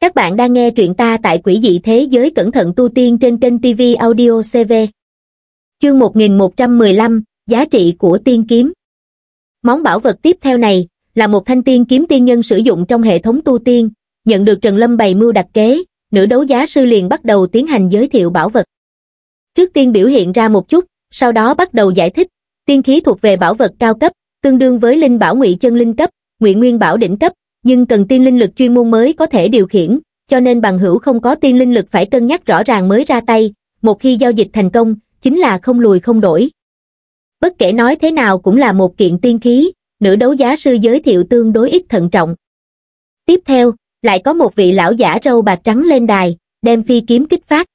Các bạn đang nghe truyện ta tại quỷ dị thế giới cẩn thận tu tiên trên kênh TV Audio CV. Chương 1115, giá trị của tiên kiếm. Món bảo vật tiếp theo này là một thanh tiên kiếm tiên nhân sử dụng trong hệ thống tu tiên, nhận được Trần Lâm bày mưu đặt kế, nữ đấu giá sư liền bắt đầu tiến hành giới thiệu bảo vật. Trước tiên biểu hiện ra một chút, sau đó bắt đầu giải thích, tiên khí thuộc về bảo vật cao cấp, tương đương với linh bảo ngụy chân linh cấp, ngụy nguyên bảo đỉnh cấp, nhưng cần tiên linh lực chuyên môn mới có thể điều khiển, cho nên bằng hữu không có tiên linh lực phải cân nhắc rõ ràng mới ra tay, một khi giao dịch thành công, chính là không lùi không đổi. Bất kể nói thế nào cũng là một kiện tiên khí, nữ đấu giá sư giới thiệu tương đối ít thận trọng. Tiếp theo, lại có một vị lão giả râu bạc trắng lên đài, đem phi kiếm kích phát.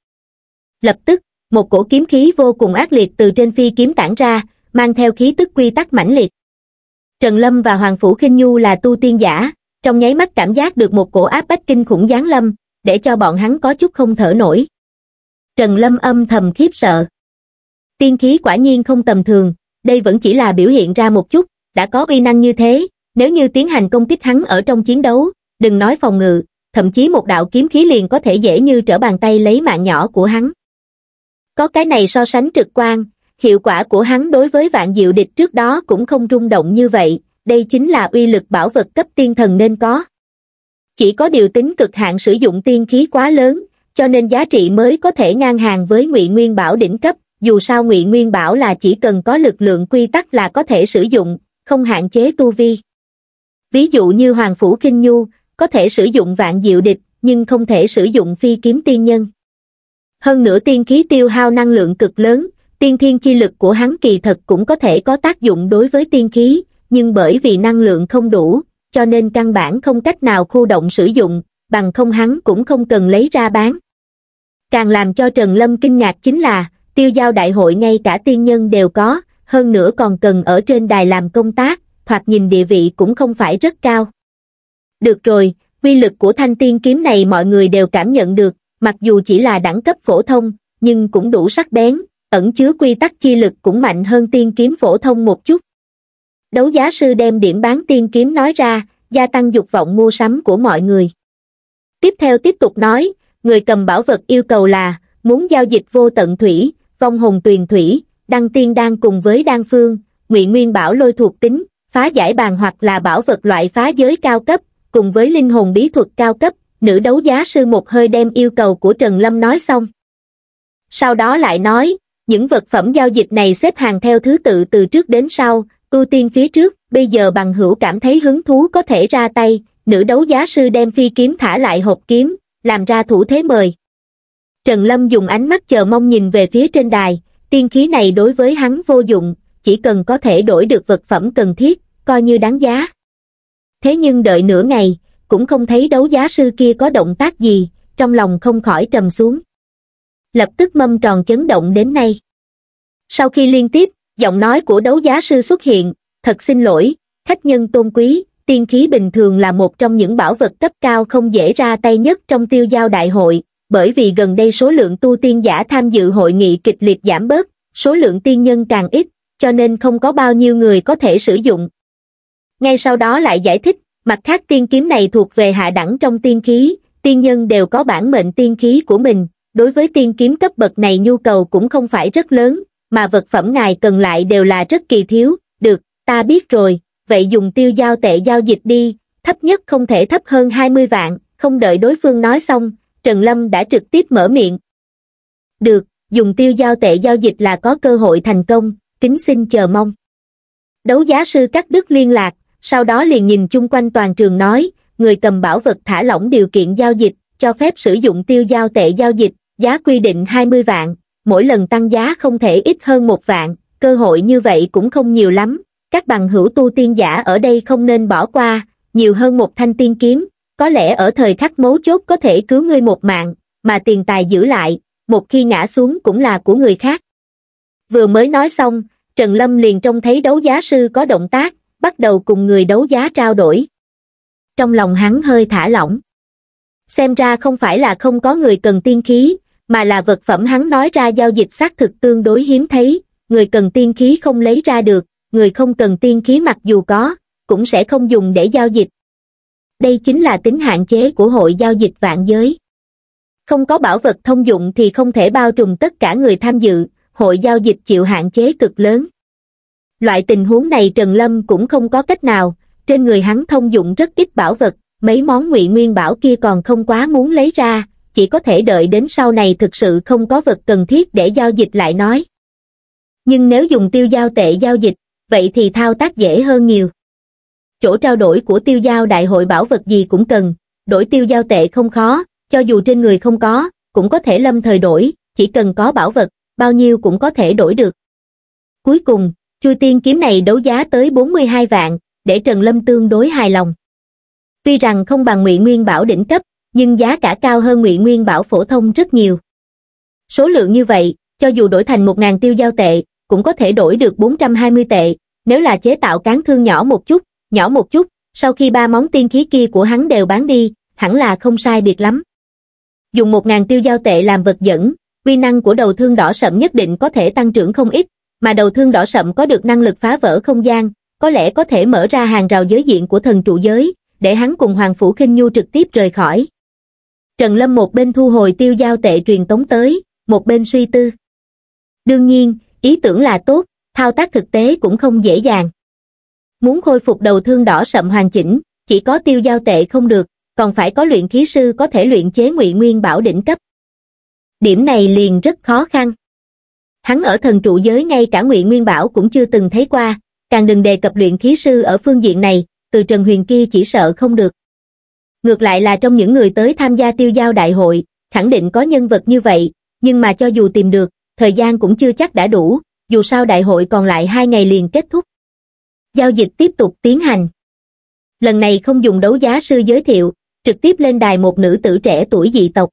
Lập tức, một cổ kiếm khí vô cùng ác liệt từ trên phi kiếm tản ra, mang theo khí tức quy tắc mãnh liệt. Trần Lâm và Hoàng Phủ kinh Nhu là tu tiên giả, trong nháy mắt cảm giác được một cổ áp bách kinh khủng giáng lâm, để cho bọn hắn có chút không thở nổi. Trần Lâm âm thầm khiếp sợ. Tiên khí quả nhiên không tầm thường, đây vẫn chỉ là biểu hiện ra một chút, đã có uy năng như thế, nếu như tiến hành công kích hắn ở trong chiến đấu, đừng nói phòng ngự, thậm chí một đạo kiếm khí liền có thể dễ như trở bàn tay lấy mạng nhỏ của hắn. Có cái này so sánh trực quan, hiệu quả của hắn đối với vạn diệu địch trước đó cũng không rung động như vậy, đây chính là uy lực bảo vật cấp tiên thần nên có. Chỉ có điều tính cực hạn sử dụng tiên khí quá lớn, cho nên giá trị mới có thể ngang hàng với ngụy nguyên bảo đỉnh cấp, dù sao ngụy nguyên bảo là chỉ cần có lực lượng quy tắc là có thể sử dụng, không hạn chế tu vi. Ví dụ như Hoàng Phủ Kinh Nhu, có thể sử dụng vạn diệu địch, nhưng không thể sử dụng phi kiếm tiên nhân. Hơn nữa tiên khí tiêu hao năng lượng cực lớn, tiên thiên chi lực của hắn kỳ thật cũng có thể có tác dụng đối với tiên khí, nhưng bởi vì năng lượng không đủ, cho nên căn bản không cách nào khu động sử dụng, bằng không hắn cũng không cần lấy ra bán. Càng làm cho Trần Lâm kinh ngạc chính là, tiêu giao đại hội ngay cả tiên nhân đều có, hơn nữa còn cần ở trên đài làm công tác, thoạt nhìn địa vị cũng không phải rất cao. Được rồi, quy lực của thanh tiên kiếm này mọi người đều cảm nhận được, mặc dù chỉ là đẳng cấp phổ thông, nhưng cũng đủ sắc bén, ẩn chứa quy tắc chi lực cũng mạnh hơn tiên kiếm phổ thông một chút. Đấu giá sư đem điểm bán tiên kiếm nói ra, gia tăng dục vọng mua sắm của mọi người. Tiếp theo tiếp tục nói, người cầm bảo vật yêu cầu là, muốn giao dịch vô tận thủy, vong hồn tuyền thủy, đăng tiên đan cùng với đan phương, ngụy nguyên bảo lôi thuộc tính, phá giải bàn hoặc là bảo vật loại phá giới cao cấp, cùng với linh hồn bí thuật cao cấp, nữ đấu giá sư một hơi đem yêu cầu của Trần Lâm nói xong. Sau đó lại nói, những vật phẩm giao dịch này xếp hàng theo thứ tự từ trước đến sau, ưu tiên phía trước bây giờ bằng hữu cảm thấy hứng thú có thể ra tay nữ đấu giá sư đem phi kiếm thả lại hộp kiếm làm ra thủ thế mời trần lâm dùng ánh mắt chờ mong nhìn về phía trên đài tiên khí này đối với hắn vô dụng chỉ cần có thể đổi được vật phẩm cần thiết coi như đáng giá thế nhưng đợi nửa ngày cũng không thấy đấu giá sư kia có động tác gì trong lòng không khỏi trầm xuống lập tức mâm tròn chấn động đến nay sau khi liên tiếp giọng nói của đấu giá sư xuất hiện, thật xin lỗi, khách nhân tôn quý, tiên khí bình thường là một trong những bảo vật cấp cao không dễ ra tay nhất trong tiêu giao đại hội, bởi vì gần đây số lượng tu tiên giả tham dự hội nghị kịch liệt giảm bớt, số lượng tiên nhân càng ít, cho nên không có bao nhiêu người có thể sử dụng. Ngay sau đó lại giải thích, mặt khác tiên kiếm này thuộc về hạ đẳng trong tiên khí, tiên nhân đều có bản mệnh tiên khí của mình, đối với tiên kiếm cấp bậc này nhu cầu cũng không phải rất lớn, mà vật phẩm ngài cần lại đều là rất kỳ thiếu, được, ta biết rồi, vậy dùng tiêu giao tệ giao dịch đi, thấp nhất không thể thấp hơn 20 vạn, không đợi đối phương nói xong, Trần Lâm đã trực tiếp mở miệng. Được, dùng tiêu giao tệ giao dịch là có cơ hội thành công, kính xin chờ mong. Đấu giá sư cắt đứt liên lạc, sau đó liền nhìn chung quanh toàn trường nói, người cầm bảo vật thả lỏng điều kiện giao dịch, cho phép sử dụng tiêu giao tệ giao dịch, giá quy định 20 vạn, mỗi lần tăng giá không thể ít hơn một vạn, cơ hội như vậy cũng không nhiều lắm. Các bằng hữu tu tiên giả ở đây không nên bỏ qua, nhiều hơn một thanh tiên kiếm, có lẽ ở thời khắc mấu chốt có thể cứu ngươi một mạng, mà tiền tài giữ lại, một khi ngã xuống cũng là của người khác. Vừa mới nói xong, Trần Lâm liền trông thấy đấu giá sư có động tác, bắt đầu cùng người đấu giá trao đổi. Trong lòng hắn hơi thả lỏng. Xem ra không phải là không có người cần tiên khí, mà là vật phẩm hắn nói ra giao dịch xác thực tương đối hiếm thấy, người cần tiên khí không lấy ra được, người không cần tiên khí mặc dù có, cũng sẽ không dùng để giao dịch. Đây chính là tính hạn chế của hội giao dịch vạn giới. Không có bảo vật thông dụng thì không thể bao trùm tất cả người tham dự, hội giao dịch chịu hạn chế cực lớn. Loại tình huống này Trần Lâm cũng không có cách nào, trên người hắn thông dụng rất ít bảo vật, mấy món ngụy nguyên bảo kia còn không quá muốn lấy ra, chỉ có thể đợi đến sau này thực sự không có vật cần thiết để giao dịch lại nói. Nhưng nếu dùng tiêu giao tệ giao dịch, vậy thì thao tác dễ hơn nhiều. Chỗ trao đổi của tiêu giao đại hội bảo vật gì cũng cần, đổi tiêu giao tệ không khó, cho dù trên người không có, cũng có thể lâm thời đổi, chỉ cần có bảo vật, bao nhiêu cũng có thể đổi được. Cuối cùng, chui tiên kiếm này đấu giá tới 42 vạn, để Trần Lâm tương đối hài lòng. Tuy rằng không bằng ngụy nguyên bảo đỉnh cấp, nhưng giá cả cao hơn ngụy nguyên bảo phổ thông rất nhiều. Số lượng như vậy, cho dù đổi thành 1.000 tiêu giao tệ, cũng có thể đổi được 420 tệ, nếu là chế tạo cán thương nhỏ một chút, nhỏ một chút, sau khi ba món tiên khí kia của hắn đều bán đi, hẳn là không sai biệt lắm. Dùng 1.000 tiêu giao tệ làm vật dẫn, quy năng của đầu thương đỏ sậm nhất định có thể tăng trưởng không ít, mà đầu thương đỏ sậm có được năng lực phá vỡ không gian, có lẽ có thể mở ra hàng rào giới diện của thần trụ giới, để hắn cùng Hoàng Phủ kinh Nhu trực tiếp rời khỏi. Trần Lâm một bên thu hồi tiêu giao tệ truyền tống tới, một bên suy tư. Đương nhiên, ý tưởng là tốt, thao tác thực tế cũng không dễ dàng. Muốn khôi phục đầu thương đỏ sậm hoàn chỉnh, chỉ có tiêu giao tệ không được, còn phải có luyện khí sư có thể luyện chế ngụy nguyên bảo đỉnh cấp. Điểm này liền rất khó khăn. Hắn ở thần trụ giới ngay cả ngụy nguyên bảo cũng chưa từng thấy qua, càng đừng đề cập luyện khí sư ở phương diện này, từ Trần Huyền kia chỉ sợ không được ngược lại là trong những người tới tham gia tiêu giao đại hội, khẳng định có nhân vật như vậy, nhưng mà cho dù tìm được, thời gian cũng chưa chắc đã đủ, dù sao đại hội còn lại hai ngày liền kết thúc. Giao dịch tiếp tục tiến hành. Lần này không dùng đấu giá sư giới thiệu, trực tiếp lên đài một nữ tử trẻ tuổi dị tộc.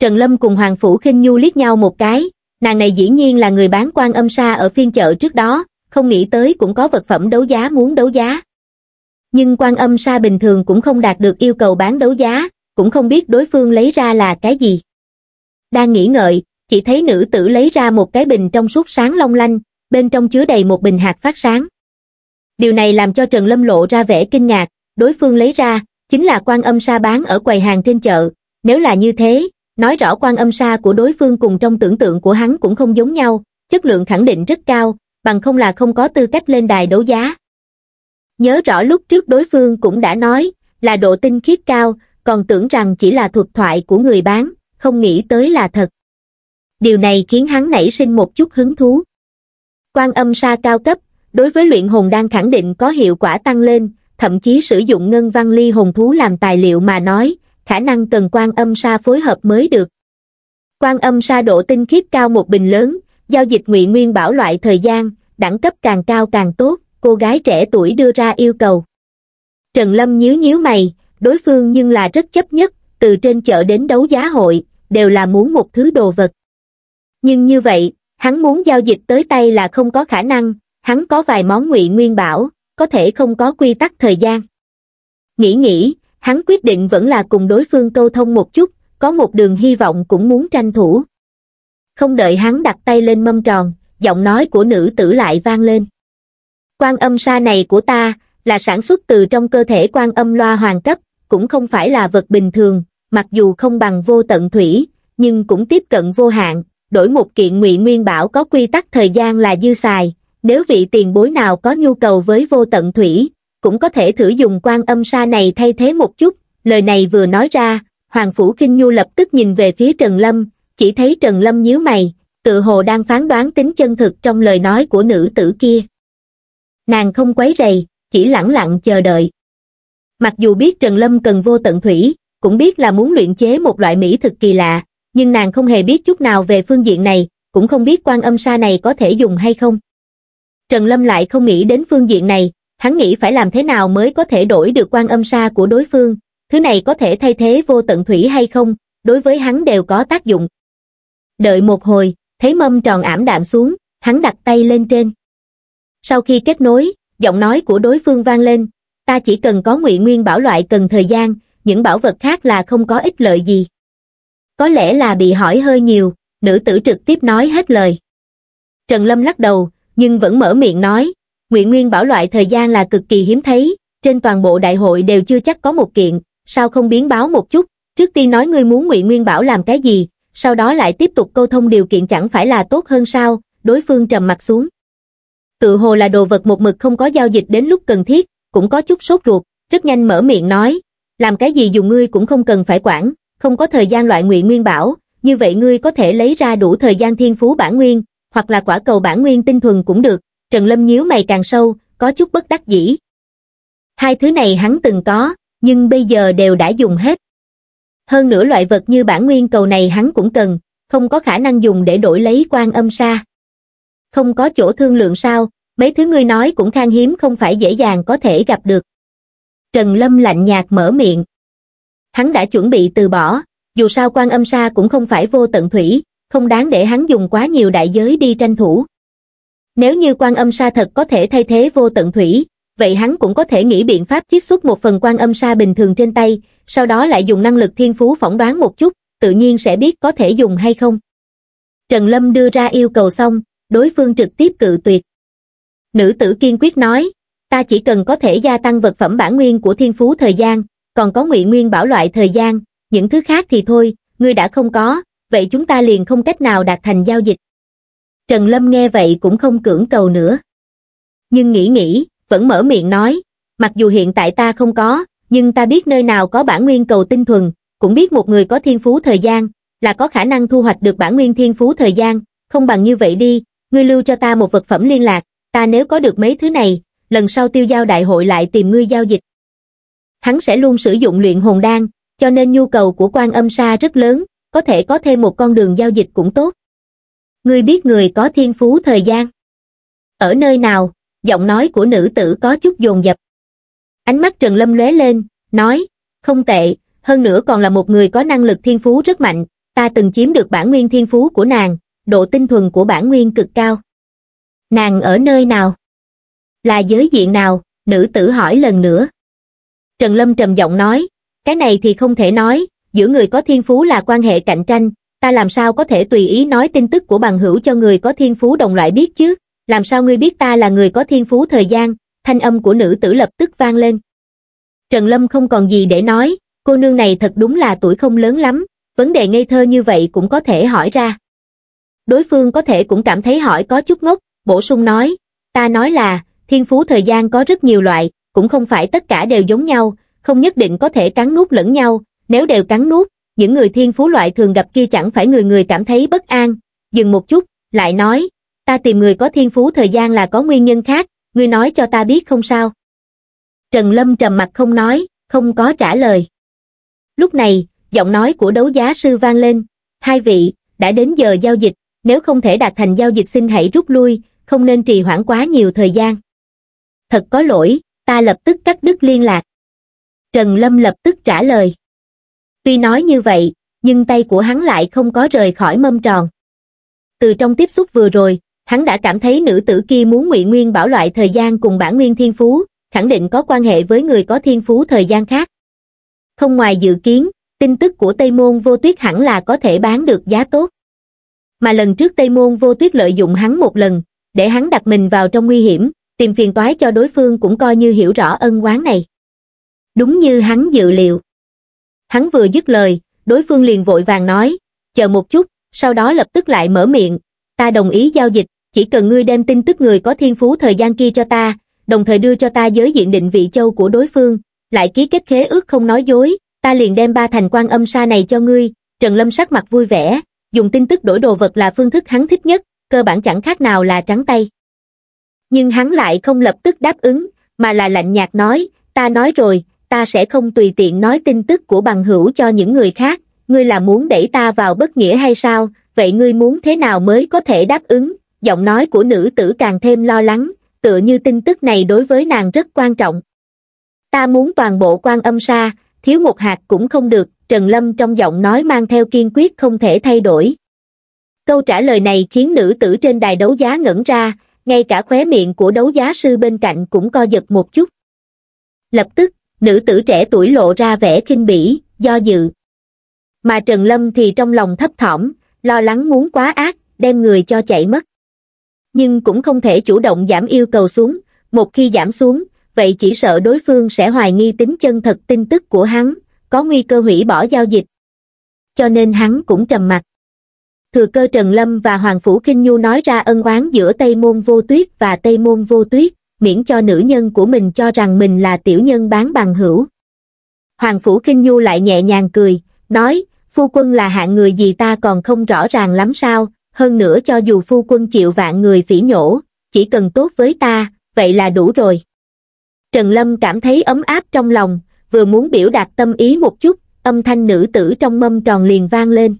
Trần Lâm cùng Hoàng Phủ khinh Nhu liếc nhau một cái, nàng này dĩ nhiên là người bán quan âm sa ở phiên chợ trước đó, không nghĩ tới cũng có vật phẩm đấu giá muốn đấu giá nhưng quan âm sa bình thường cũng không đạt được yêu cầu bán đấu giá, cũng không biết đối phương lấy ra là cái gì. Đang nghĩ ngợi, chỉ thấy nữ tử lấy ra một cái bình trong suốt sáng long lanh, bên trong chứa đầy một bình hạt phát sáng. Điều này làm cho Trần Lâm lộ ra vẻ kinh ngạc, đối phương lấy ra, chính là quan âm sa bán ở quầy hàng trên chợ, nếu là như thế, nói rõ quan âm sa của đối phương cùng trong tưởng tượng của hắn cũng không giống nhau, chất lượng khẳng định rất cao, bằng không là không có tư cách lên đài đấu giá. Nhớ rõ lúc trước đối phương cũng đã nói, là độ tinh khiết cao, còn tưởng rằng chỉ là thuật thoại của người bán, không nghĩ tới là thật. Điều này khiến hắn nảy sinh một chút hứng thú. Quan âm sa cao cấp, đối với luyện hồn đang khẳng định có hiệu quả tăng lên, thậm chí sử dụng ngân văn ly hồn thú làm tài liệu mà nói, khả năng cần quan âm sa phối hợp mới được. Quan âm sa độ tinh khiết cao một bình lớn, giao dịch ngụy nguyên bảo loại thời gian, đẳng cấp càng cao càng tốt cô gái trẻ tuổi đưa ra yêu cầu. Trần Lâm nhíu nhíu mày, đối phương nhưng là rất chấp nhất, từ trên chợ đến đấu giá hội, đều là muốn một thứ đồ vật. Nhưng như vậy, hắn muốn giao dịch tới tay là không có khả năng, hắn có vài món ngụy nguyên bảo, có thể không có quy tắc thời gian. Nghĩ nghĩ, hắn quyết định vẫn là cùng đối phương câu thông một chút, có một đường hy vọng cũng muốn tranh thủ. Không đợi hắn đặt tay lên mâm tròn, giọng nói của nữ tử lại vang lên quan âm sa này của ta là sản xuất từ trong cơ thể quan âm loa hoàng cấp, cũng không phải là vật bình thường, mặc dù không bằng vô tận thủy, nhưng cũng tiếp cận vô hạn, đổi một kiện ngụy nguyên bảo có quy tắc thời gian là dư xài, nếu vị tiền bối nào có nhu cầu với vô tận thủy, cũng có thể thử dùng quan âm sa này thay thế một chút, lời này vừa nói ra, Hoàng Phủ Kinh Nhu lập tức nhìn về phía Trần Lâm, chỉ thấy Trần Lâm nhíu mày, tự hồ đang phán đoán tính chân thực trong lời nói của nữ tử kia. Nàng không quấy rầy, chỉ lặng lặng chờ đợi. Mặc dù biết Trần Lâm cần vô tận thủy, cũng biết là muốn luyện chế một loại mỹ thực kỳ lạ, nhưng nàng không hề biết chút nào về phương diện này, cũng không biết quan âm sa này có thể dùng hay không. Trần Lâm lại không nghĩ đến phương diện này, hắn nghĩ phải làm thế nào mới có thể đổi được quan âm sa của đối phương, thứ này có thể thay thế vô tận thủy hay không, đối với hắn đều có tác dụng. Đợi một hồi, thấy mâm tròn ảm đạm xuống, hắn đặt tay lên trên sau khi kết nối giọng nói của đối phương vang lên ta chỉ cần có ngụy nguyên bảo loại cần thời gian những bảo vật khác là không có ích lợi gì có lẽ là bị hỏi hơi nhiều nữ tử trực tiếp nói hết lời trần lâm lắc đầu nhưng vẫn mở miệng nói ngụy nguyên bảo loại thời gian là cực kỳ hiếm thấy trên toàn bộ đại hội đều chưa chắc có một kiện sao không biến báo một chút trước tiên nói ngươi muốn ngụy nguyên bảo làm cái gì sau đó lại tiếp tục câu thông điều kiện chẳng phải là tốt hơn sao đối phương trầm mặt xuống tự hồ là đồ vật một mực không có giao dịch đến lúc cần thiết, cũng có chút sốt ruột, rất nhanh mở miệng nói, làm cái gì dù ngươi cũng không cần phải quản, không có thời gian loại nguyện nguyên bảo, như vậy ngươi có thể lấy ra đủ thời gian thiên phú bản nguyên, hoặc là quả cầu bản nguyên tinh thuần cũng được, Trần Lâm nhíu mày càng sâu, có chút bất đắc dĩ. Hai thứ này hắn từng có, nhưng bây giờ đều đã dùng hết. Hơn nữa loại vật như bản nguyên cầu này hắn cũng cần, không có khả năng dùng để đổi lấy quan âm sa không có chỗ thương lượng sao, mấy thứ ngươi nói cũng khan hiếm không phải dễ dàng có thể gặp được. Trần Lâm lạnh nhạt mở miệng. Hắn đã chuẩn bị từ bỏ, dù sao quan âm sa cũng không phải vô tận thủy, không đáng để hắn dùng quá nhiều đại giới đi tranh thủ. Nếu như quan âm sa thật có thể thay thế vô tận thủy, vậy hắn cũng có thể nghĩ biện pháp chiết xuất một phần quan âm sa bình thường trên tay, sau đó lại dùng năng lực thiên phú phỏng đoán một chút, tự nhiên sẽ biết có thể dùng hay không. Trần Lâm đưa ra yêu cầu xong, đối phương trực tiếp cự tuyệt. Nữ tử kiên quyết nói, ta chỉ cần có thể gia tăng vật phẩm bản nguyên của thiên phú thời gian, còn có ngụy nguyên bảo loại thời gian, những thứ khác thì thôi, ngươi đã không có, vậy chúng ta liền không cách nào đạt thành giao dịch. Trần Lâm nghe vậy cũng không cưỡng cầu nữa. Nhưng nghĩ nghĩ, vẫn mở miệng nói, mặc dù hiện tại ta không có, nhưng ta biết nơi nào có bản nguyên cầu tinh thuần, cũng biết một người có thiên phú thời gian, là có khả năng thu hoạch được bản nguyên thiên phú thời gian, không bằng như vậy đi, ngươi lưu cho ta một vật phẩm liên lạc, ta nếu có được mấy thứ này, lần sau tiêu giao đại hội lại tìm ngươi giao dịch. Hắn sẽ luôn sử dụng luyện hồn đan, cho nên nhu cầu của quan âm sa rất lớn, có thể có thêm một con đường giao dịch cũng tốt. Ngươi biết người có thiên phú thời gian. Ở nơi nào, giọng nói của nữ tử có chút dồn dập. Ánh mắt Trần Lâm lóe lên, nói, không tệ, hơn nữa còn là một người có năng lực thiên phú rất mạnh, ta từng chiếm được bản nguyên thiên phú của nàng, độ tinh thuần của bản nguyên cực cao. Nàng ở nơi nào? Là giới diện nào? Nữ tử hỏi lần nữa. Trần Lâm trầm giọng nói, cái này thì không thể nói, giữa người có thiên phú là quan hệ cạnh tranh, ta làm sao có thể tùy ý nói tin tức của bằng hữu cho người có thiên phú đồng loại biết chứ, làm sao ngươi biết ta là người có thiên phú thời gian, thanh âm của nữ tử lập tức vang lên. Trần Lâm không còn gì để nói, cô nương này thật đúng là tuổi không lớn lắm, vấn đề ngây thơ như vậy cũng có thể hỏi ra. Đối phương có thể cũng cảm thấy hỏi có chút ngốc, bổ sung nói, ta nói là, thiên phú thời gian có rất nhiều loại, cũng không phải tất cả đều giống nhau, không nhất định có thể cắn nuốt lẫn nhau, nếu đều cắn nuốt, những người thiên phú loại thường gặp kia chẳng phải người người cảm thấy bất an. Dừng một chút, lại nói, ta tìm người có thiên phú thời gian là có nguyên nhân khác, ngươi nói cho ta biết không sao. Trần Lâm trầm mặt không nói, không có trả lời. Lúc này, giọng nói của đấu giá sư vang lên, hai vị, đã đến giờ giao dịch, nếu không thể đạt thành giao dịch xin hãy rút lui, không nên trì hoãn quá nhiều thời gian. Thật có lỗi, ta lập tức cắt đứt liên lạc. Trần Lâm lập tức trả lời. Tuy nói như vậy, nhưng tay của hắn lại không có rời khỏi mâm tròn. Từ trong tiếp xúc vừa rồi, hắn đã cảm thấy nữ tử kia muốn ngụy nguyên bảo loại thời gian cùng bản nguyên thiên phú, khẳng định có quan hệ với người có thiên phú thời gian khác. Không ngoài dự kiến, tin tức của Tây Môn Vô Tuyết hẳn là có thể bán được giá tốt mà lần trước Tây Môn vô tuyết lợi dụng hắn một lần, để hắn đặt mình vào trong nguy hiểm, tìm phiền toái cho đối phương cũng coi như hiểu rõ ân oán này. Đúng như hắn dự liệu. Hắn vừa dứt lời, đối phương liền vội vàng nói, chờ một chút, sau đó lập tức lại mở miệng, ta đồng ý giao dịch, chỉ cần ngươi đem tin tức người có thiên phú thời gian kia cho ta, đồng thời đưa cho ta giới diện định vị châu của đối phương, lại ký kết khế ước không nói dối, ta liền đem ba thành quan âm sa này cho ngươi, Trần Lâm sắc mặt vui vẻ, dùng tin tức đổi đồ vật là phương thức hắn thích nhất, cơ bản chẳng khác nào là trắng tay. Nhưng hắn lại không lập tức đáp ứng, mà là lạnh nhạt nói, ta nói rồi, ta sẽ không tùy tiện nói tin tức của bằng hữu cho những người khác, ngươi là muốn đẩy ta vào bất nghĩa hay sao, vậy ngươi muốn thế nào mới có thể đáp ứng, giọng nói của nữ tử càng thêm lo lắng, tựa như tin tức này đối với nàng rất quan trọng. Ta muốn toàn bộ quan âm sa, thiếu một hạt cũng không được, Trần Lâm trong giọng nói mang theo kiên quyết không thể thay đổi. Câu trả lời này khiến nữ tử trên đài đấu giá ngẩn ra, ngay cả khóe miệng của đấu giá sư bên cạnh cũng co giật một chút. Lập tức, nữ tử trẻ tuổi lộ ra vẻ khinh bỉ, do dự. Mà Trần Lâm thì trong lòng thấp thỏm, lo lắng muốn quá ác, đem người cho chạy mất. Nhưng cũng không thể chủ động giảm yêu cầu xuống, một khi giảm xuống, vậy chỉ sợ đối phương sẽ hoài nghi tính chân thật tin tức của hắn, có nguy cơ hủy bỏ giao dịch cho nên hắn cũng trầm mặc thừa cơ trần lâm và hoàng phủ kinh nhu nói ra ân oán giữa tây môn vô tuyết và tây môn vô tuyết miễn cho nữ nhân của mình cho rằng mình là tiểu nhân bán bằng hữu hoàng phủ kinh nhu lại nhẹ nhàng cười nói phu quân là hạng người gì ta còn không rõ ràng lắm sao hơn nữa cho dù phu quân chịu vạn người phỉ nhổ chỉ cần tốt với ta vậy là đủ rồi trần lâm cảm thấy ấm áp trong lòng vừa muốn biểu đạt tâm ý một chút âm thanh nữ tử trong mâm tròn liền vang lên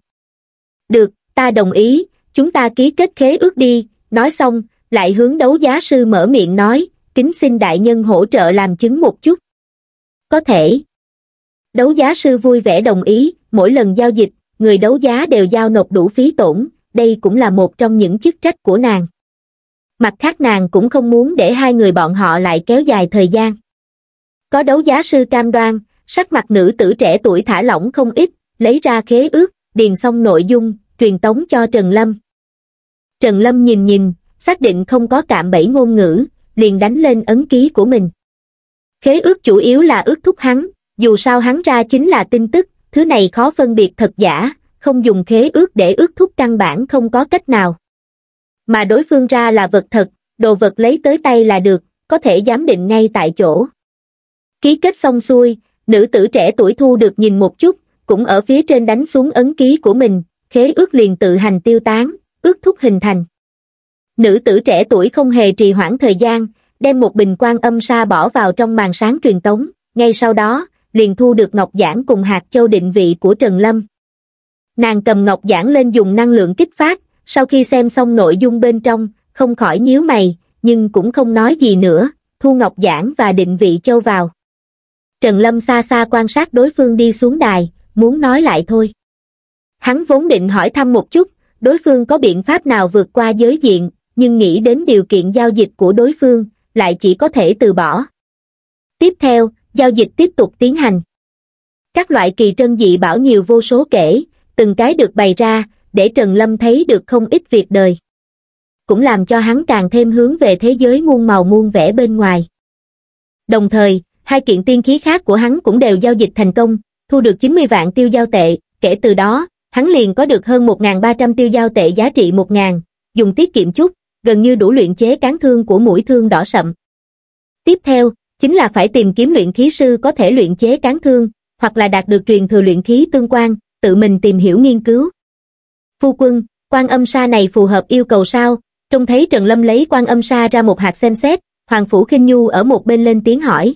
được ta đồng ý chúng ta ký kết khế ước đi nói xong lại hướng đấu giá sư mở miệng nói kính xin đại nhân hỗ trợ làm chứng một chút có thể đấu giá sư vui vẻ đồng ý mỗi lần giao dịch người đấu giá đều giao nộp đủ phí tổn đây cũng là một trong những chức trách của nàng mặt khác nàng cũng không muốn để hai người bọn họ lại kéo dài thời gian có đấu giá sư cam đoan, sắc mặt nữ tử trẻ tuổi thả lỏng không ít, lấy ra khế ước, điền xong nội dung, truyền tống cho Trần Lâm. Trần Lâm nhìn nhìn, xác định không có cạm bẫy ngôn ngữ, liền đánh lên ấn ký của mình. Khế ước chủ yếu là ước thúc hắn, dù sao hắn ra chính là tin tức, thứ này khó phân biệt thật giả, không dùng khế ước để ước thúc căn bản không có cách nào. Mà đối phương ra là vật thật, đồ vật lấy tới tay là được, có thể giám định ngay tại chỗ. Ký kết xong xuôi, nữ tử trẻ tuổi thu được nhìn một chút, cũng ở phía trên đánh xuống ấn ký của mình, khế ước liền tự hành tiêu tán, ước thúc hình thành. Nữ tử trẻ tuổi không hề trì hoãn thời gian, đem một bình quan âm sa bỏ vào trong màn sáng truyền tống, ngay sau đó, liền thu được ngọc giản cùng hạt châu định vị của Trần Lâm. Nàng cầm ngọc giản lên dùng năng lượng kích phát, sau khi xem xong nội dung bên trong, không khỏi nhíu mày, nhưng cũng không nói gì nữa, thu ngọc giản và định vị châu vào. Trần Lâm xa xa quan sát đối phương đi xuống đài, muốn nói lại thôi. Hắn vốn định hỏi thăm một chút, đối phương có biện pháp nào vượt qua giới diện, nhưng nghĩ đến điều kiện giao dịch của đối phương, lại chỉ có thể từ bỏ. Tiếp theo, giao dịch tiếp tục tiến hành. Các loại kỳ trân dị bảo nhiều vô số kể, từng cái được bày ra, để Trần Lâm thấy được không ít việc đời. Cũng làm cho hắn càng thêm hướng về thế giới muôn màu muôn vẻ bên ngoài. Đồng thời, hai kiện tiên khí khác của hắn cũng đều giao dịch thành công, thu được 90 vạn tiêu giao tệ, kể từ đó, hắn liền có được hơn 1.300 tiêu giao tệ giá trị 1.000, dùng tiết kiệm chút, gần như đủ luyện chế cán thương của mũi thương đỏ sậm. Tiếp theo, chính là phải tìm kiếm luyện khí sư có thể luyện chế cán thương, hoặc là đạt được truyền thừa luyện khí tương quan, tự mình tìm hiểu nghiên cứu. Phu quân, quan âm sa này phù hợp yêu cầu sao? Trông thấy Trần Lâm lấy quan âm sa ra một hạt xem xét, Hoàng Phủ khinh Nhu ở một bên lên tiếng hỏi.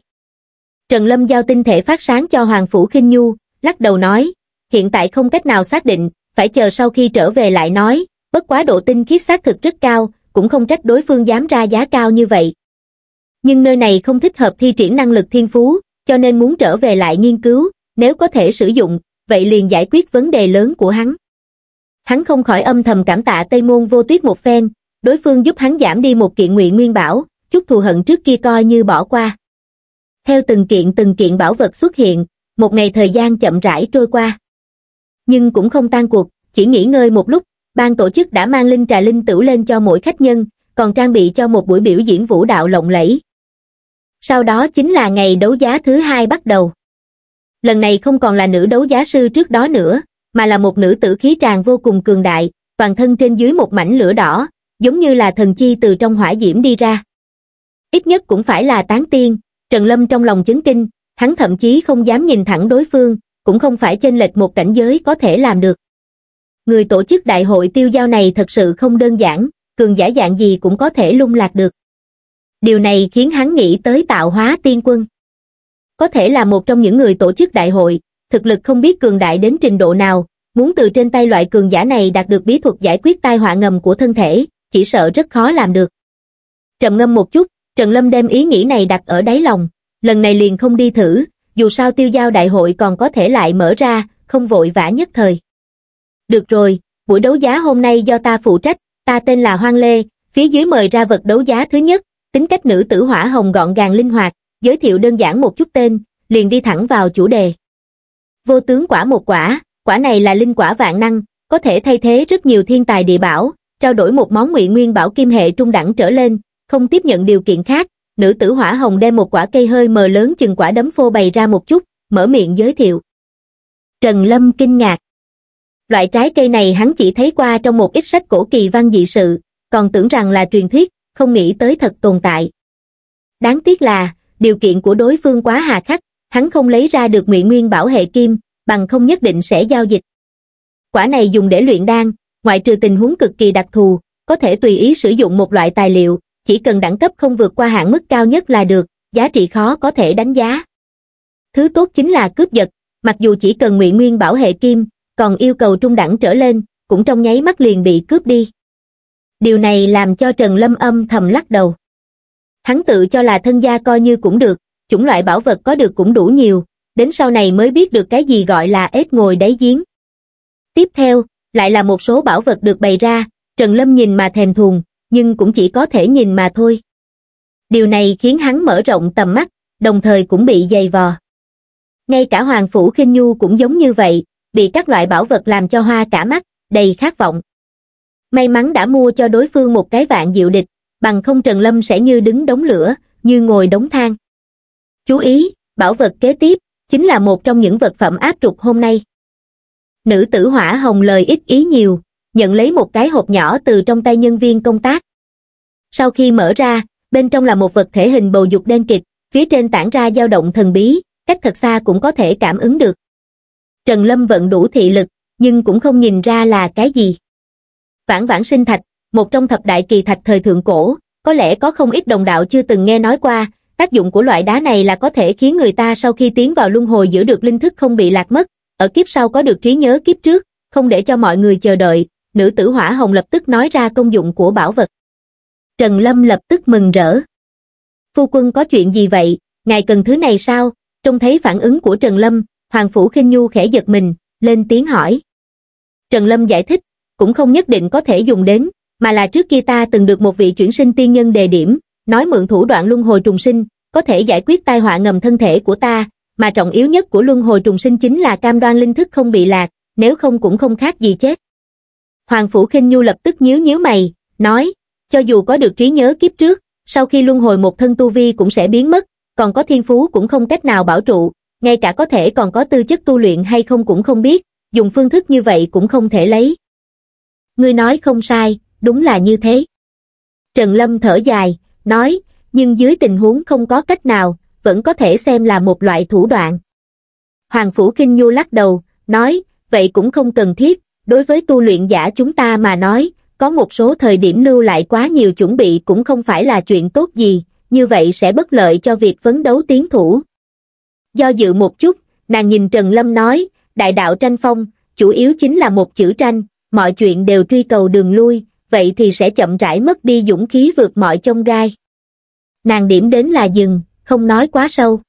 Trần Lâm giao tinh thể phát sáng cho Hoàng Phủ Kinh Nhu, lắc đầu nói, hiện tại không cách nào xác định, phải chờ sau khi trở về lại nói, bất quá độ tinh khiết xác thực rất cao, cũng không trách đối phương dám ra giá cao như vậy. Nhưng nơi này không thích hợp thi triển năng lực thiên phú, cho nên muốn trở về lại nghiên cứu, nếu có thể sử dụng, vậy liền giải quyết vấn đề lớn của hắn. Hắn không khỏi âm thầm cảm tạ Tây Môn vô tuyết một phen, đối phương giúp hắn giảm đi một kiện nguyện nguyên bảo, chút thù hận trước kia coi như bỏ qua theo từng kiện từng kiện bảo vật xuất hiện, một ngày thời gian chậm rãi trôi qua. Nhưng cũng không tan cuộc, chỉ nghỉ ngơi một lúc, ban tổ chức đã mang linh trà linh tửu lên cho mỗi khách nhân, còn trang bị cho một buổi biểu diễn vũ đạo lộng lẫy. Sau đó chính là ngày đấu giá thứ hai bắt đầu. Lần này không còn là nữ đấu giá sư trước đó nữa, mà là một nữ tử khí tràng vô cùng cường đại, toàn thân trên dưới một mảnh lửa đỏ, giống như là thần chi từ trong hỏa diễm đi ra. Ít nhất cũng phải là tán tiên, Trần Lâm trong lòng chấn kinh, hắn thậm chí không dám nhìn thẳng đối phương, cũng không phải chênh lệch một cảnh giới có thể làm được. Người tổ chức đại hội tiêu giao này thật sự không đơn giản, cường giả dạng gì cũng có thể lung lạc được. Điều này khiến hắn nghĩ tới tạo hóa tiên quân. Có thể là một trong những người tổ chức đại hội, thực lực không biết cường đại đến trình độ nào, muốn từ trên tay loại cường giả này đạt được bí thuật giải quyết tai họa ngầm của thân thể, chỉ sợ rất khó làm được. Trầm ngâm một chút, Trần Lâm đem ý nghĩ này đặt ở đáy lòng, lần này liền không đi thử, dù sao tiêu giao đại hội còn có thể lại mở ra, không vội vã nhất thời. Được rồi, buổi đấu giá hôm nay do ta phụ trách, ta tên là Hoang Lê, phía dưới mời ra vật đấu giá thứ nhất, tính cách nữ tử hỏa hồng gọn gàng linh hoạt, giới thiệu đơn giản một chút tên, liền đi thẳng vào chủ đề. Vô tướng quả một quả, quả này là linh quả vạn năng, có thể thay thế rất nhiều thiên tài địa bảo, trao đổi một món ngụy nguyên bảo kim hệ trung đẳng trở lên, không tiếp nhận điều kiện khác, nữ tử hỏa hồng đem một quả cây hơi mờ lớn chừng quả đấm phô bày ra một chút, mở miệng giới thiệu. Trần Lâm kinh ngạc. Loại trái cây này hắn chỉ thấy qua trong một ít sách cổ kỳ văn dị sự, còn tưởng rằng là truyền thuyết, không nghĩ tới thật tồn tại. Đáng tiếc là, điều kiện của đối phương quá hà khắc, hắn không lấy ra được nguyện nguyên bảo hệ kim, bằng không nhất định sẽ giao dịch. Quả này dùng để luyện đan, ngoại trừ tình huống cực kỳ đặc thù, có thể tùy ý sử dụng một loại tài liệu, chỉ cần đẳng cấp không vượt qua hạn mức cao nhất là được giá trị khó có thể đánh giá thứ tốt chính là cướp giật mặc dù chỉ cần nguyện nguyên bảo hệ kim còn yêu cầu trung đẳng trở lên cũng trong nháy mắt liền bị cướp đi điều này làm cho trần lâm âm thầm lắc đầu hắn tự cho là thân gia coi như cũng được chủng loại bảo vật có được cũng đủ nhiều đến sau này mới biết được cái gì gọi là ếch ngồi đáy giếng tiếp theo lại là một số bảo vật được bày ra trần lâm nhìn mà thèm thuồng nhưng cũng chỉ có thể nhìn mà thôi. Điều này khiến hắn mở rộng tầm mắt, đồng thời cũng bị dày vò. Ngay cả Hoàng Phủ khinh Nhu cũng giống như vậy, bị các loại bảo vật làm cho hoa cả mắt, đầy khát vọng. May mắn đã mua cho đối phương một cái vạn diệu địch, bằng không Trần Lâm sẽ như đứng đống lửa, như ngồi đống than. Chú ý, bảo vật kế tiếp, chính là một trong những vật phẩm áp trục hôm nay. Nữ tử hỏa hồng lời ít ý nhiều, nhận lấy một cái hộp nhỏ từ trong tay nhân viên công tác. Sau khi mở ra, bên trong là một vật thể hình bầu dục đen kịch, phía trên tản ra dao động thần bí, cách thật xa cũng có thể cảm ứng được. Trần Lâm vận đủ thị lực, nhưng cũng không nhìn ra là cái gì. Vãn vãn sinh thạch, một trong thập đại kỳ thạch thời thượng cổ, có lẽ có không ít đồng đạo chưa từng nghe nói qua, tác dụng của loại đá này là có thể khiến người ta sau khi tiến vào luân hồi giữ được linh thức không bị lạc mất, ở kiếp sau có được trí nhớ kiếp trước, không để cho mọi người chờ đợi, nữ tử hỏa hồng lập tức nói ra công dụng của bảo vật. Trần Lâm lập tức mừng rỡ. Phu quân có chuyện gì vậy, ngài cần thứ này sao? Trông thấy phản ứng của Trần Lâm, Hoàng Phủ khinh Nhu khẽ giật mình, lên tiếng hỏi. Trần Lâm giải thích, cũng không nhất định có thể dùng đến, mà là trước kia ta từng được một vị chuyển sinh tiên nhân đề điểm, nói mượn thủ đoạn luân hồi trùng sinh, có thể giải quyết tai họa ngầm thân thể của ta, mà trọng yếu nhất của luân hồi trùng sinh chính là cam đoan linh thức không bị lạc, nếu không cũng không khác gì chết. Hoàng Phủ khinh Nhu lập tức nhíu nhíu mày, nói, cho dù có được trí nhớ kiếp trước, sau khi luân hồi một thân tu vi cũng sẽ biến mất, còn có thiên phú cũng không cách nào bảo trụ, ngay cả có thể còn có tư chất tu luyện hay không cũng không biết, dùng phương thức như vậy cũng không thể lấy. Ngươi nói không sai, đúng là như thế. Trần Lâm thở dài, nói, nhưng dưới tình huống không có cách nào, vẫn có thể xem là một loại thủ đoạn. Hoàng Phủ Kinh Nhu lắc đầu, nói, vậy cũng không cần thiết, đối với tu luyện giả chúng ta mà nói, có một số thời điểm lưu lại quá nhiều chuẩn bị cũng không phải là chuyện tốt gì, như vậy sẽ bất lợi cho việc phấn đấu tiến thủ. Do dự một chút, nàng nhìn Trần Lâm nói, đại đạo tranh phong, chủ yếu chính là một chữ tranh, mọi chuyện đều truy cầu đường lui, vậy thì sẽ chậm rãi mất đi dũng khí vượt mọi chông gai. Nàng điểm đến là dừng, không nói quá sâu.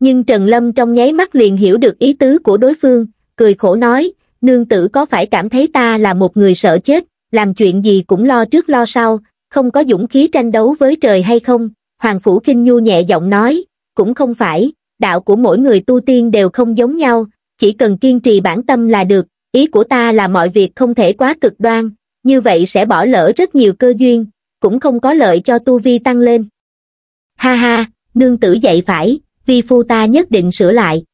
Nhưng Trần Lâm trong nháy mắt liền hiểu được ý tứ của đối phương, cười khổ nói, nương tử có phải cảm thấy ta là một người sợ chết, làm chuyện gì cũng lo trước lo sau, không có dũng khí tranh đấu với trời hay không? Hoàng Phủ Kinh Nhu nhẹ giọng nói, cũng không phải, đạo của mỗi người tu tiên đều không giống nhau, chỉ cần kiên trì bản tâm là được, ý của ta là mọi việc không thể quá cực đoan, như vậy sẽ bỏ lỡ rất nhiều cơ duyên, cũng không có lợi cho tu vi tăng lên. Ha ha, nương tử dạy phải, vi phu ta nhất định sửa lại.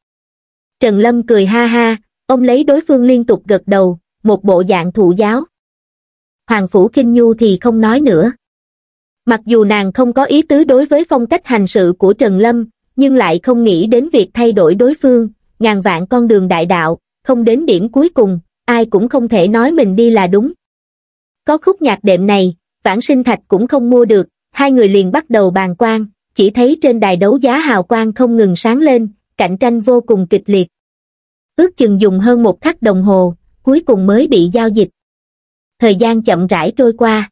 Trần Lâm cười ha ha, Ông lấy đối phương liên tục gật đầu, một bộ dạng thụ giáo. Hoàng Phủ Kinh Nhu thì không nói nữa. Mặc dù nàng không có ý tứ đối với phong cách hành sự của Trần Lâm, nhưng lại không nghĩ đến việc thay đổi đối phương, ngàn vạn con đường đại đạo, không đến điểm cuối cùng, ai cũng không thể nói mình đi là đúng. Có khúc nhạc đệm này, vãn sinh thạch cũng không mua được, hai người liền bắt đầu bàn quan, chỉ thấy trên đài đấu giá hào quang không ngừng sáng lên, cạnh tranh vô cùng kịch liệt ước chừng dùng hơn một khắc đồng hồ, cuối cùng mới bị giao dịch. Thời gian chậm rãi trôi qua.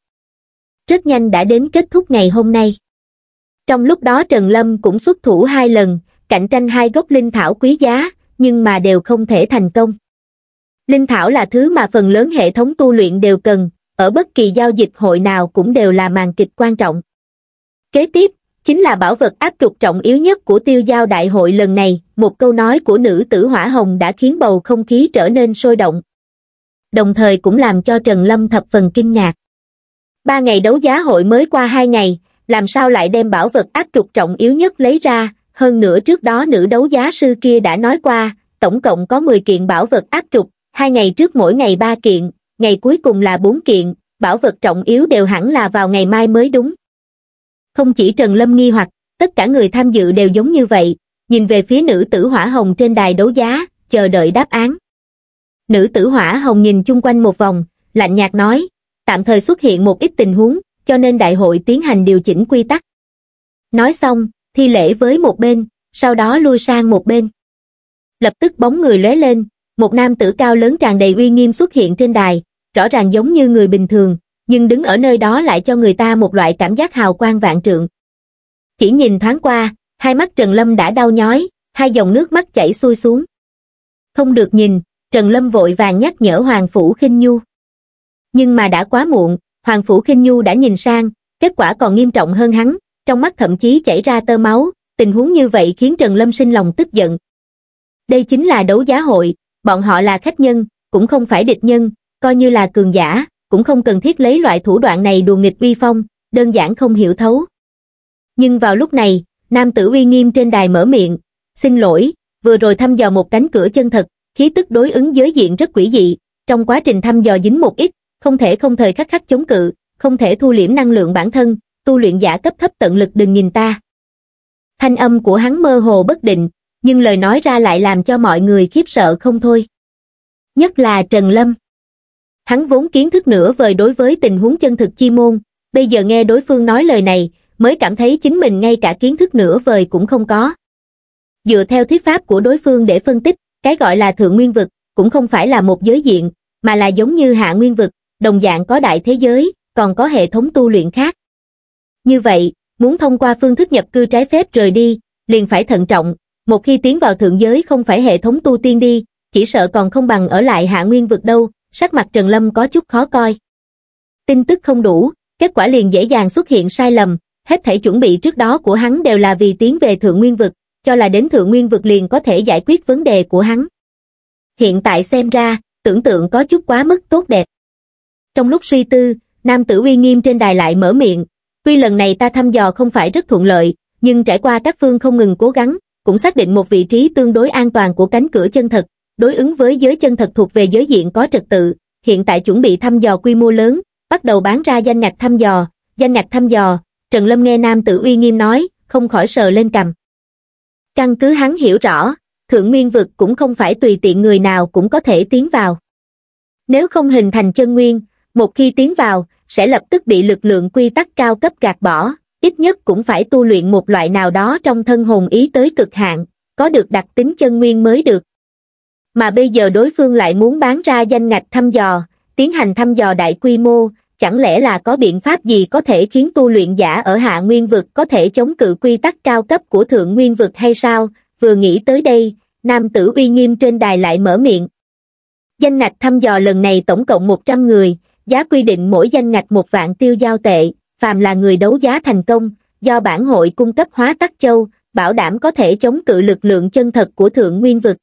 Rất nhanh đã đến kết thúc ngày hôm nay. Trong lúc đó Trần Lâm cũng xuất thủ hai lần, cạnh tranh hai gốc linh thảo quý giá, nhưng mà đều không thể thành công. Linh thảo là thứ mà phần lớn hệ thống tu luyện đều cần, ở bất kỳ giao dịch hội nào cũng đều là màn kịch quan trọng. Kế tiếp, chính là bảo vật áp trục trọng yếu nhất của tiêu giao đại hội lần này một câu nói của nữ tử hỏa hồng đã khiến bầu không khí trở nên sôi động đồng thời cũng làm cho trần lâm thập phần kinh ngạc ba ngày đấu giá hội mới qua hai ngày làm sao lại đem bảo vật áp trục trọng yếu nhất lấy ra hơn nữa trước đó nữ đấu giá sư kia đã nói qua tổng cộng có 10 kiện bảo vật áp trục hai ngày trước mỗi ngày ba kiện ngày cuối cùng là bốn kiện bảo vật trọng yếu đều hẳn là vào ngày mai mới đúng không chỉ Trần Lâm nghi hoặc, tất cả người tham dự đều giống như vậy, nhìn về phía nữ tử hỏa hồng trên đài đấu giá, chờ đợi đáp án. Nữ tử hỏa hồng nhìn chung quanh một vòng, lạnh nhạt nói, tạm thời xuất hiện một ít tình huống, cho nên đại hội tiến hành điều chỉnh quy tắc. Nói xong, thi lễ với một bên, sau đó lui sang một bên. Lập tức bóng người lóe lên, một nam tử cao lớn tràn đầy uy nghiêm xuất hiện trên đài, rõ ràng giống như người bình thường, nhưng đứng ở nơi đó lại cho người ta một loại cảm giác hào quang vạn trượng. Chỉ nhìn thoáng qua, hai mắt Trần Lâm đã đau nhói, hai dòng nước mắt chảy xuôi xuống. Không được nhìn, Trần Lâm vội vàng nhắc nhở Hoàng Phủ khinh Nhu. Nhưng mà đã quá muộn, Hoàng Phủ khinh Nhu đã nhìn sang, kết quả còn nghiêm trọng hơn hắn, trong mắt thậm chí chảy ra tơ máu, tình huống như vậy khiến Trần Lâm sinh lòng tức giận. Đây chính là đấu giá hội, bọn họ là khách nhân, cũng không phải địch nhân, coi như là cường giả, cũng không cần thiết lấy loại thủ đoạn này đùa nghịch uy phong, đơn giản không hiểu thấu. Nhưng vào lúc này, nam tử uy nghiêm trên đài mở miệng, xin lỗi, vừa rồi thăm dò một cánh cửa chân thật, khí tức đối ứng giới diện rất quỷ dị, trong quá trình thăm dò dính một ít, không thể không thời khắc khắc chống cự, không thể thu liễm năng lượng bản thân, tu luyện giả cấp thấp tận lực đừng nhìn ta. Thanh âm của hắn mơ hồ bất định, nhưng lời nói ra lại làm cho mọi người khiếp sợ không thôi. Nhất là Trần Lâm. Hắn vốn kiến thức nửa vời đối với tình huống chân thực chi môn, bây giờ nghe đối phương nói lời này, mới cảm thấy chính mình ngay cả kiến thức nửa vời cũng không có. Dựa theo thuyết pháp của đối phương để phân tích, cái gọi là thượng nguyên vực cũng không phải là một giới diện, mà là giống như hạ nguyên vực, đồng dạng có đại thế giới, còn có hệ thống tu luyện khác. Như vậy, muốn thông qua phương thức nhập cư trái phép rời đi, liền phải thận trọng, một khi tiến vào thượng giới không phải hệ thống tu tiên đi, chỉ sợ còn không bằng ở lại hạ nguyên vực đâu, sắc mặt Trần Lâm có chút khó coi. Tin tức không đủ, kết quả liền dễ dàng xuất hiện sai lầm, hết thảy chuẩn bị trước đó của hắn đều là vì tiến về thượng nguyên vực, cho là đến thượng nguyên vực liền có thể giải quyết vấn đề của hắn. Hiện tại xem ra, tưởng tượng có chút quá mức tốt đẹp. Trong lúc suy tư, nam tử uy nghiêm trên đài lại mở miệng, tuy lần này ta thăm dò không phải rất thuận lợi, nhưng trải qua các phương không ngừng cố gắng, cũng xác định một vị trí tương đối an toàn của cánh cửa chân thật, đối ứng với giới chân thật thuộc về giới diện có trật tự, hiện tại chuẩn bị thăm dò quy mô lớn, bắt đầu bán ra danh ngạch thăm dò, danh ngạch thăm dò, Trần Lâm nghe nam tử uy nghiêm nói, không khỏi sờ lên cầm. Căn cứ hắn hiểu rõ, thượng nguyên vực cũng không phải tùy tiện người nào cũng có thể tiến vào. Nếu không hình thành chân nguyên, một khi tiến vào, sẽ lập tức bị lực lượng quy tắc cao cấp gạt bỏ, ít nhất cũng phải tu luyện một loại nào đó trong thân hồn ý tới cực hạn, có được đặc tính chân nguyên mới được mà bây giờ đối phương lại muốn bán ra danh ngạch thăm dò tiến hành thăm dò đại quy mô chẳng lẽ là có biện pháp gì có thể khiến tu luyện giả ở hạ nguyên vực có thể chống cự quy tắc cao cấp của thượng nguyên vực hay sao vừa nghĩ tới đây nam tử uy nghiêm trên đài lại mở miệng danh ngạch thăm dò lần này tổng cộng một trăm người giá quy định mỗi danh ngạch một vạn tiêu giao tệ phàm là người đấu giá thành công do bản hội cung cấp hóa tắc châu bảo đảm có thể chống cự lực lượng chân thật của thượng nguyên vực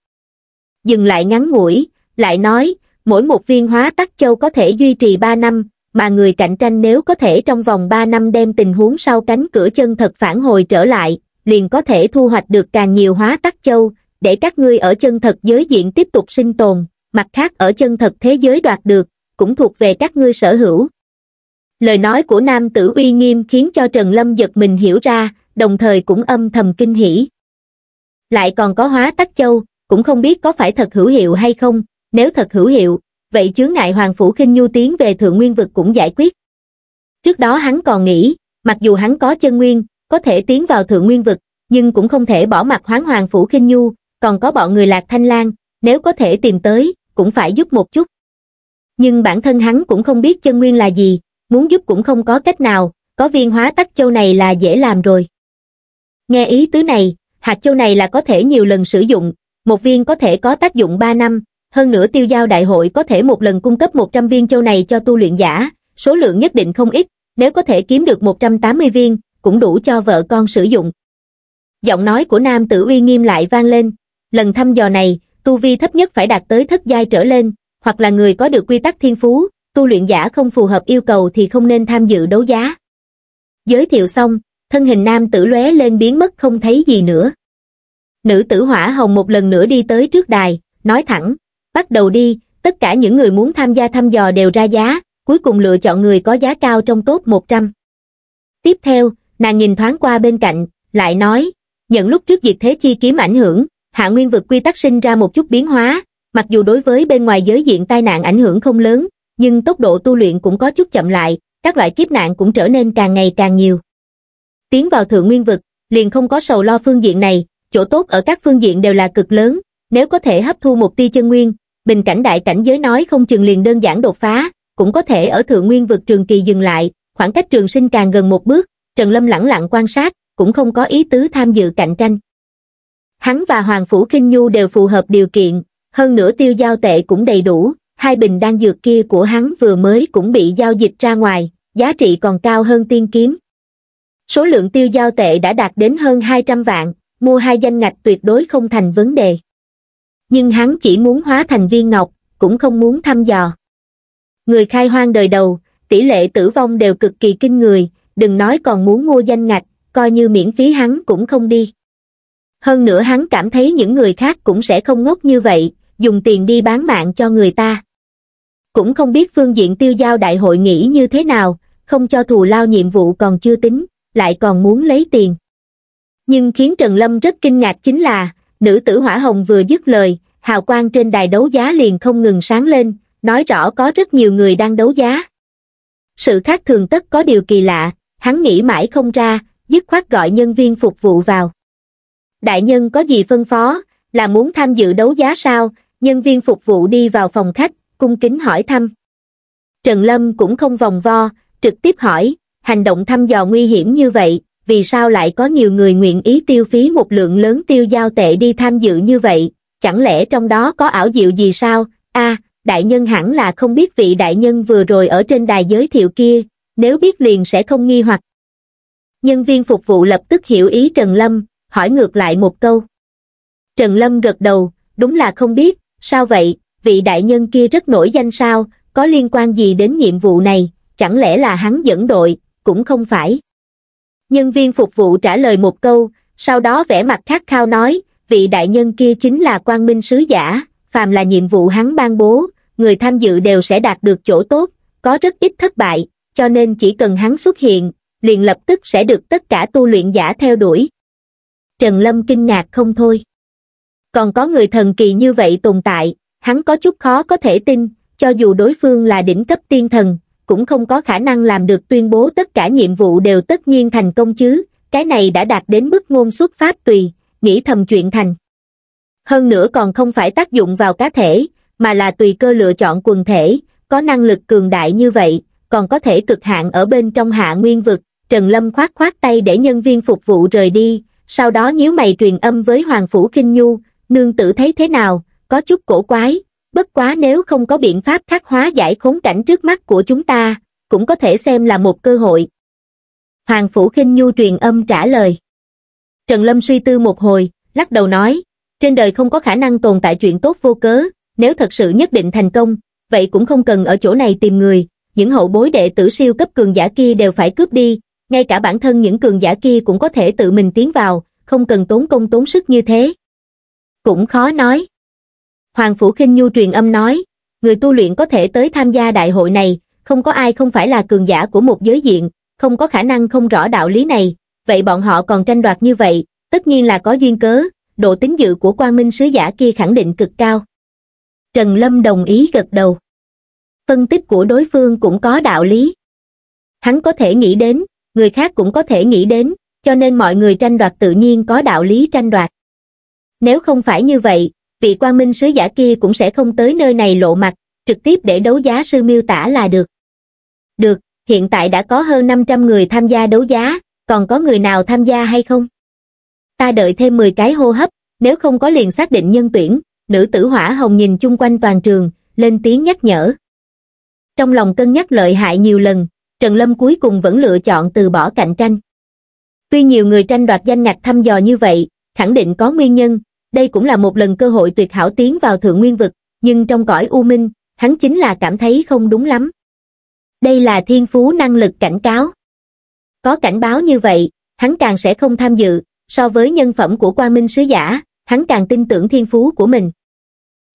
dừng lại ngắn ngủi, lại nói, mỗi một viên hóa tắc châu có thể duy trì 3 năm, mà người cạnh tranh nếu có thể trong vòng 3 năm đem tình huống sau cánh cửa chân thật phản hồi trở lại, liền có thể thu hoạch được càng nhiều hóa tắc châu, để các ngươi ở chân thật giới diện tiếp tục sinh tồn, mặt khác ở chân thật thế giới đoạt được, cũng thuộc về các ngươi sở hữu. Lời nói của nam tử uy nghiêm khiến cho Trần Lâm giật mình hiểu ra, đồng thời cũng âm thầm kinh hỉ. Lại còn có hóa tắc châu, cũng không biết có phải thật hữu hiệu hay không, nếu thật hữu hiệu, vậy chướng ngại Hoàng Phủ khinh Nhu tiến về Thượng Nguyên Vực cũng giải quyết. Trước đó hắn còn nghĩ, mặc dù hắn có chân nguyên, có thể tiến vào Thượng Nguyên Vực, nhưng cũng không thể bỏ mặt hoáng Hoàng Phủ khinh Nhu, còn có bọn người Lạc Thanh Lan, nếu có thể tìm tới, cũng phải giúp một chút. Nhưng bản thân hắn cũng không biết chân nguyên là gì, muốn giúp cũng không có cách nào, có viên hóa tắc châu này là dễ làm rồi. Nghe ý tứ này, hạt châu này là có thể nhiều lần sử dụng, một viên có thể có tác dụng 3 năm, hơn nữa tiêu giao đại hội có thể một lần cung cấp 100 viên châu này cho tu luyện giả, số lượng nhất định không ít, nếu có thể kiếm được 180 viên, cũng đủ cho vợ con sử dụng. Giọng nói của nam tử uy nghiêm lại vang lên, lần thăm dò này, tu vi thấp nhất phải đạt tới thất giai trở lên, hoặc là người có được quy tắc thiên phú, tu luyện giả không phù hợp yêu cầu thì không nên tham dự đấu giá. Giới thiệu xong, thân hình nam tử lóe lên biến mất không thấy gì nữa. Nữ tử hỏa hồng một lần nữa đi tới trước đài, nói thẳng, bắt đầu đi, tất cả những người muốn tham gia thăm dò đều ra giá, cuối cùng lựa chọn người có giá cao trong top 100. Tiếp theo, nàng nhìn thoáng qua bên cạnh, lại nói, nhận lúc trước diệt thế chi kiếm ảnh hưởng, hạ nguyên vực quy tắc sinh ra một chút biến hóa, mặc dù đối với bên ngoài giới diện tai nạn ảnh hưởng không lớn, nhưng tốc độ tu luyện cũng có chút chậm lại, các loại kiếp nạn cũng trở nên càng ngày càng nhiều. Tiến vào thượng nguyên vực, liền không có sầu lo phương diện này, chỗ tốt ở các phương diện đều là cực lớn, nếu có thể hấp thu một tia chân nguyên, bình cảnh đại cảnh giới nói không chừng liền đơn giản đột phá, cũng có thể ở thượng nguyên vực trường kỳ dừng lại, khoảng cách trường sinh càng gần một bước, Trần Lâm lẳng lặng quan sát, cũng không có ý tứ tham dự cạnh tranh. Hắn và Hoàng Phủ Kinh Nhu đều phù hợp điều kiện, hơn nữa tiêu giao tệ cũng đầy đủ, hai bình đan dược kia của hắn vừa mới cũng bị giao dịch ra ngoài, giá trị còn cao hơn tiên kiếm. Số lượng tiêu giao tệ đã đạt đến hơn 200 vạn, mua hai danh ngạch tuyệt đối không thành vấn đề nhưng hắn chỉ muốn hóa thành viên ngọc cũng không muốn thăm dò người khai hoang đời đầu tỷ lệ tử vong đều cực kỳ kinh người đừng nói còn muốn mua danh ngạch coi như miễn phí hắn cũng không đi hơn nữa hắn cảm thấy những người khác cũng sẽ không ngốc như vậy dùng tiền đi bán mạng cho người ta cũng không biết phương diện tiêu giao đại hội nghĩ như thế nào không cho thù lao nhiệm vụ còn chưa tính lại còn muốn lấy tiền nhưng khiến trần lâm rất kinh ngạc chính là nữ tử hỏa hồng vừa dứt lời hào quang trên đài đấu giá liền không ngừng sáng lên nói rõ có rất nhiều người đang đấu giá sự khác thường tất có điều kỳ lạ hắn nghĩ mãi không ra dứt khoát gọi nhân viên phục vụ vào đại nhân có gì phân phó là muốn tham dự đấu giá sao nhân viên phục vụ đi vào phòng khách cung kính hỏi thăm trần lâm cũng không vòng vo trực tiếp hỏi hành động thăm dò nguy hiểm như vậy vì sao lại có nhiều người nguyện ý tiêu phí một lượng lớn tiêu giao tệ đi tham dự như vậy, chẳng lẽ trong đó có ảo diệu gì sao, a đại nhân hẳn là không biết vị đại nhân vừa rồi ở trên đài giới thiệu kia, nếu biết liền sẽ không nghi hoặc. Nhân viên phục vụ lập tức hiểu ý Trần Lâm, hỏi ngược lại một câu. Trần Lâm gật đầu, đúng là không biết, sao vậy, vị đại nhân kia rất nổi danh sao, có liên quan gì đến nhiệm vụ này, chẳng lẽ là hắn dẫn đội, cũng không phải. Nhân viên phục vụ trả lời một câu, sau đó vẻ mặt khát khao nói, vị đại nhân kia chính là quan minh sứ giả, phàm là nhiệm vụ hắn ban bố, người tham dự đều sẽ đạt được chỗ tốt, có rất ít thất bại, cho nên chỉ cần hắn xuất hiện, liền lập tức sẽ được tất cả tu luyện giả theo đuổi. Trần Lâm kinh ngạc không thôi. Còn có người thần kỳ như vậy tồn tại, hắn có chút khó có thể tin, cho dù đối phương là đỉnh cấp tiên thần, cũng không có khả năng làm được tuyên bố tất cả nhiệm vụ đều tất nhiên thành công chứ, cái này đã đạt đến mức ngôn xuất phát tùy, nghĩ thầm chuyện thành. Hơn nữa còn không phải tác dụng vào cá thể, mà là tùy cơ lựa chọn quần thể, có năng lực cường đại như vậy, còn có thể cực hạn ở bên trong hạ nguyên vực, Trần Lâm khoát khoát tay để nhân viên phục vụ rời đi, sau đó nhíu mày truyền âm với Hoàng Phủ Kinh Nhu, nương tử thấy thế nào, có chút cổ quái, bất quá nếu không có biện pháp khắc hóa giải khốn cảnh trước mắt của chúng ta, cũng có thể xem là một cơ hội. Hoàng Phủ khinh Nhu truyền âm trả lời. Trần Lâm suy tư một hồi, lắc đầu nói, trên đời không có khả năng tồn tại chuyện tốt vô cớ, nếu thật sự nhất định thành công, vậy cũng không cần ở chỗ này tìm người, những hậu bối đệ tử siêu cấp cường giả kia đều phải cướp đi, ngay cả bản thân những cường giả kia cũng có thể tự mình tiến vào, không cần tốn công tốn sức như thế. Cũng khó nói. Hoàng Phủ khinh Nhu truyền âm nói, người tu luyện có thể tới tham gia đại hội này, không có ai không phải là cường giả của một giới diện, không có khả năng không rõ đạo lý này, vậy bọn họ còn tranh đoạt như vậy, tất nhiên là có duyên cớ, độ tín dự của quan minh sứ giả kia khẳng định cực cao. Trần Lâm đồng ý gật đầu. Phân tích của đối phương cũng có đạo lý. Hắn có thể nghĩ đến, người khác cũng có thể nghĩ đến, cho nên mọi người tranh đoạt tự nhiên có đạo lý tranh đoạt. Nếu không phải như vậy, vị quan minh sứ giả kia cũng sẽ không tới nơi này lộ mặt, trực tiếp để đấu giá sư miêu tả là được. Được, hiện tại đã có hơn 500 người tham gia đấu giá, còn có người nào tham gia hay không? Ta đợi thêm 10 cái hô hấp, nếu không có liền xác định nhân tuyển, nữ tử hỏa hồng nhìn chung quanh toàn trường, lên tiếng nhắc nhở. Trong lòng cân nhắc lợi hại nhiều lần, Trần Lâm cuối cùng vẫn lựa chọn từ bỏ cạnh tranh. Tuy nhiều người tranh đoạt danh ngạch thăm dò như vậy, khẳng định có nguyên nhân, đây cũng là một lần cơ hội tuyệt hảo tiến vào thượng nguyên vực, nhưng trong cõi u minh, hắn chính là cảm thấy không đúng lắm. Đây là thiên phú năng lực cảnh cáo. Có cảnh báo như vậy, hắn càng sẽ không tham dự, so với nhân phẩm của quan minh sứ giả, hắn càng tin tưởng thiên phú của mình.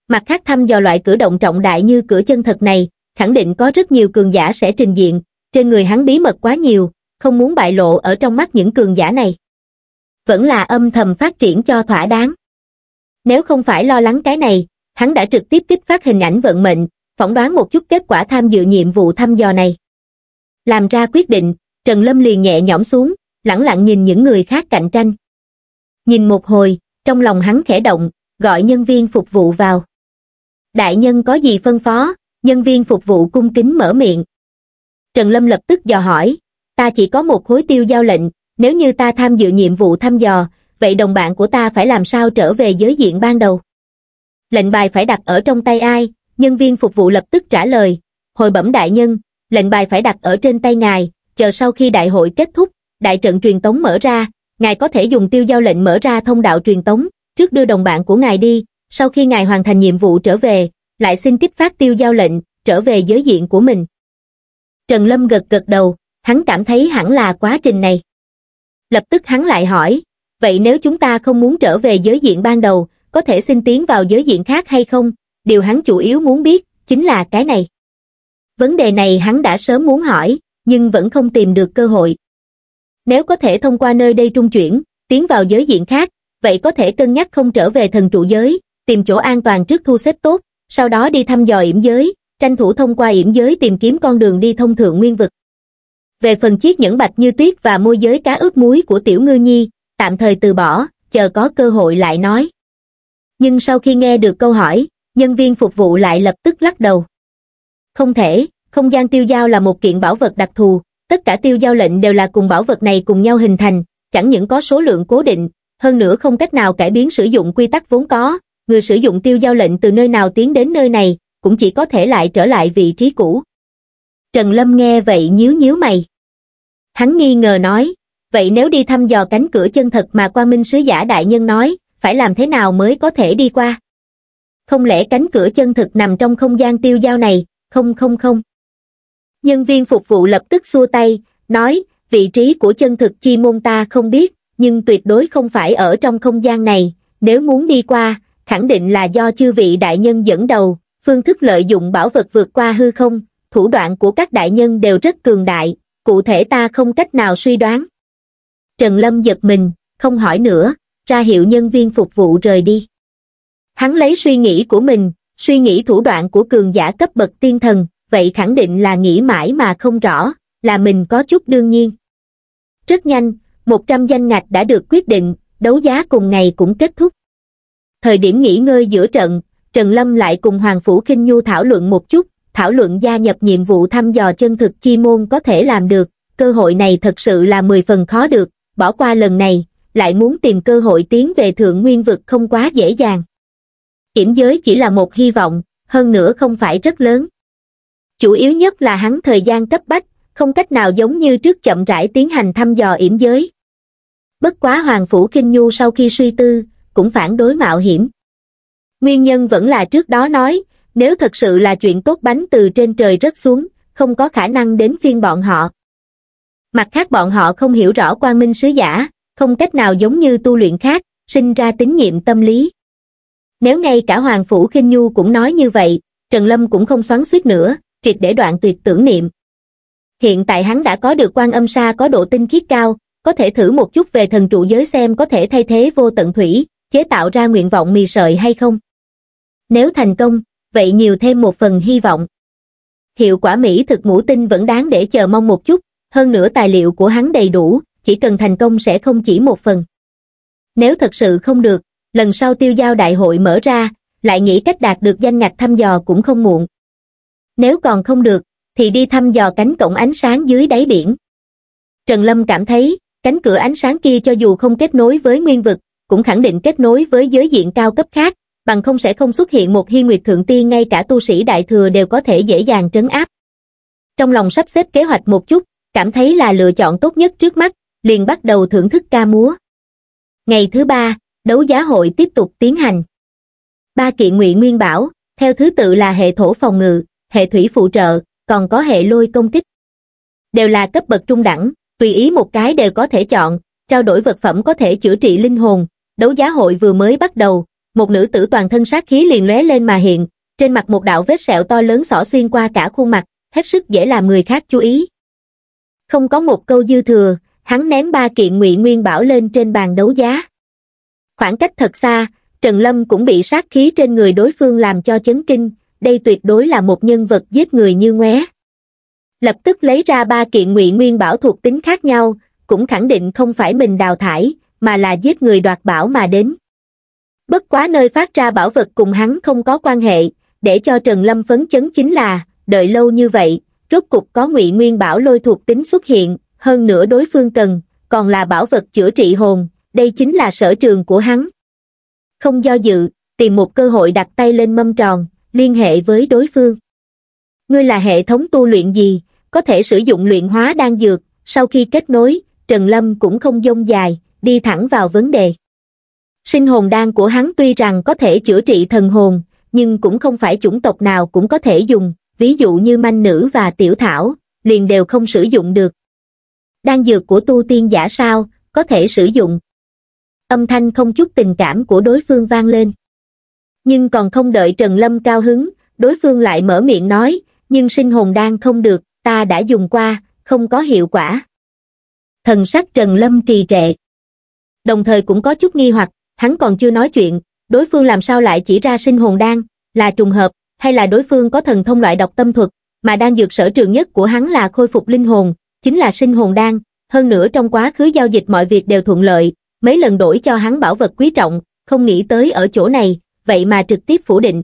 Mặt khác thăm dò loại cửa động trọng đại như cửa chân thật này, khẳng định có rất nhiều cường giả sẽ trình diện, trên người hắn bí mật quá nhiều, không muốn bại lộ ở trong mắt những cường giả này. Vẫn là âm thầm phát triển cho thỏa đáng. Nếu không phải lo lắng cái này, hắn đã trực tiếp kích phát hình ảnh vận mệnh, phỏng đoán một chút kết quả tham dự nhiệm vụ thăm dò này. Làm ra quyết định, Trần Lâm liền nhẹ nhõm xuống, lẳng lặng nhìn những người khác cạnh tranh. Nhìn một hồi, trong lòng hắn khẽ động, gọi nhân viên phục vụ vào. Đại nhân có gì phân phó, nhân viên phục vụ cung kính mở miệng. Trần Lâm lập tức dò hỏi, ta chỉ có một khối tiêu giao lệnh, nếu như ta tham dự nhiệm vụ thăm dò, vậy đồng bạn của ta phải làm sao trở về giới diện ban đầu? Lệnh bài phải đặt ở trong tay ai? Nhân viên phục vụ lập tức trả lời, hồi bẩm đại nhân, lệnh bài phải đặt ở trên tay ngài, chờ sau khi đại hội kết thúc, đại trận truyền tống mở ra, ngài có thể dùng tiêu giao lệnh mở ra thông đạo truyền tống, trước đưa đồng bạn của ngài đi, sau khi ngài hoàn thành nhiệm vụ trở về, lại xin kích phát tiêu giao lệnh, trở về giới diện của mình. Trần Lâm gật gật đầu, hắn cảm thấy hẳn là quá trình này. Lập tức hắn lại hỏi, vậy nếu chúng ta không muốn trở về giới diện ban đầu, có thể xin tiến vào giới diện khác hay không? Điều hắn chủ yếu muốn biết, chính là cái này. Vấn đề này hắn đã sớm muốn hỏi, nhưng vẫn không tìm được cơ hội. Nếu có thể thông qua nơi đây trung chuyển, tiến vào giới diện khác, vậy có thể cân nhắc không trở về thần trụ giới, tìm chỗ an toàn trước thu xếp tốt, sau đó đi thăm dò yểm giới, tranh thủ thông qua yểm giới tìm kiếm con đường đi thông thượng nguyên vực. Về phần chiếc nhẫn bạch như tuyết và môi giới cá ướp muối của Tiểu Ngư Nhi, tạm thời từ bỏ, chờ có cơ hội lại nói. Nhưng sau khi nghe được câu hỏi, nhân viên phục vụ lại lập tức lắc đầu. Không thể, không gian tiêu giao là một kiện bảo vật đặc thù, tất cả tiêu giao lệnh đều là cùng bảo vật này cùng nhau hình thành, chẳng những có số lượng cố định, hơn nữa không cách nào cải biến sử dụng quy tắc vốn có, người sử dụng tiêu giao lệnh từ nơi nào tiến đến nơi này, cũng chỉ có thể lại trở lại vị trí cũ. Trần Lâm nghe vậy nhíu nhíu mày. Hắn nghi ngờ nói, vậy nếu đi thăm dò cánh cửa chân thật mà quan minh sứ giả đại nhân nói, phải làm thế nào mới có thể đi qua? Không lẽ cánh cửa chân thực nằm trong không gian tiêu giao này, không không không? Nhân viên phục vụ lập tức xua tay, nói, vị trí của chân thực chi môn ta không biết, nhưng tuyệt đối không phải ở trong không gian này, nếu muốn đi qua, khẳng định là do chư vị đại nhân dẫn đầu, phương thức lợi dụng bảo vật vượt qua hư không, thủ đoạn của các đại nhân đều rất cường đại, cụ thể ta không cách nào suy đoán. Trần Lâm giật mình, không hỏi nữa, ra hiệu nhân viên phục vụ rời đi. Hắn lấy suy nghĩ của mình, suy nghĩ thủ đoạn của cường giả cấp bậc tiên thần, vậy khẳng định là nghĩ mãi mà không rõ, là mình có chút đương nhiên. Rất nhanh, 100 danh ngạch đã được quyết định, đấu giá cùng ngày cũng kết thúc. Thời điểm nghỉ ngơi giữa trận, Trần Lâm lại cùng Hoàng Phủ Kinh Nhu thảo luận một chút, thảo luận gia nhập nhiệm vụ thăm dò chân thực chi môn có thể làm được, cơ hội này thật sự là 10 phần khó được, bỏ qua lần này, lại muốn tìm cơ hội tiến về thượng nguyên vực không quá dễ dàng. Kiểm giới chỉ là một hy vọng, hơn nữa không phải rất lớn. Chủ yếu nhất là hắn thời gian cấp bách, không cách nào giống như trước chậm rãi tiến hành thăm dò yểm giới. Bất quá Hoàng Phủ Kinh Nhu sau khi suy tư, cũng phản đối mạo hiểm. Nguyên nhân vẫn là trước đó nói, nếu thật sự là chuyện tốt bánh từ trên trời rớt xuống, không có khả năng đến phiên bọn họ mặt khác bọn họ không hiểu rõ quan minh sứ giả không cách nào giống như tu luyện khác sinh ra tín nhiệm tâm lý nếu ngay cả hoàng phủ khinh nhu cũng nói như vậy trần lâm cũng không xoắn suýt nữa triệt để đoạn tuyệt tưởng niệm hiện tại hắn đã có được quan âm sa có độ tinh khiết cao có thể thử một chút về thần trụ giới xem có thể thay thế vô tận thủy chế tạo ra nguyện vọng mì sợi hay không nếu thành công vậy nhiều thêm một phần hy vọng hiệu quả mỹ thực ngũ tinh vẫn đáng để chờ mong một chút hơn nữa tài liệu của hắn đầy đủ, chỉ cần thành công sẽ không chỉ một phần. Nếu thật sự không được, lần sau tiêu giao đại hội mở ra, lại nghĩ cách đạt được danh ngạch thăm dò cũng không muộn. Nếu còn không được, thì đi thăm dò cánh cổng ánh sáng dưới đáy biển. Trần Lâm cảm thấy, cánh cửa ánh sáng kia cho dù không kết nối với nguyên vực, cũng khẳng định kết nối với giới diện cao cấp khác, bằng không sẽ không xuất hiện một hiên nguyệt thượng tiên ngay cả tu sĩ đại thừa đều có thể dễ dàng trấn áp. Trong lòng sắp xếp kế hoạch một chút, cảm thấy là lựa chọn tốt nhất trước mắt, liền bắt đầu thưởng thức ca múa. Ngày thứ ba, đấu giá hội tiếp tục tiến hành. Ba kiện ngụy nguyên bảo, theo thứ tự là hệ thổ phòng ngự, hệ thủy phụ trợ, còn có hệ lôi công kích. Đều là cấp bậc trung đẳng, tùy ý một cái đều có thể chọn, trao đổi vật phẩm có thể chữa trị linh hồn. Đấu giá hội vừa mới bắt đầu, một nữ tử toàn thân sát khí liền lóe lên mà hiện, trên mặt một đạo vết sẹo to lớn xỏ xuyên qua cả khuôn mặt, hết sức dễ làm người khác chú ý không có một câu dư thừa hắn ném ba kiện ngụy nguyên bảo lên trên bàn đấu giá khoảng cách thật xa trần lâm cũng bị sát khí trên người đối phương làm cho chấn kinh đây tuyệt đối là một nhân vật giết người như ngoé lập tức lấy ra ba kiện ngụy nguyên bảo thuộc tính khác nhau cũng khẳng định không phải mình đào thải mà là giết người đoạt bảo mà đến bất quá nơi phát ra bảo vật cùng hắn không có quan hệ để cho trần lâm phấn chấn chính là đợi lâu như vậy rốt cục có ngụy nguyên bảo lôi thuộc tính xuất hiện, hơn nữa đối phương cần, còn là bảo vật chữa trị hồn, đây chính là sở trường của hắn. Không do dự, tìm một cơ hội đặt tay lên mâm tròn, liên hệ với đối phương. Ngươi là hệ thống tu luyện gì, có thể sử dụng luyện hóa đan dược, sau khi kết nối, Trần Lâm cũng không dông dài, đi thẳng vào vấn đề. Sinh hồn đan của hắn tuy rằng có thể chữa trị thần hồn, nhưng cũng không phải chủng tộc nào cũng có thể dùng, ví dụ như manh nữ và tiểu thảo, liền đều không sử dụng được. Đan dược của tu tiên giả sao, có thể sử dụng. Âm thanh không chút tình cảm của đối phương vang lên. Nhưng còn không đợi Trần Lâm cao hứng, đối phương lại mở miệng nói, nhưng sinh hồn đan không được, ta đã dùng qua, không có hiệu quả. Thần sắc Trần Lâm trì trệ. Đồng thời cũng có chút nghi hoặc, hắn còn chưa nói chuyện, đối phương làm sao lại chỉ ra sinh hồn đan, là trùng hợp, hay là đối phương có thần thông loại độc tâm thuật, mà đang dược sở trường nhất của hắn là khôi phục linh hồn, chính là sinh hồn đan, hơn nữa trong quá khứ giao dịch mọi việc đều thuận lợi, mấy lần đổi cho hắn bảo vật quý trọng, không nghĩ tới ở chỗ này, vậy mà trực tiếp phủ định.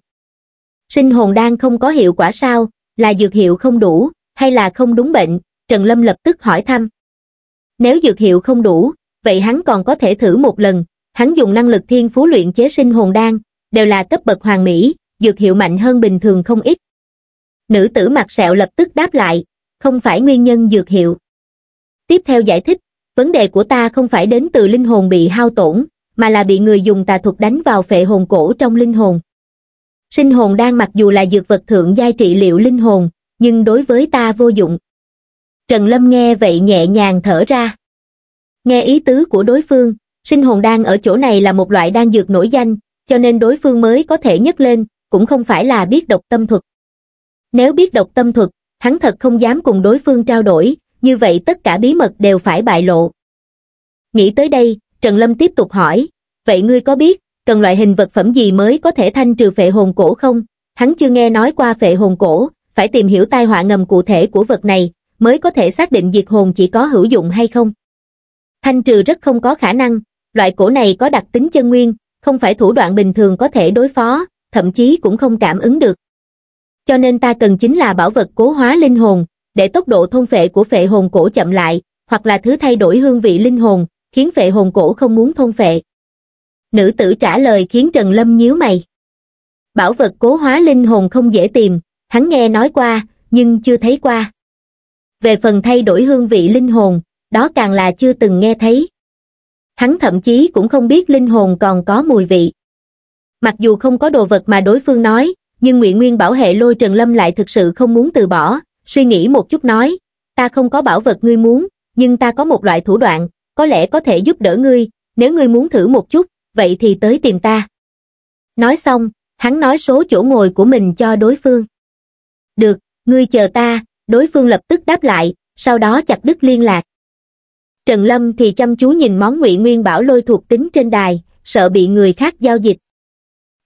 Sinh hồn đan không có hiệu quả sao, là dược hiệu không đủ, hay là không đúng bệnh, Trần Lâm lập tức hỏi thăm. Nếu dược hiệu không đủ, vậy hắn còn có thể thử một lần, hắn dùng năng lực thiên phú luyện chế sinh hồn đan, đều là cấp bậc hoàng mỹ, dược hiệu mạnh hơn bình thường không ít. Nữ tử mặt sẹo lập tức đáp lại, không phải nguyên nhân dược hiệu. Tiếp theo giải thích, vấn đề của ta không phải đến từ linh hồn bị hao tổn, mà là bị người dùng tà thuật đánh vào phệ hồn cổ trong linh hồn. Sinh hồn đan mặc dù là dược vật thượng giai trị liệu linh hồn, nhưng đối với ta vô dụng. Trần Lâm nghe vậy nhẹ nhàng thở ra. Nghe ý tứ của đối phương, sinh hồn đan ở chỗ này là một loại đan dược nổi danh, cho nên đối phương mới có thể nhấc lên, cũng không phải là biết độc tâm thuật. Nếu biết độc tâm thuật, hắn thật không dám cùng đối phương trao đổi, như vậy tất cả bí mật đều phải bại lộ. Nghĩ tới đây, Trần Lâm tiếp tục hỏi, vậy ngươi có biết, cần loại hình vật phẩm gì mới có thể thanh trừ phệ hồn cổ không? Hắn chưa nghe nói qua phệ hồn cổ, phải tìm hiểu tai họa ngầm cụ thể của vật này, mới có thể xác định diệt hồn chỉ có hữu dụng hay không. Thanh trừ rất không có khả năng, loại cổ này có đặc tính chân nguyên, không phải thủ đoạn bình thường có thể đối phó, thậm chí cũng không cảm ứng được. Cho nên ta cần chính là bảo vật cố hóa linh hồn, để tốc độ thông phệ của phệ hồn cổ chậm lại, hoặc là thứ thay đổi hương vị linh hồn, khiến phệ hồn cổ không muốn thông phệ. Nữ tử trả lời khiến Trần Lâm nhíu mày. Bảo vật cố hóa linh hồn không dễ tìm, hắn nghe nói qua, nhưng chưa thấy qua. Về phần thay đổi hương vị linh hồn, đó càng là chưa từng nghe thấy. Hắn thậm chí cũng không biết linh hồn còn có mùi vị mặc dù không có đồ vật mà đối phương nói, nhưng Ngụy Nguyên bảo hệ lôi Trần Lâm lại thực sự không muốn từ bỏ, suy nghĩ một chút nói, ta không có bảo vật ngươi muốn, nhưng ta có một loại thủ đoạn, có lẽ có thể giúp đỡ ngươi, nếu ngươi muốn thử một chút, vậy thì tới tìm ta. Nói xong, hắn nói số chỗ ngồi của mình cho đối phương. Được, ngươi chờ ta, đối phương lập tức đáp lại, sau đó chặt đứt liên lạc. Trần Lâm thì chăm chú nhìn món ngụy nguyên bảo lôi thuộc tính trên đài, sợ bị người khác giao dịch,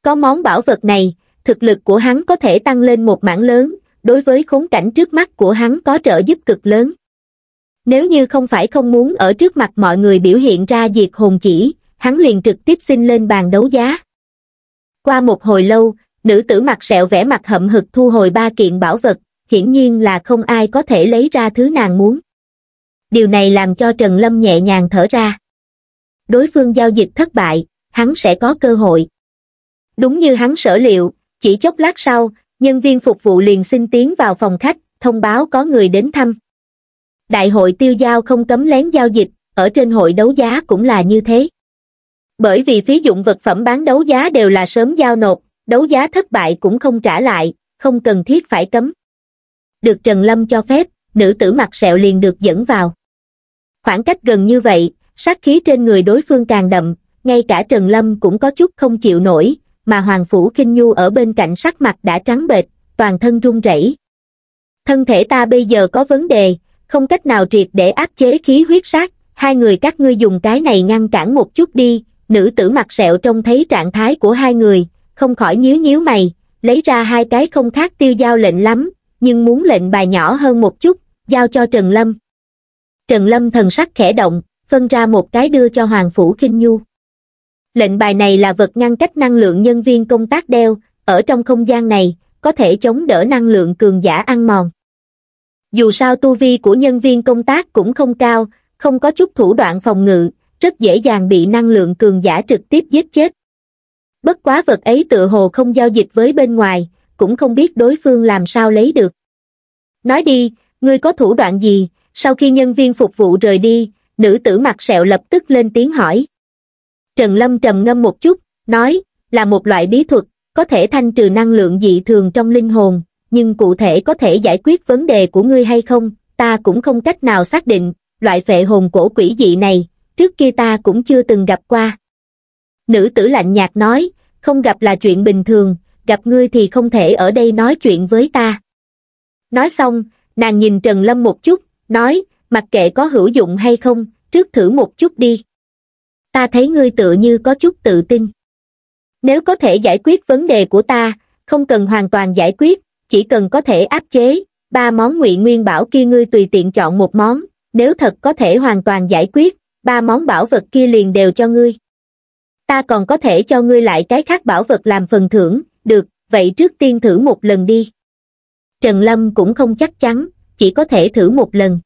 có món bảo vật này, thực lực của hắn có thể tăng lên một mảng lớn, đối với khốn cảnh trước mắt của hắn có trợ giúp cực lớn. Nếu như không phải không muốn ở trước mặt mọi người biểu hiện ra diệt hồn chỉ, hắn liền trực tiếp xin lên bàn đấu giá. Qua một hồi lâu, nữ tử mặt sẹo vẽ mặt hậm hực thu hồi ba kiện bảo vật, hiển nhiên là không ai có thể lấy ra thứ nàng muốn. Điều này làm cho Trần Lâm nhẹ nhàng thở ra. Đối phương giao dịch thất bại, hắn sẽ có cơ hội đúng như hắn sở liệu chỉ chốc lát sau nhân viên phục vụ liền xin tiến vào phòng khách thông báo có người đến thăm đại hội tiêu giao không cấm lén giao dịch ở trên hội đấu giá cũng là như thế bởi vì phí dụng vật phẩm bán đấu giá đều là sớm giao nộp đấu giá thất bại cũng không trả lại không cần thiết phải cấm được trần lâm cho phép nữ tử mặt sẹo liền được dẫn vào khoảng cách gần như vậy sát khí trên người đối phương càng đậm ngay cả trần lâm cũng có chút không chịu nổi mà Hoàng Phủ Kinh Nhu ở bên cạnh sắc mặt đã trắng bệch, toàn thân run rẩy. Thân thể ta bây giờ có vấn đề, không cách nào triệt để áp chế khí huyết sát, hai người các ngươi dùng cái này ngăn cản một chút đi, nữ tử mặt sẹo trông thấy trạng thái của hai người, không khỏi nhíu nhíu mày, lấy ra hai cái không khác tiêu giao lệnh lắm, nhưng muốn lệnh bài nhỏ hơn một chút, giao cho Trần Lâm. Trần Lâm thần sắc khẽ động, phân ra một cái đưa cho Hoàng Phủ Kinh Nhu lệnh bài này là vật ngăn cách năng lượng nhân viên công tác đeo ở trong không gian này có thể chống đỡ năng lượng cường giả ăn mòn dù sao tu vi của nhân viên công tác cũng không cao không có chút thủ đoạn phòng ngự rất dễ dàng bị năng lượng cường giả trực tiếp giết chết bất quá vật ấy tựa hồ không giao dịch với bên ngoài cũng không biết đối phương làm sao lấy được nói đi ngươi có thủ đoạn gì sau khi nhân viên phục vụ rời đi nữ tử mặt sẹo lập tức lên tiếng hỏi Trần Lâm trầm ngâm một chút, nói, là một loại bí thuật, có thể thanh trừ năng lượng dị thường trong linh hồn, nhưng cụ thể có thể giải quyết vấn đề của ngươi hay không, ta cũng không cách nào xác định, loại phệ hồn cổ quỷ dị này, trước kia ta cũng chưa từng gặp qua. Nữ tử lạnh nhạt nói, không gặp là chuyện bình thường, gặp ngươi thì không thể ở đây nói chuyện với ta. Nói xong, nàng nhìn Trần Lâm một chút, nói, mặc kệ có hữu dụng hay không, trước thử một chút đi ta thấy ngươi tựa như có chút tự tin. Nếu có thể giải quyết vấn đề của ta, không cần hoàn toàn giải quyết, chỉ cần có thể áp chế, ba món ngụy nguyên bảo kia ngươi tùy tiện chọn một món, nếu thật có thể hoàn toàn giải quyết, ba món bảo vật kia liền đều cho ngươi. Ta còn có thể cho ngươi lại cái khác bảo vật làm phần thưởng, được, vậy trước tiên thử một lần đi. Trần Lâm cũng không chắc chắn, chỉ có thể thử một lần.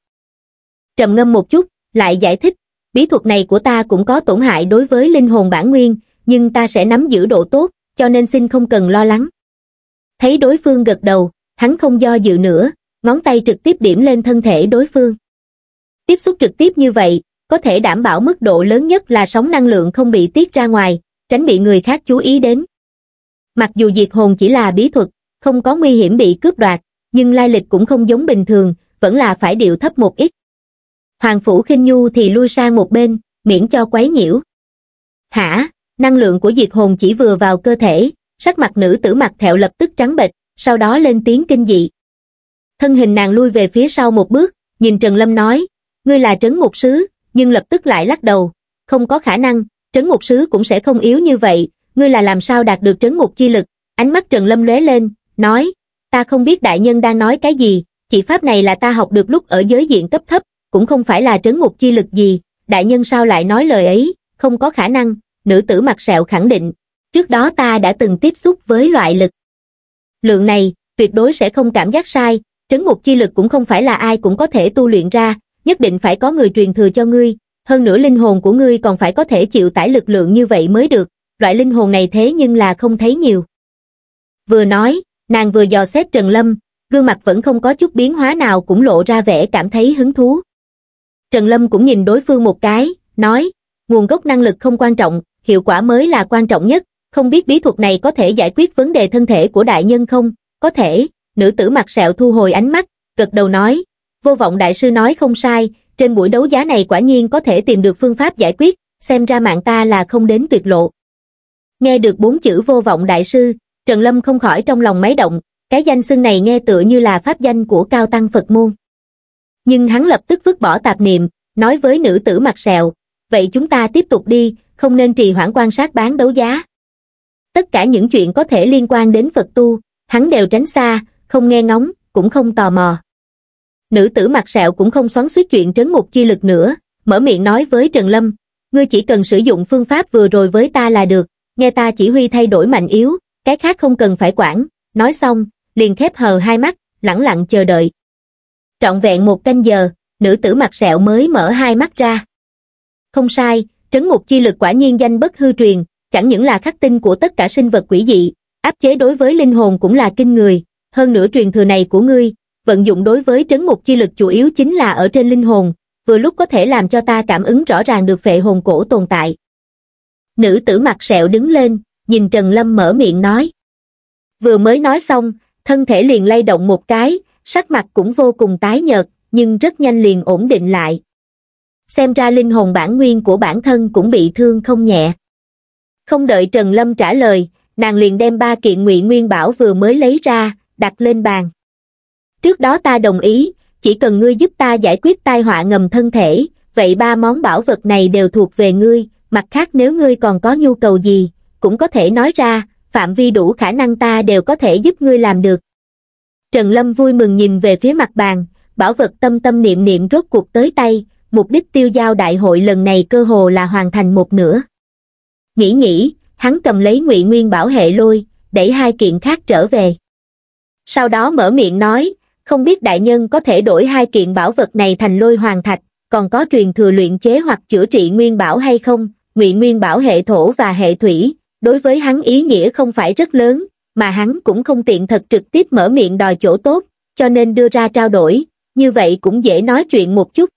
Trầm ngâm một chút, lại giải thích, bí thuật này của ta cũng có tổn hại đối với linh hồn bản nguyên, nhưng ta sẽ nắm giữ độ tốt, cho nên xin không cần lo lắng. Thấy đối phương gật đầu, hắn không do dự nữa, ngón tay trực tiếp điểm lên thân thể đối phương. Tiếp xúc trực tiếp như vậy, có thể đảm bảo mức độ lớn nhất là sóng năng lượng không bị tiết ra ngoài, tránh bị người khác chú ý đến. Mặc dù diệt hồn chỉ là bí thuật, không có nguy hiểm bị cướp đoạt, nhưng lai lịch cũng không giống bình thường, vẫn là phải điều thấp một ít. Hoàng Phủ khinh Nhu thì lui sang một bên, miễn cho quấy nhiễu. Hả, năng lượng của diệt hồn chỉ vừa vào cơ thể, sắc mặt nữ tử mặt thẹo lập tức trắng bệch, sau đó lên tiếng kinh dị. Thân hình nàng lui về phía sau một bước, nhìn Trần Lâm nói, ngươi là trấn mục sứ, nhưng lập tức lại lắc đầu, không có khả năng, trấn mục sứ cũng sẽ không yếu như vậy, ngươi là làm sao đạt được trấn mục chi lực, ánh mắt Trần Lâm lóe lên, nói, ta không biết đại nhân đang nói cái gì, chỉ pháp này là ta học được lúc ở giới diện cấp thấp, cũng không phải là trấn ngục chi lực gì, đại nhân sao lại nói lời ấy, không có khả năng, nữ tử mặt sẹo khẳng định, trước đó ta đã từng tiếp xúc với loại lực. Lượng này, tuyệt đối sẽ không cảm giác sai, trấn ngục chi lực cũng không phải là ai cũng có thể tu luyện ra, nhất định phải có người truyền thừa cho ngươi, hơn nữa linh hồn của ngươi còn phải có thể chịu tải lực lượng như vậy mới được, loại linh hồn này thế nhưng là không thấy nhiều. Vừa nói, nàng vừa dò xét Trần Lâm, gương mặt vẫn không có chút biến hóa nào cũng lộ ra vẻ cảm thấy hứng thú. Trần Lâm cũng nhìn đối phương một cái, nói, nguồn gốc năng lực không quan trọng, hiệu quả mới là quan trọng nhất, không biết bí thuật này có thể giải quyết vấn đề thân thể của đại nhân không? Có thể, nữ tử mặt sẹo thu hồi ánh mắt, gật đầu nói, vô vọng đại sư nói không sai, trên buổi đấu giá này quả nhiên có thể tìm được phương pháp giải quyết, xem ra mạng ta là không đến tuyệt lộ. Nghe được bốn chữ vô vọng đại sư, Trần Lâm không khỏi trong lòng máy động, cái danh xưng này nghe tựa như là pháp danh của cao tăng Phật môn nhưng hắn lập tức vứt bỏ tạp niệm nói với nữ tử mặt sẹo vậy chúng ta tiếp tục đi không nên trì hoãn quan sát bán đấu giá tất cả những chuyện có thể liên quan đến phật tu hắn đều tránh xa không nghe ngóng cũng không tò mò nữ tử mặt sẹo cũng không xoắn suýt chuyện trấn ngục chi lực nữa mở miệng nói với trần lâm ngươi chỉ cần sử dụng phương pháp vừa rồi với ta là được nghe ta chỉ huy thay đổi mạnh yếu cái khác không cần phải quản nói xong liền khép hờ hai mắt lẳng lặng chờ đợi Trọn vẹn một canh giờ, nữ tử mặt sẹo mới mở hai mắt ra. Không sai, trấn ngục chi lực quả nhiên danh bất hư truyền, chẳng những là khắc tinh của tất cả sinh vật quỷ dị, áp chế đối với linh hồn cũng là kinh người, hơn nữa truyền thừa này của ngươi, vận dụng đối với trấn ngục chi lực chủ yếu chính là ở trên linh hồn, vừa lúc có thể làm cho ta cảm ứng rõ ràng được phệ hồn cổ tồn tại. Nữ tử mặt sẹo đứng lên, nhìn Trần Lâm mở miệng nói. Vừa mới nói xong, thân thể liền lay động một cái, sắc mặt cũng vô cùng tái nhợt, nhưng rất nhanh liền ổn định lại. Xem ra linh hồn bản nguyên của bản thân cũng bị thương không nhẹ. Không đợi Trần Lâm trả lời, nàng liền đem ba kiện ngụy nguyên bảo vừa mới lấy ra, đặt lên bàn. Trước đó ta đồng ý, chỉ cần ngươi giúp ta giải quyết tai họa ngầm thân thể, vậy ba món bảo vật này đều thuộc về ngươi, mặt khác nếu ngươi còn có nhu cầu gì, cũng có thể nói ra, phạm vi đủ khả năng ta đều có thể giúp ngươi làm được. Trần Lâm vui mừng nhìn về phía mặt bàn, bảo vật tâm tâm niệm niệm rốt cuộc tới tay, mục đích tiêu giao đại hội lần này cơ hồ là hoàn thành một nửa. Nghĩ nghĩ, hắn cầm lấy ngụy nguyên bảo hệ lôi, đẩy hai kiện khác trở về. Sau đó mở miệng nói, không biết đại nhân có thể đổi hai kiện bảo vật này thành lôi hoàng thạch, còn có truyền thừa luyện chế hoặc chữa trị nguyên bảo hay không, ngụy nguyên bảo hệ thổ và hệ thủy, đối với hắn ý nghĩa không phải rất lớn, mà hắn cũng không tiện thật trực tiếp mở miệng đòi chỗ tốt, cho nên đưa ra trao đổi, như vậy cũng dễ nói chuyện một chút.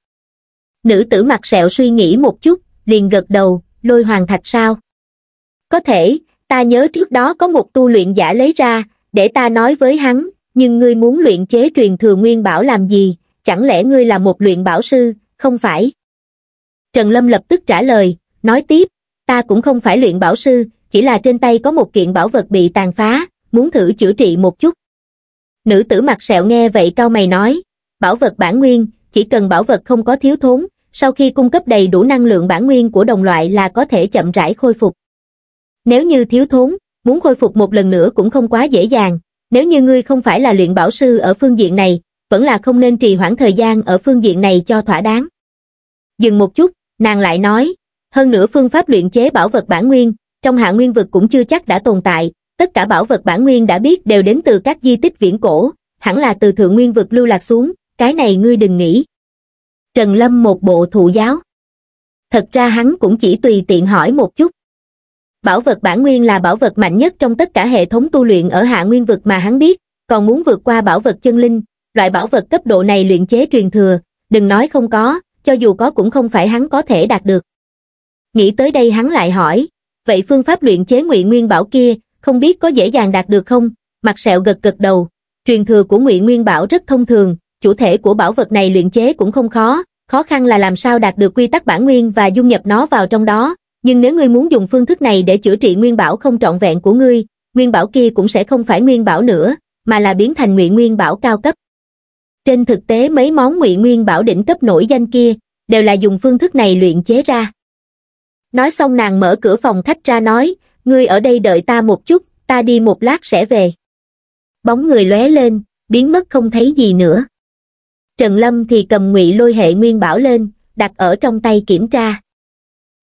Nữ tử mặt sẹo suy nghĩ một chút, liền gật đầu, lôi hoàng thạch sao? Có thể, ta nhớ trước đó có một tu luyện giả lấy ra, để ta nói với hắn, nhưng ngươi muốn luyện chế truyền thừa nguyên bảo làm gì, chẳng lẽ ngươi là một luyện bảo sư, không phải? Trần Lâm lập tức trả lời, nói tiếp, ta cũng không phải luyện bảo sư, chỉ là trên tay có một kiện bảo vật bị tàn phá, muốn thử chữa trị một chút. Nữ tử mặt sẹo nghe vậy cao mày nói, bảo vật bản nguyên, chỉ cần bảo vật không có thiếu thốn, sau khi cung cấp đầy đủ năng lượng bản nguyên của đồng loại là có thể chậm rãi khôi phục. Nếu như thiếu thốn, muốn khôi phục một lần nữa cũng không quá dễ dàng, nếu như ngươi không phải là luyện bảo sư ở phương diện này, vẫn là không nên trì hoãn thời gian ở phương diện này cho thỏa đáng. Dừng một chút, nàng lại nói, hơn nữa phương pháp luyện chế bảo vật bản nguyên, trong hạ nguyên vực cũng chưa chắc đã tồn tại, tất cả bảo vật bản nguyên đã biết đều đến từ các di tích viễn cổ, hẳn là từ thượng nguyên vực lưu lạc xuống, cái này ngươi đừng nghĩ. Trần Lâm một bộ thụ giáo. Thật ra hắn cũng chỉ tùy tiện hỏi một chút. Bảo vật bản nguyên là bảo vật mạnh nhất trong tất cả hệ thống tu luyện ở hạ nguyên vực mà hắn biết, còn muốn vượt qua bảo vật chân linh, loại bảo vật cấp độ này luyện chế truyền thừa, đừng nói không có, cho dù có cũng không phải hắn có thể đạt được. Nghĩ tới đây hắn lại hỏi, vậy phương pháp luyện chế nguyện nguyên bảo kia, không biết có dễ dàng đạt được không? Mặt sẹo gật gật đầu, truyền thừa của nguyện Nguyên Bảo rất thông thường, chủ thể của bảo vật này luyện chế cũng không khó, khó khăn là làm sao đạt được quy tắc bản nguyên và dung nhập nó vào trong đó, nhưng nếu ngươi muốn dùng phương thức này để chữa trị nguyên bảo không trọn vẹn của ngươi, nguyên bảo kia cũng sẽ không phải nguyên bảo nữa, mà là biến thành nguyện nguyên bảo cao cấp. Trên thực tế mấy món nguyện nguyên bảo đỉnh cấp nổi danh kia đều là dùng phương thức này luyện chế ra. Nói xong nàng mở cửa phòng khách ra nói, ngươi ở đây đợi ta một chút, ta đi một lát sẽ về. Bóng người lóe lên, biến mất không thấy gì nữa. Trần Lâm thì cầm ngụy lôi hệ nguyên bảo lên, đặt ở trong tay kiểm tra.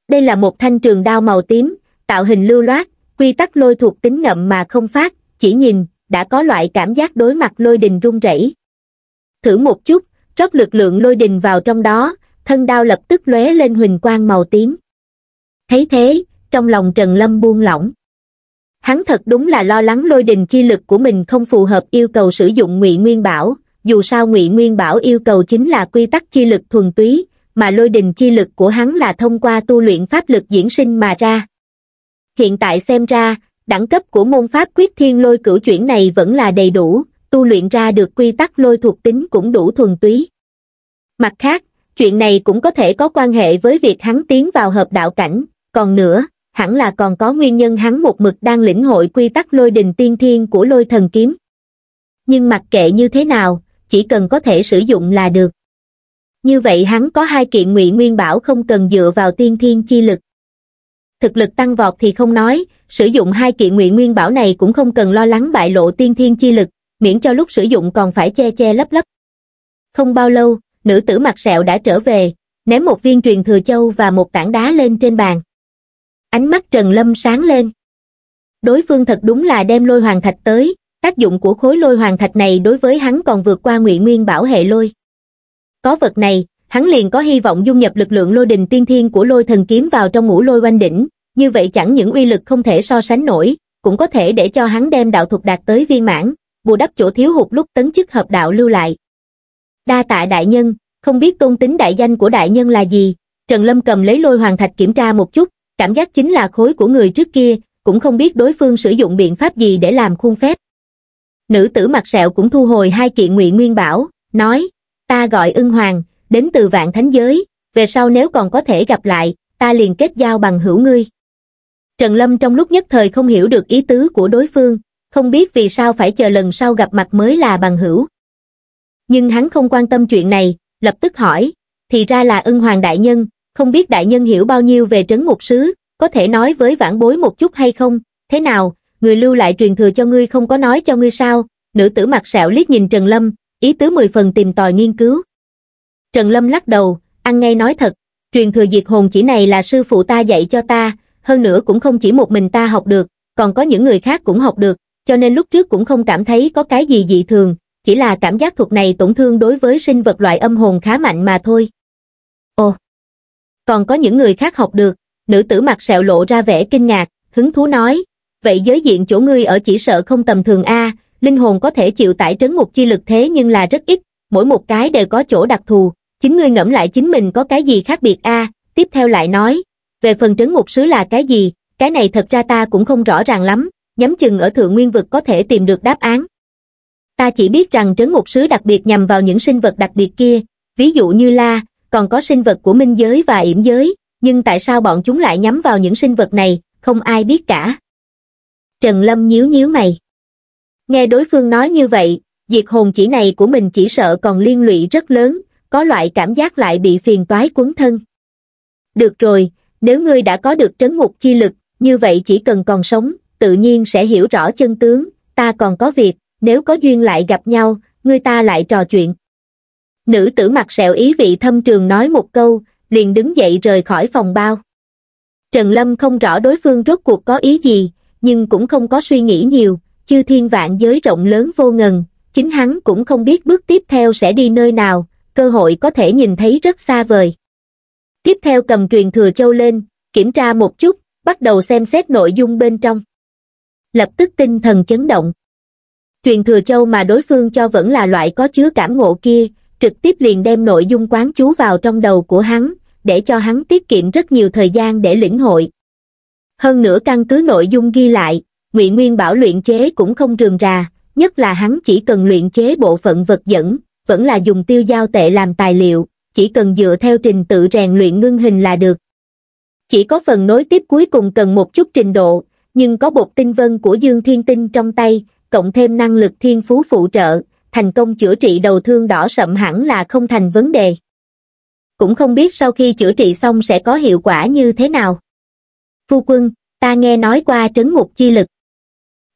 Đây là một thanh trường đao màu tím, tạo hình lưu loát, quy tắc lôi thuộc tính ngậm mà không phát, chỉ nhìn, đã có loại cảm giác đối mặt lôi đình rung rẩy. Thử một chút, rót lực lượng lôi đình vào trong đó, thân đao lập tức lóe lên huỳnh quang màu tím. Thấy thế, trong lòng Trần Lâm buông lỏng. Hắn thật đúng là lo lắng lôi đình chi lực của mình không phù hợp yêu cầu sử dụng ngụy nguyên bảo, dù sao ngụy nguyên bảo yêu cầu chính là quy tắc chi lực thuần túy, mà lôi đình chi lực của hắn là thông qua tu luyện pháp lực diễn sinh mà ra. Hiện tại xem ra, đẳng cấp của môn pháp quyết thiên lôi cửu chuyển này vẫn là đầy đủ, tu luyện ra được quy tắc lôi thuộc tính cũng đủ thuần túy. Mặt khác, chuyện này cũng có thể có quan hệ với việc hắn tiến vào hợp đạo cảnh, còn nữa, hẳn là còn có nguyên nhân hắn một mực đang lĩnh hội quy tắc lôi đình tiên thiên của lôi thần kiếm. Nhưng mặc kệ như thế nào, chỉ cần có thể sử dụng là được. Như vậy hắn có hai kiện ngụy nguyên bảo không cần dựa vào tiên thiên chi lực. Thực lực tăng vọt thì không nói, sử dụng hai kiện ngụy nguyên bảo này cũng không cần lo lắng bại lộ tiên thiên chi lực, miễn cho lúc sử dụng còn phải che che lấp lấp. Không bao lâu, nữ tử mặt sẹo đã trở về, ném một viên truyền thừa châu và một tảng đá lên trên bàn. Ánh mắt Trần Lâm sáng lên. Đối phương thật đúng là đem lôi hoàng thạch tới, tác dụng của khối lôi hoàng thạch này đối với hắn còn vượt qua ngụy nguyên bảo hệ lôi. Có vật này, hắn liền có hy vọng dung nhập lực lượng lôi đình tiên thiên của lôi thần kiếm vào trong ngũ lôi oanh đỉnh, như vậy chẳng những uy lực không thể so sánh nổi, cũng có thể để cho hắn đem đạo thuật đạt tới viên mãn, bù đắp chỗ thiếu hụt lúc tấn chức hợp đạo lưu lại. Đa tạ đại nhân, không biết tôn tính đại danh của đại nhân là gì, Trần Lâm cầm lấy lôi hoàng thạch kiểm tra một chút, cảm giác chính là khối của người trước kia, cũng không biết đối phương sử dụng biện pháp gì để làm khuôn phép. Nữ tử mặt sẹo cũng thu hồi hai kiện ngụy nguyên bảo, nói, ta gọi ưng hoàng, đến từ vạn thánh giới, về sau nếu còn có thể gặp lại, ta liền kết giao bằng hữu ngươi. Trần Lâm trong lúc nhất thời không hiểu được ý tứ của đối phương, không biết vì sao phải chờ lần sau gặp mặt mới là bằng hữu. Nhưng hắn không quan tâm chuyện này, lập tức hỏi, thì ra là ưng hoàng đại nhân, không biết đại nhân hiểu bao nhiêu về trấn ngục sứ, có thể nói với vãn bối một chút hay không, thế nào, người lưu lại truyền thừa cho ngươi không có nói cho ngươi sao, nữ tử mặt sẹo liếc nhìn Trần Lâm, ý tứ mười phần tìm tòi nghiên cứu. Trần Lâm lắc đầu, ăn ngay nói thật, truyền thừa diệt hồn chỉ này là sư phụ ta dạy cho ta, hơn nữa cũng không chỉ một mình ta học được, còn có những người khác cũng học được, cho nên lúc trước cũng không cảm thấy có cái gì dị thường, chỉ là cảm giác thuộc này tổn thương đối với sinh vật loại âm hồn khá mạnh mà thôi. Ồ, còn có những người khác học được. Nữ tử mặt sẹo lộ ra vẻ kinh ngạc, hứng thú nói, vậy giới diện chỗ ngươi ở chỉ sợ không tầm thường a linh hồn có thể chịu tải trấn một chi lực thế nhưng là rất ít, mỗi một cái đều có chỗ đặc thù, chính ngươi ngẫm lại chính mình có cái gì khác biệt a tiếp theo lại nói, về phần trấn ngục sứ là cái gì, cái này thật ra ta cũng không rõ ràng lắm, nhắm chừng ở thượng nguyên vực có thể tìm được đáp án. Ta chỉ biết rằng trấn ngục sứ đặc biệt nhằm vào những sinh vật đặc biệt kia, ví dụ như la, còn có sinh vật của minh giới và yểm giới, nhưng tại sao bọn chúng lại nhắm vào những sinh vật này, không ai biết cả. Trần Lâm nhíu nhíu mày. Nghe đối phương nói như vậy, diệt hồn chỉ này của mình chỉ sợ còn liên lụy rất lớn, có loại cảm giác lại bị phiền toái cuốn thân. Được rồi, nếu ngươi đã có được trấn ngục chi lực, như vậy chỉ cần còn sống, tự nhiên sẽ hiểu rõ chân tướng, ta còn có việc, nếu có duyên lại gặp nhau, ngươi ta lại trò chuyện, Nữ tử mặt sẹo ý vị thâm trường nói một câu, liền đứng dậy rời khỏi phòng bao. Trần Lâm không rõ đối phương rốt cuộc có ý gì, nhưng cũng không có suy nghĩ nhiều, chư thiên vạn giới rộng lớn vô ngần, chính hắn cũng không biết bước tiếp theo sẽ đi nơi nào, cơ hội có thể nhìn thấy rất xa vời. Tiếp theo cầm truyền thừa châu lên, kiểm tra một chút, bắt đầu xem xét nội dung bên trong. Lập tức tinh thần chấn động. Truyền thừa châu mà đối phương cho vẫn là loại có chứa cảm ngộ kia, trực tiếp liền đem nội dung quán chú vào trong đầu của hắn, để cho hắn tiết kiệm rất nhiều thời gian để lĩnh hội. Hơn nữa căn cứ nội dung ghi lại, Ngụy Nguyên Bảo luyện chế cũng không rườm rà, nhất là hắn chỉ cần luyện chế bộ phận vật dẫn, vẫn là dùng tiêu giao tệ làm tài liệu, chỉ cần dựa theo trình tự rèn luyện ngưng hình là được. Chỉ có phần nối tiếp cuối cùng cần một chút trình độ, nhưng có bột tinh vân của Dương Thiên Tinh trong tay, cộng thêm năng lực thiên phú phụ trợ, thành công chữa trị đầu thương đỏ sậm hẳn là không thành vấn đề. Cũng không biết sau khi chữa trị xong sẽ có hiệu quả như thế nào. Phu quân, ta nghe nói qua trấn ngục chi lực.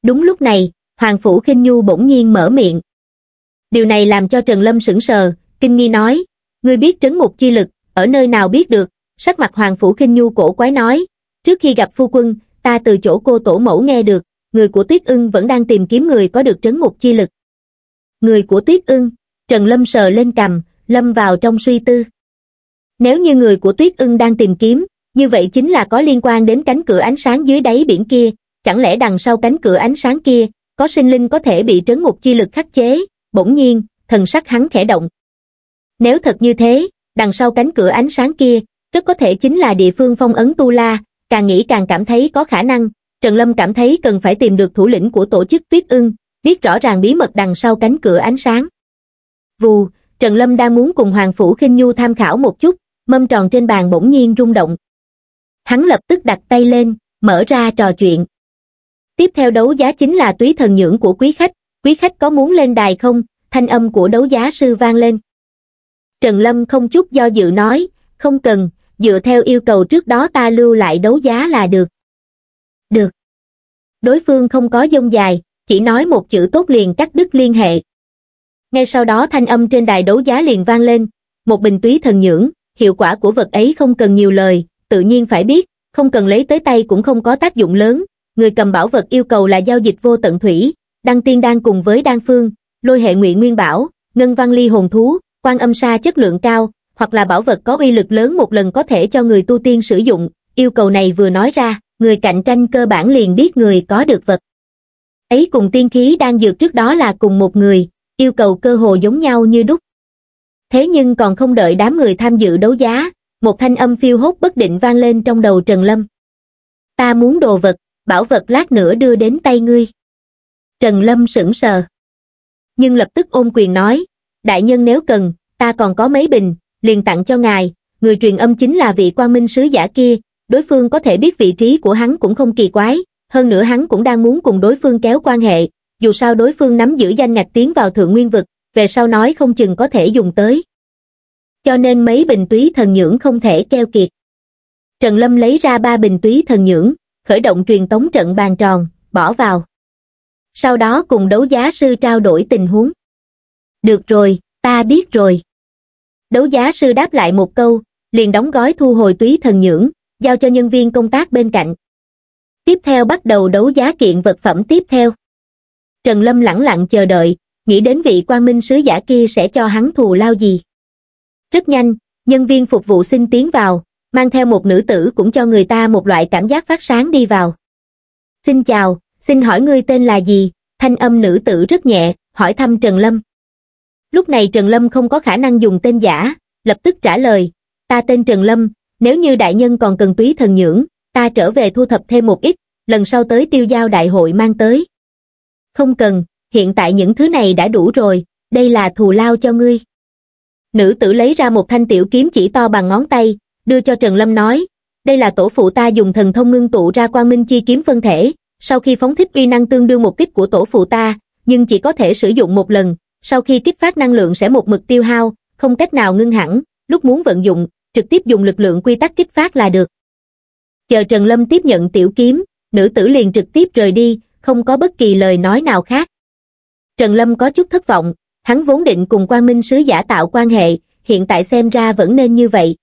Đúng lúc này, Hoàng Phủ kinh Nhu bỗng nhiên mở miệng. Điều này làm cho Trần Lâm sững sờ, kinh nghi nói, ngươi biết trấn ngục chi lực, ở nơi nào biết được, sắc mặt Hoàng Phủ kinh Nhu cổ quái nói, trước khi gặp phu quân, ta từ chỗ cô tổ mẫu nghe được, người của Tuyết ưng vẫn đang tìm kiếm người có được trấn ngục chi lực người của Tuyết ưng, Trần Lâm sờ lên cầm, lâm vào trong suy tư. Nếu như người của Tuyết ưng đang tìm kiếm, như vậy chính là có liên quan đến cánh cửa ánh sáng dưới đáy biển kia, chẳng lẽ đằng sau cánh cửa ánh sáng kia, có sinh linh có thể bị trấn ngục chi lực khắc chế, bỗng nhiên, thần sắc hắn khẽ động. Nếu thật như thế, đằng sau cánh cửa ánh sáng kia, rất có thể chính là địa phương phong ấn Tu La, càng nghĩ càng cảm thấy có khả năng, Trần Lâm cảm thấy cần phải tìm được thủ lĩnh của tổ chức Tuyết ưng, biết rõ ràng bí mật đằng sau cánh cửa ánh sáng. Vù, Trần Lâm đang muốn cùng Hoàng Phủ khinh Nhu tham khảo một chút, mâm tròn trên bàn bỗng nhiên rung động. Hắn lập tức đặt tay lên, mở ra trò chuyện. Tiếp theo đấu giá chính là túy thần nhưỡng của quý khách, quý khách có muốn lên đài không? Thanh âm của đấu giá sư vang lên. Trần Lâm không chút do dự nói, không cần, dựa theo yêu cầu trước đó ta lưu lại đấu giá là được. Được. Đối phương không có dông dài, chỉ nói một chữ tốt liền cắt đứt liên hệ. Ngay sau đó thanh âm trên đài đấu giá liền vang lên, một bình túy thần nhưỡng, hiệu quả của vật ấy không cần nhiều lời, tự nhiên phải biết, không cần lấy tới tay cũng không có tác dụng lớn, người cầm bảo vật yêu cầu là giao dịch vô tận thủy, đăng tiên đang cùng với đan phương, lôi hệ nguyện nguyên bảo, ngân văn ly hồn thú, quan âm sa chất lượng cao, hoặc là bảo vật có uy lực lớn một lần có thể cho người tu tiên sử dụng, yêu cầu này vừa nói ra, người cạnh tranh cơ bản liền biết người có được vật ấy cùng tiên khí đang dược trước đó là cùng một người, yêu cầu cơ hồ giống nhau như đúc. Thế nhưng còn không đợi đám người tham dự đấu giá, một thanh âm phiêu hốt bất định vang lên trong đầu Trần Lâm. Ta muốn đồ vật, bảo vật lát nữa đưa đến tay ngươi. Trần Lâm sững sờ. Nhưng lập tức ôm quyền nói, đại nhân nếu cần, ta còn có mấy bình, liền tặng cho ngài, người truyền âm chính là vị quan minh sứ giả kia, đối phương có thể biết vị trí của hắn cũng không kỳ quái, hơn nữa hắn cũng đang muốn cùng đối phương kéo quan hệ, dù sao đối phương nắm giữ danh ngạch tiến vào thượng nguyên vực, về sau nói không chừng có thể dùng tới. Cho nên mấy bình túy thần nhưỡng không thể keo kiệt. Trần Lâm lấy ra ba bình túy thần nhưỡng, khởi động truyền tống trận bàn tròn, bỏ vào. Sau đó cùng đấu giá sư trao đổi tình huống. Được rồi, ta biết rồi. Đấu giá sư đáp lại một câu, liền đóng gói thu hồi túy thần nhưỡng, giao cho nhân viên công tác bên cạnh tiếp theo bắt đầu đấu giá kiện vật phẩm tiếp theo trần lâm lẳng lặng chờ đợi nghĩ đến vị quan minh sứ giả kia sẽ cho hắn thù lao gì rất nhanh nhân viên phục vụ xin tiến vào mang theo một nữ tử cũng cho người ta một loại cảm giác phát sáng đi vào xin chào xin hỏi ngươi tên là gì thanh âm nữ tử rất nhẹ hỏi thăm trần lâm lúc này trần lâm không có khả năng dùng tên giả lập tức trả lời ta tên trần lâm nếu như đại nhân còn cần túy thần nhưỡng ta trở về thu thập thêm một ít, lần sau tới tiêu giao đại hội mang tới. Không cần, hiện tại những thứ này đã đủ rồi, đây là thù lao cho ngươi. Nữ tử lấy ra một thanh tiểu kiếm chỉ to bằng ngón tay, đưa cho Trần Lâm nói, đây là tổ phụ ta dùng thần thông ngưng tụ ra quang minh chi kiếm phân thể, sau khi phóng thích uy năng tương đương một kích của tổ phụ ta, nhưng chỉ có thể sử dụng một lần, sau khi kích phát năng lượng sẽ một mực tiêu hao, không cách nào ngưng hẳn, lúc muốn vận dụng, trực tiếp dùng lực lượng quy tắc kích phát là được chờ Trần Lâm tiếp nhận tiểu kiếm, nữ tử liền trực tiếp rời đi, không có bất kỳ lời nói nào khác. Trần Lâm có chút thất vọng, hắn vốn định cùng quan minh sứ giả tạo quan hệ, hiện tại xem ra vẫn nên như vậy.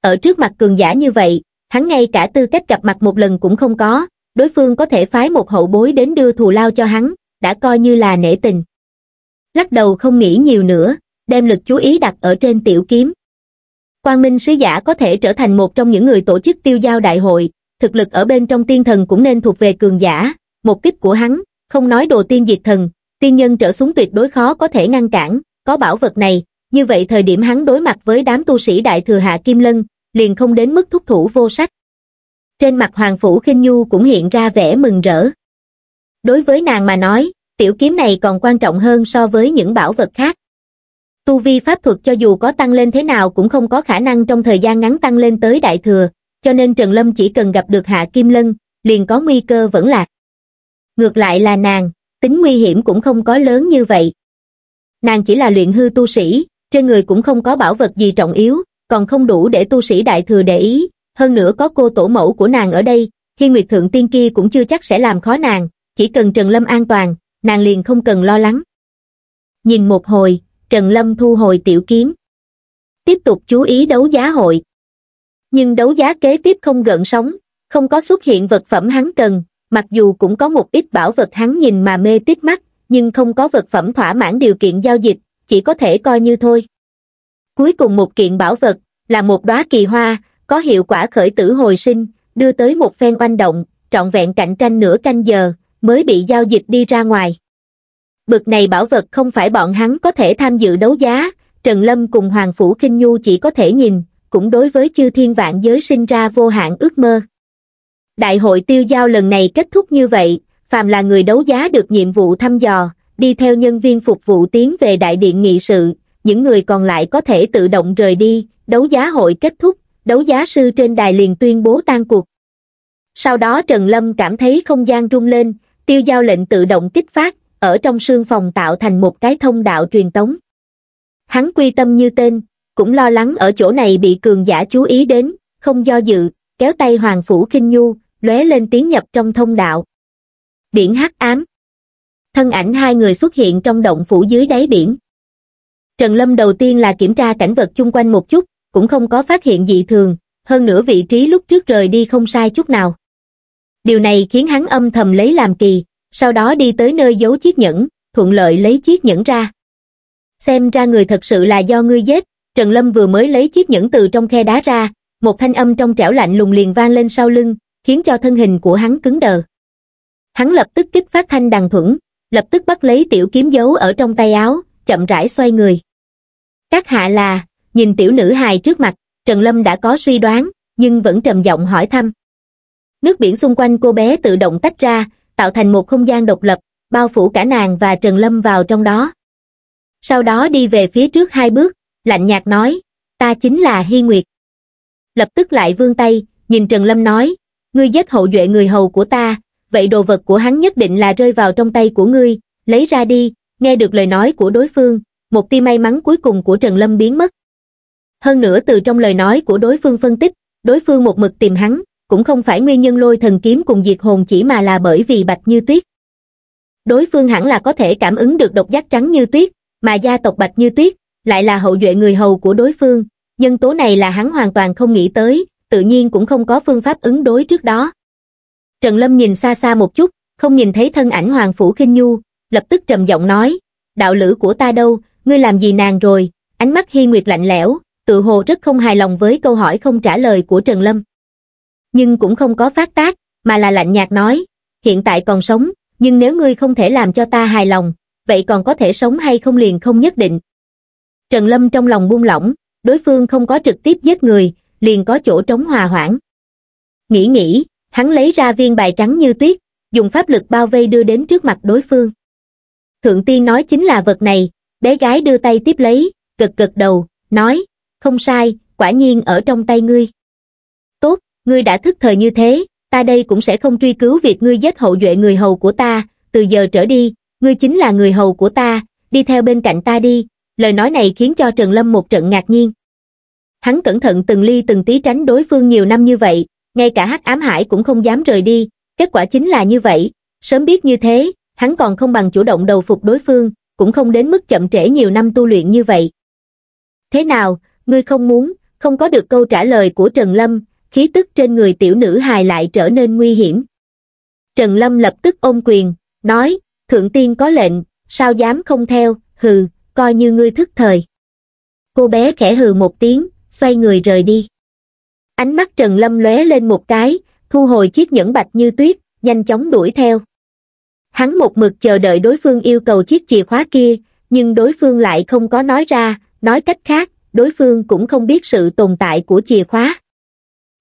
Ở trước mặt cường giả như vậy, hắn ngay cả tư cách gặp mặt một lần cũng không có, đối phương có thể phái một hậu bối đến đưa thù lao cho hắn, đã coi như là nể tình. Lắc đầu không nghĩ nhiều nữa, đem lực chú ý đặt ở trên tiểu kiếm. Quang Minh Sứ Giả có thể trở thành một trong những người tổ chức tiêu giao đại hội, thực lực ở bên trong tiên thần cũng nên thuộc về cường giả, một kích của hắn, không nói đồ tiên diệt thần, tiên nhân trở xuống tuyệt đối khó có thể ngăn cản, có bảo vật này, như vậy thời điểm hắn đối mặt với đám tu sĩ đại thừa hạ Kim Lân, liền không đến mức thúc thủ vô sách. Trên mặt Hoàng Phủ khinh Nhu cũng hiện ra vẻ mừng rỡ. Đối với nàng mà nói, tiểu kiếm này còn quan trọng hơn so với những bảo vật khác, tu vi pháp thuật cho dù có tăng lên thế nào cũng không có khả năng trong thời gian ngắn tăng lên tới đại thừa, cho nên Trần Lâm chỉ cần gặp được Hạ Kim Lân, liền có nguy cơ vẫn lạc. Ngược lại là nàng, tính nguy hiểm cũng không có lớn như vậy. Nàng chỉ là luyện hư tu sĩ, trên người cũng không có bảo vật gì trọng yếu, còn không đủ để tu sĩ đại thừa để ý, hơn nữa có cô tổ mẫu của nàng ở đây, Hiên Nguyệt Thượng Tiên kia cũng chưa chắc sẽ làm khó nàng, chỉ cần Trần Lâm an toàn, nàng liền không cần lo lắng. Nhìn một hồi, Trần Lâm thu hồi tiểu kiếm. Tiếp tục chú ý đấu giá hội. Nhưng đấu giá kế tiếp không gợn sóng, không có xuất hiện vật phẩm hắn cần, mặc dù cũng có một ít bảo vật hắn nhìn mà mê tít mắt, nhưng không có vật phẩm thỏa mãn điều kiện giao dịch, chỉ có thể coi như thôi. Cuối cùng một kiện bảo vật là một đóa kỳ hoa, có hiệu quả khởi tử hồi sinh, đưa tới một phen oanh động, trọn vẹn cạnh tranh nửa canh giờ, mới bị giao dịch đi ra ngoài bực này bảo vật không phải bọn hắn có thể tham dự đấu giá, Trần Lâm cùng Hoàng Phủ Kinh Nhu chỉ có thể nhìn, cũng đối với chư thiên vạn giới sinh ra vô hạn ước mơ. Đại hội tiêu giao lần này kết thúc như vậy, phàm là người đấu giá được nhiệm vụ thăm dò, đi theo nhân viên phục vụ tiến về đại điện nghị sự, những người còn lại có thể tự động rời đi, đấu giá hội kết thúc, đấu giá sư trên đài liền tuyên bố tan cuộc. Sau đó Trần Lâm cảm thấy không gian rung lên, tiêu giao lệnh tự động kích phát, ở trong sương phòng tạo thành một cái thông đạo truyền tống. Hắn quy tâm như tên, cũng lo lắng ở chỗ này bị cường giả chú ý đến, không do dự, kéo tay Hoàng Phủ kinh Nhu, lóe lên tiến nhập trong thông đạo. Biển hắc ám. Thân ảnh hai người xuất hiện trong động phủ dưới đáy biển. Trần Lâm đầu tiên là kiểm tra cảnh vật chung quanh một chút, cũng không có phát hiện dị thường, hơn nữa vị trí lúc trước rời đi không sai chút nào. Điều này khiến hắn âm thầm lấy làm kỳ, sau đó đi tới nơi giấu chiếc nhẫn, thuận lợi lấy chiếc nhẫn ra. Xem ra người thật sự là do ngươi giết, Trần Lâm vừa mới lấy chiếc nhẫn từ trong khe đá ra, một thanh âm trong trẻo lạnh lùng liền vang lên sau lưng, khiến cho thân hình của hắn cứng đờ. Hắn lập tức kích phát thanh đằng thuẫn, lập tức bắt lấy tiểu kiếm giấu ở trong tay áo, chậm rãi xoay người. Các hạ là, nhìn tiểu nữ hài trước mặt, Trần Lâm đã có suy đoán, nhưng vẫn trầm giọng hỏi thăm. Nước biển xung quanh cô bé tự động tách ra, tạo thành một không gian độc lập, bao phủ cả nàng và Trần Lâm vào trong đó. Sau đó đi về phía trước hai bước, lạnh nhạt nói, ta chính là Hy Nguyệt. Lập tức lại vươn tay, nhìn Trần Lâm nói, ngươi giết hậu duệ người hầu của ta, vậy đồ vật của hắn nhất định là rơi vào trong tay của ngươi, lấy ra đi, nghe được lời nói của đối phương, một tia may mắn cuối cùng của Trần Lâm biến mất. Hơn nữa từ trong lời nói của đối phương phân tích, đối phương một mực tìm hắn, cũng không phải nguyên nhân lôi thần kiếm cùng diệt hồn chỉ mà là bởi vì Bạch Như Tuyết. Đối phương hẳn là có thể cảm ứng được độc giác trắng như tuyết, mà gia tộc Bạch Như Tuyết lại là hậu duệ người hầu của đối phương, nhân tố này là hắn hoàn toàn không nghĩ tới, tự nhiên cũng không có phương pháp ứng đối trước đó. Trần Lâm nhìn xa xa một chút, không nhìn thấy thân ảnh Hoàng Phủ kinh Nhu, lập tức trầm giọng nói, đạo lữ của ta đâu, ngươi làm gì nàng rồi, ánh mắt Hi Nguyệt lạnh lẽo, tự hồ rất không hài lòng với câu hỏi không trả lời của Trần Lâm nhưng cũng không có phát tác mà là lạnh nhạt nói hiện tại còn sống nhưng nếu ngươi không thể làm cho ta hài lòng vậy còn có thể sống hay không liền không nhất định trần lâm trong lòng buông lỏng đối phương không có trực tiếp giết người liền có chỗ trống hòa hoãn nghĩ nghĩ hắn lấy ra viên bài trắng như tuyết dùng pháp lực bao vây đưa đến trước mặt đối phương thượng tiên nói chính là vật này bé gái đưa tay tiếp lấy cực cực đầu nói không sai quả nhiên ở trong tay ngươi ngươi đã thức thời như thế, ta đây cũng sẽ không truy cứu việc ngươi giết hậu duệ người hầu của ta, từ giờ trở đi, ngươi chính là người hầu của ta, đi theo bên cạnh ta đi, lời nói này khiến cho Trần Lâm một trận ngạc nhiên. Hắn cẩn thận từng ly từng tí tránh đối phương nhiều năm như vậy, ngay cả hắc ám hải cũng không dám rời đi, kết quả chính là như vậy, sớm biết như thế, hắn còn không bằng chủ động đầu phục đối phương, cũng không đến mức chậm trễ nhiều năm tu luyện như vậy. Thế nào, ngươi không muốn, không có được câu trả lời của Trần Lâm, khí tức trên người tiểu nữ hài lại trở nên nguy hiểm. Trần Lâm lập tức ôm quyền, nói, thượng tiên có lệnh, sao dám không theo, hừ, coi như ngươi thức thời. Cô bé khẽ hừ một tiếng, xoay người rời đi. Ánh mắt Trần Lâm lóe lên một cái, thu hồi chiếc nhẫn bạch như tuyết, nhanh chóng đuổi theo. Hắn một mực chờ đợi đối phương yêu cầu chiếc chìa khóa kia, nhưng đối phương lại không có nói ra, nói cách khác, đối phương cũng không biết sự tồn tại của chìa khóa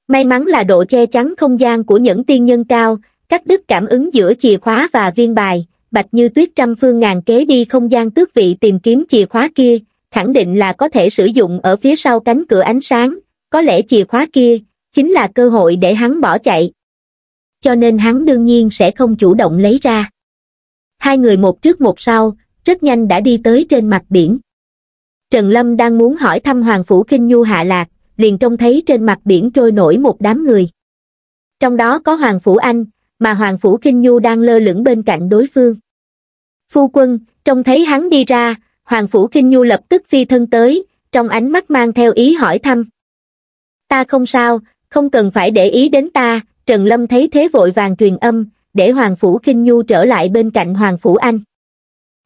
may mắn là độ che chắn không gian của những tiên nhân cao cắt đứt cảm ứng giữa chìa khóa và viên bài bạch như tuyết trăm phương ngàn kế đi không gian tước vị tìm kiếm chìa khóa kia khẳng định là có thể sử dụng ở phía sau cánh cửa ánh sáng có lẽ chìa khóa kia chính là cơ hội để hắn bỏ chạy cho nên hắn đương nhiên sẽ không chủ động lấy ra hai người một trước một sau rất nhanh đã đi tới trên mặt biển trần lâm đang muốn hỏi thăm hoàng phủ kinh nhu hạ lạc liền trông thấy trên mặt biển trôi nổi một đám người. Trong đó có Hoàng Phủ Anh, mà Hoàng Phủ Kinh Nhu đang lơ lửng bên cạnh đối phương. Phu quân, trông thấy hắn đi ra, Hoàng Phủ Kinh Nhu lập tức phi thân tới, trong ánh mắt mang theo ý hỏi thăm. Ta không sao, không cần phải để ý đến ta, Trần Lâm thấy thế vội vàng truyền âm, để Hoàng Phủ Kinh Nhu trở lại bên cạnh Hoàng Phủ Anh.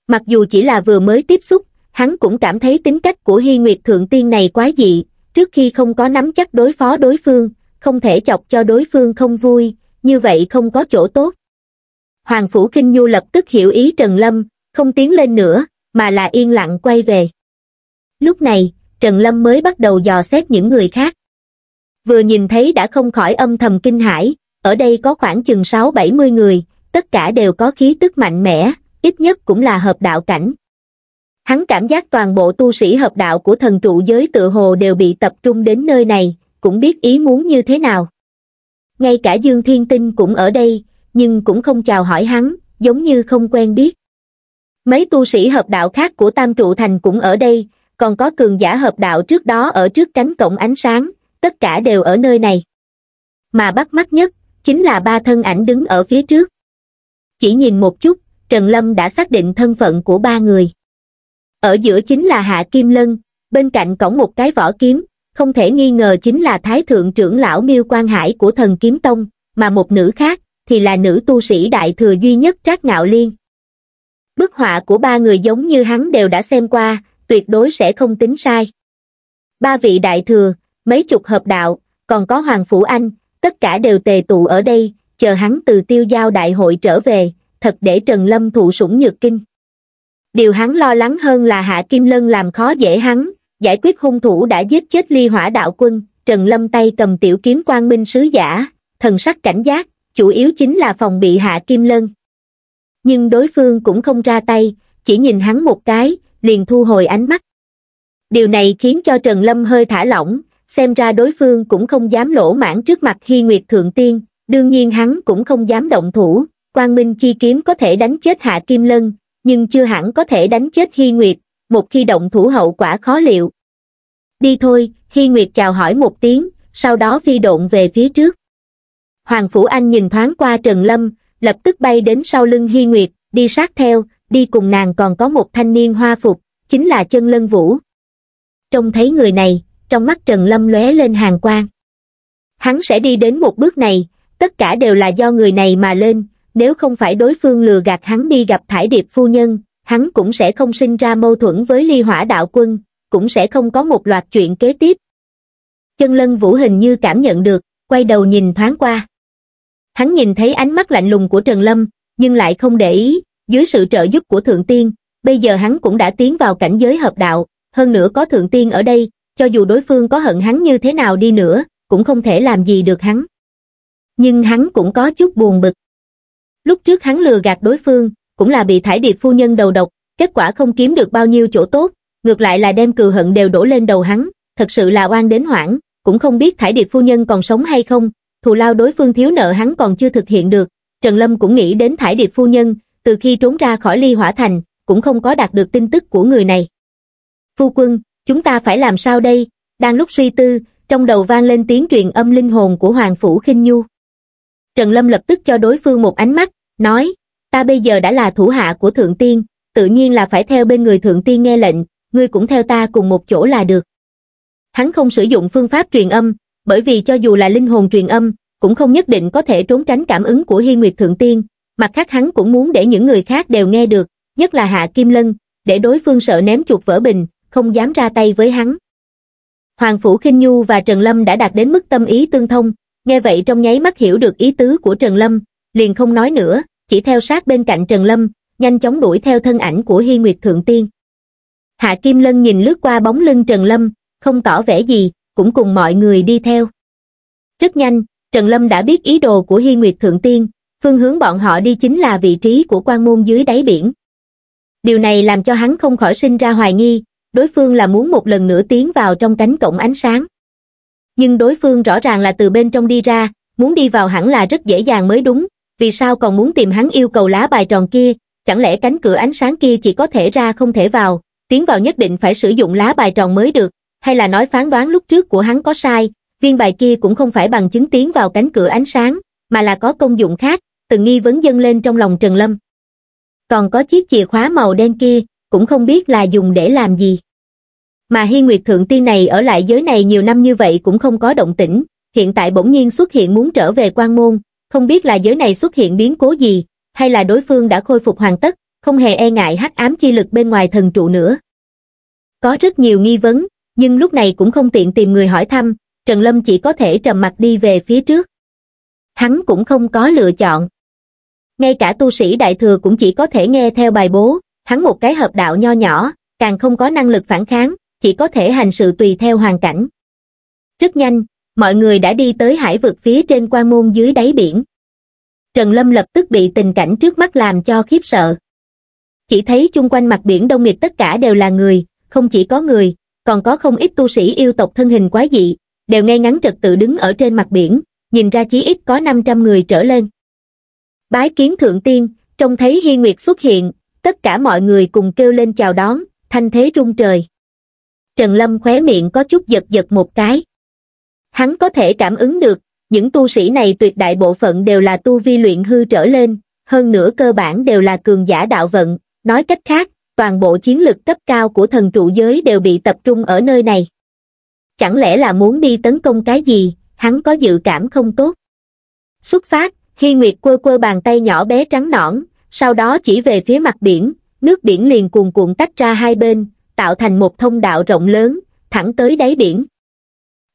Mặc dù chỉ là vừa mới tiếp xúc, hắn cũng cảm thấy tính cách của Hy Nguyệt Thượng Tiên này quá dị, trước khi không có nắm chắc đối phó đối phương, không thể chọc cho đối phương không vui, như vậy không có chỗ tốt. Hoàng Phủ Kinh Nhu lập tức hiểu ý Trần Lâm, không tiến lên nữa, mà là yên lặng quay về. Lúc này, Trần Lâm mới bắt đầu dò xét những người khác. Vừa nhìn thấy đã không khỏi âm thầm kinh hãi, ở đây có khoảng chừng 6-70 người, tất cả đều có khí tức mạnh mẽ, ít nhất cũng là hợp đạo cảnh hắn cảm giác toàn bộ tu sĩ hợp đạo của thần trụ giới tự hồ đều bị tập trung đến nơi này, cũng biết ý muốn như thế nào. Ngay cả Dương Thiên Tinh cũng ở đây, nhưng cũng không chào hỏi hắn, giống như không quen biết. Mấy tu sĩ hợp đạo khác của Tam Trụ Thành cũng ở đây, còn có cường giả hợp đạo trước đó ở trước cánh cổng ánh sáng, tất cả đều ở nơi này. Mà bắt mắt nhất, chính là ba thân ảnh đứng ở phía trước. Chỉ nhìn một chút, Trần Lâm đã xác định thân phận của ba người. Ở giữa chính là Hạ Kim Lân, bên cạnh cổng một cái vỏ kiếm, không thể nghi ngờ chính là Thái Thượng trưởng lão Miêu Quang Hải của thần kiếm tông, mà một nữ khác thì là nữ tu sĩ đại thừa duy nhất Trác Ngạo Liên. Bức họa của ba người giống như hắn đều đã xem qua, tuyệt đối sẽ không tính sai. Ba vị đại thừa, mấy chục hợp đạo, còn có Hoàng Phủ Anh, tất cả đều tề tụ ở đây, chờ hắn từ tiêu giao đại hội trở về, thật để Trần Lâm thụ sủng nhược kinh điều hắn lo lắng hơn là hạ kim lân làm khó dễ hắn giải quyết hung thủ đã giết chết ly hỏa đạo quân trần lâm tay cầm tiểu kiếm quang minh sứ giả thần sắc cảnh giác chủ yếu chính là phòng bị hạ kim lân nhưng đối phương cũng không ra tay chỉ nhìn hắn một cái liền thu hồi ánh mắt điều này khiến cho trần lâm hơi thả lỏng xem ra đối phương cũng không dám lỗ mãn trước mặt hy nguyệt thượng tiên đương nhiên hắn cũng không dám động thủ quang minh chi kiếm có thể đánh chết hạ kim lân nhưng chưa hẳn có thể đánh chết Hy Nguyệt, một khi động thủ hậu quả khó liệu. Đi thôi, Hy Nguyệt chào hỏi một tiếng, sau đó phi độn về phía trước. Hoàng Phủ Anh nhìn thoáng qua Trần Lâm, lập tức bay đến sau lưng Hy Nguyệt, đi sát theo, đi cùng nàng còn có một thanh niên hoa phục, chính là chân lân vũ. Trông thấy người này, trong mắt Trần Lâm lóe lên hàng quang. Hắn sẽ đi đến một bước này, tất cả đều là do người này mà lên, nếu không phải đối phương lừa gạt hắn đi gặp Thải Điệp Phu Nhân, hắn cũng sẽ không sinh ra mâu thuẫn với ly hỏa đạo quân, cũng sẽ không có một loạt chuyện kế tiếp. Chân lân vũ hình như cảm nhận được, quay đầu nhìn thoáng qua. Hắn nhìn thấy ánh mắt lạnh lùng của Trần Lâm, nhưng lại không để ý, dưới sự trợ giúp của Thượng Tiên, bây giờ hắn cũng đã tiến vào cảnh giới hợp đạo, hơn nữa có Thượng Tiên ở đây, cho dù đối phương có hận hắn như thế nào đi nữa, cũng không thể làm gì được hắn. Nhưng hắn cũng có chút buồn bực, Lúc trước hắn lừa gạt đối phương, cũng là bị thải điệp phu nhân đầu độc, kết quả không kiếm được bao nhiêu chỗ tốt, ngược lại là đem cừu hận đều đổ lên đầu hắn, thật sự là oan đến hoảng, cũng không biết thải điệp phu nhân còn sống hay không, thù lao đối phương thiếu nợ hắn còn chưa thực hiện được. Trần Lâm cũng nghĩ đến thải điệp phu nhân, từ khi trốn ra khỏi ly hỏa thành, cũng không có đạt được tin tức của người này. Phu quân, chúng ta phải làm sao đây? Đang lúc suy tư, trong đầu vang lên tiếng truyền âm linh hồn của Hoàng Phủ khinh Nhu trần lâm lập tức cho đối phương một ánh mắt nói ta bây giờ đã là thủ hạ của thượng tiên tự nhiên là phải theo bên người thượng tiên nghe lệnh ngươi cũng theo ta cùng một chỗ là được hắn không sử dụng phương pháp truyền âm bởi vì cho dù là linh hồn truyền âm cũng không nhất định có thể trốn tránh cảm ứng của hi nguyệt thượng tiên mặt khác hắn cũng muốn để những người khác đều nghe được nhất là hạ kim lân để đối phương sợ ném chuột vỡ bình không dám ra tay với hắn hoàng phủ Kinh nhu và trần lâm đã đạt đến mức tâm ý tương thông Nghe vậy trong nháy mắt hiểu được ý tứ của Trần Lâm, liền không nói nữa, chỉ theo sát bên cạnh Trần Lâm, nhanh chóng đuổi theo thân ảnh của Hi Nguyệt Thượng Tiên. Hạ Kim Lân nhìn lướt qua bóng lưng Trần Lâm, không tỏ vẻ gì, cũng cùng mọi người đi theo. Rất nhanh, Trần Lâm đã biết ý đồ của Hi Nguyệt Thượng Tiên, phương hướng bọn họ đi chính là vị trí của quan môn dưới đáy biển. Điều này làm cho hắn không khỏi sinh ra hoài nghi, đối phương là muốn một lần nữa tiến vào trong cánh cổng ánh sáng nhưng đối phương rõ ràng là từ bên trong đi ra muốn đi vào hẳn là rất dễ dàng mới đúng vì sao còn muốn tìm hắn yêu cầu lá bài tròn kia chẳng lẽ cánh cửa ánh sáng kia chỉ có thể ra không thể vào tiến vào nhất định phải sử dụng lá bài tròn mới được hay là nói phán đoán lúc trước của hắn có sai viên bài kia cũng không phải bằng chứng tiến vào cánh cửa ánh sáng mà là có công dụng khác từng nghi vấn dâng lên trong lòng trần lâm còn có chiếc chìa khóa màu đen kia cũng không biết là dùng để làm gì mà Hi Nguyệt Thượng Tiên này ở lại giới này nhiều năm như vậy cũng không có động tĩnh, hiện tại bỗng nhiên xuất hiện muốn trở về quan môn, không biết là giới này xuất hiện biến cố gì, hay là đối phương đã khôi phục hoàn tất, không hề e ngại hắc ám chi lực bên ngoài thần trụ nữa. Có rất nhiều nghi vấn, nhưng lúc này cũng không tiện tìm người hỏi thăm, Trần Lâm chỉ có thể trầm mặt đi về phía trước. Hắn cũng không có lựa chọn. Ngay cả tu sĩ đại thừa cũng chỉ có thể nghe theo bài bố, hắn một cái hợp đạo nho nhỏ, càng không có năng lực phản kháng, chỉ có thể hành sự tùy theo hoàn cảnh. Rất nhanh, mọi người đã đi tới hải vực phía trên quan môn dưới đáy biển. Trần Lâm lập tức bị tình cảnh trước mắt làm cho khiếp sợ. Chỉ thấy chung quanh mặt biển đông nghịt tất cả đều là người, không chỉ có người, còn có không ít tu sĩ yêu tộc thân hình quá dị, đều ngay ngắn trật tự đứng ở trên mặt biển, nhìn ra chí ít có 500 người trở lên. Bái kiến thượng tiên, trông thấy Hi Nguyệt xuất hiện, tất cả mọi người cùng kêu lên chào đón, thanh thế rung trời. Trần Lâm khóe miệng có chút giật giật một cái. Hắn có thể cảm ứng được, những tu sĩ này tuyệt đại bộ phận đều là tu vi luyện hư trở lên, hơn nữa cơ bản đều là cường giả đạo vận, nói cách khác, toàn bộ chiến lực cấp cao của thần trụ giới đều bị tập trung ở nơi này. Chẳng lẽ là muốn đi tấn công cái gì, hắn có dự cảm không tốt. Xuất phát, Hy Nguyệt quơ quơ bàn tay nhỏ bé trắng nõn, sau đó chỉ về phía mặt biển, nước biển liền cuồn cuộn tách ra hai bên, tạo thành một thông đạo rộng lớn, thẳng tới đáy biển.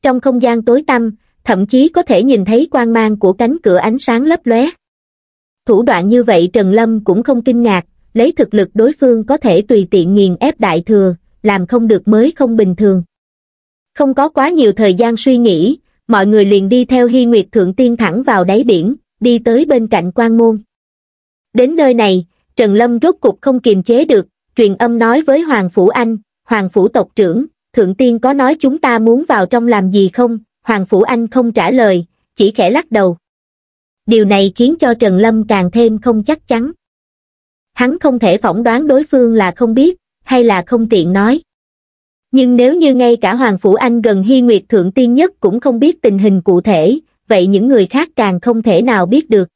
Trong không gian tối tăm, thậm chí có thể nhìn thấy quang mang của cánh cửa ánh sáng lấp lóe. Thủ đoạn như vậy Trần Lâm cũng không kinh ngạc, lấy thực lực đối phương có thể tùy tiện nghiền ép đại thừa, làm không được mới không bình thường. Không có quá nhiều thời gian suy nghĩ, mọi người liền đi theo Hy Nguyệt Thượng Tiên thẳng vào đáy biển, đi tới bên cạnh quan môn. Đến nơi này, Trần Lâm rốt cục không kiềm chế được, truyền âm nói với Hoàng Phủ Anh, Hoàng Phủ tộc trưởng, Thượng Tiên có nói chúng ta muốn vào trong làm gì không? Hoàng Phủ Anh không trả lời, chỉ khẽ lắc đầu. Điều này khiến cho Trần Lâm càng thêm không chắc chắn. Hắn không thể phỏng đoán đối phương là không biết, hay là không tiện nói. Nhưng nếu như ngay cả Hoàng Phủ Anh gần Hy Nguyệt Thượng Tiên nhất cũng không biết tình hình cụ thể, vậy những người khác càng không thể nào biết được.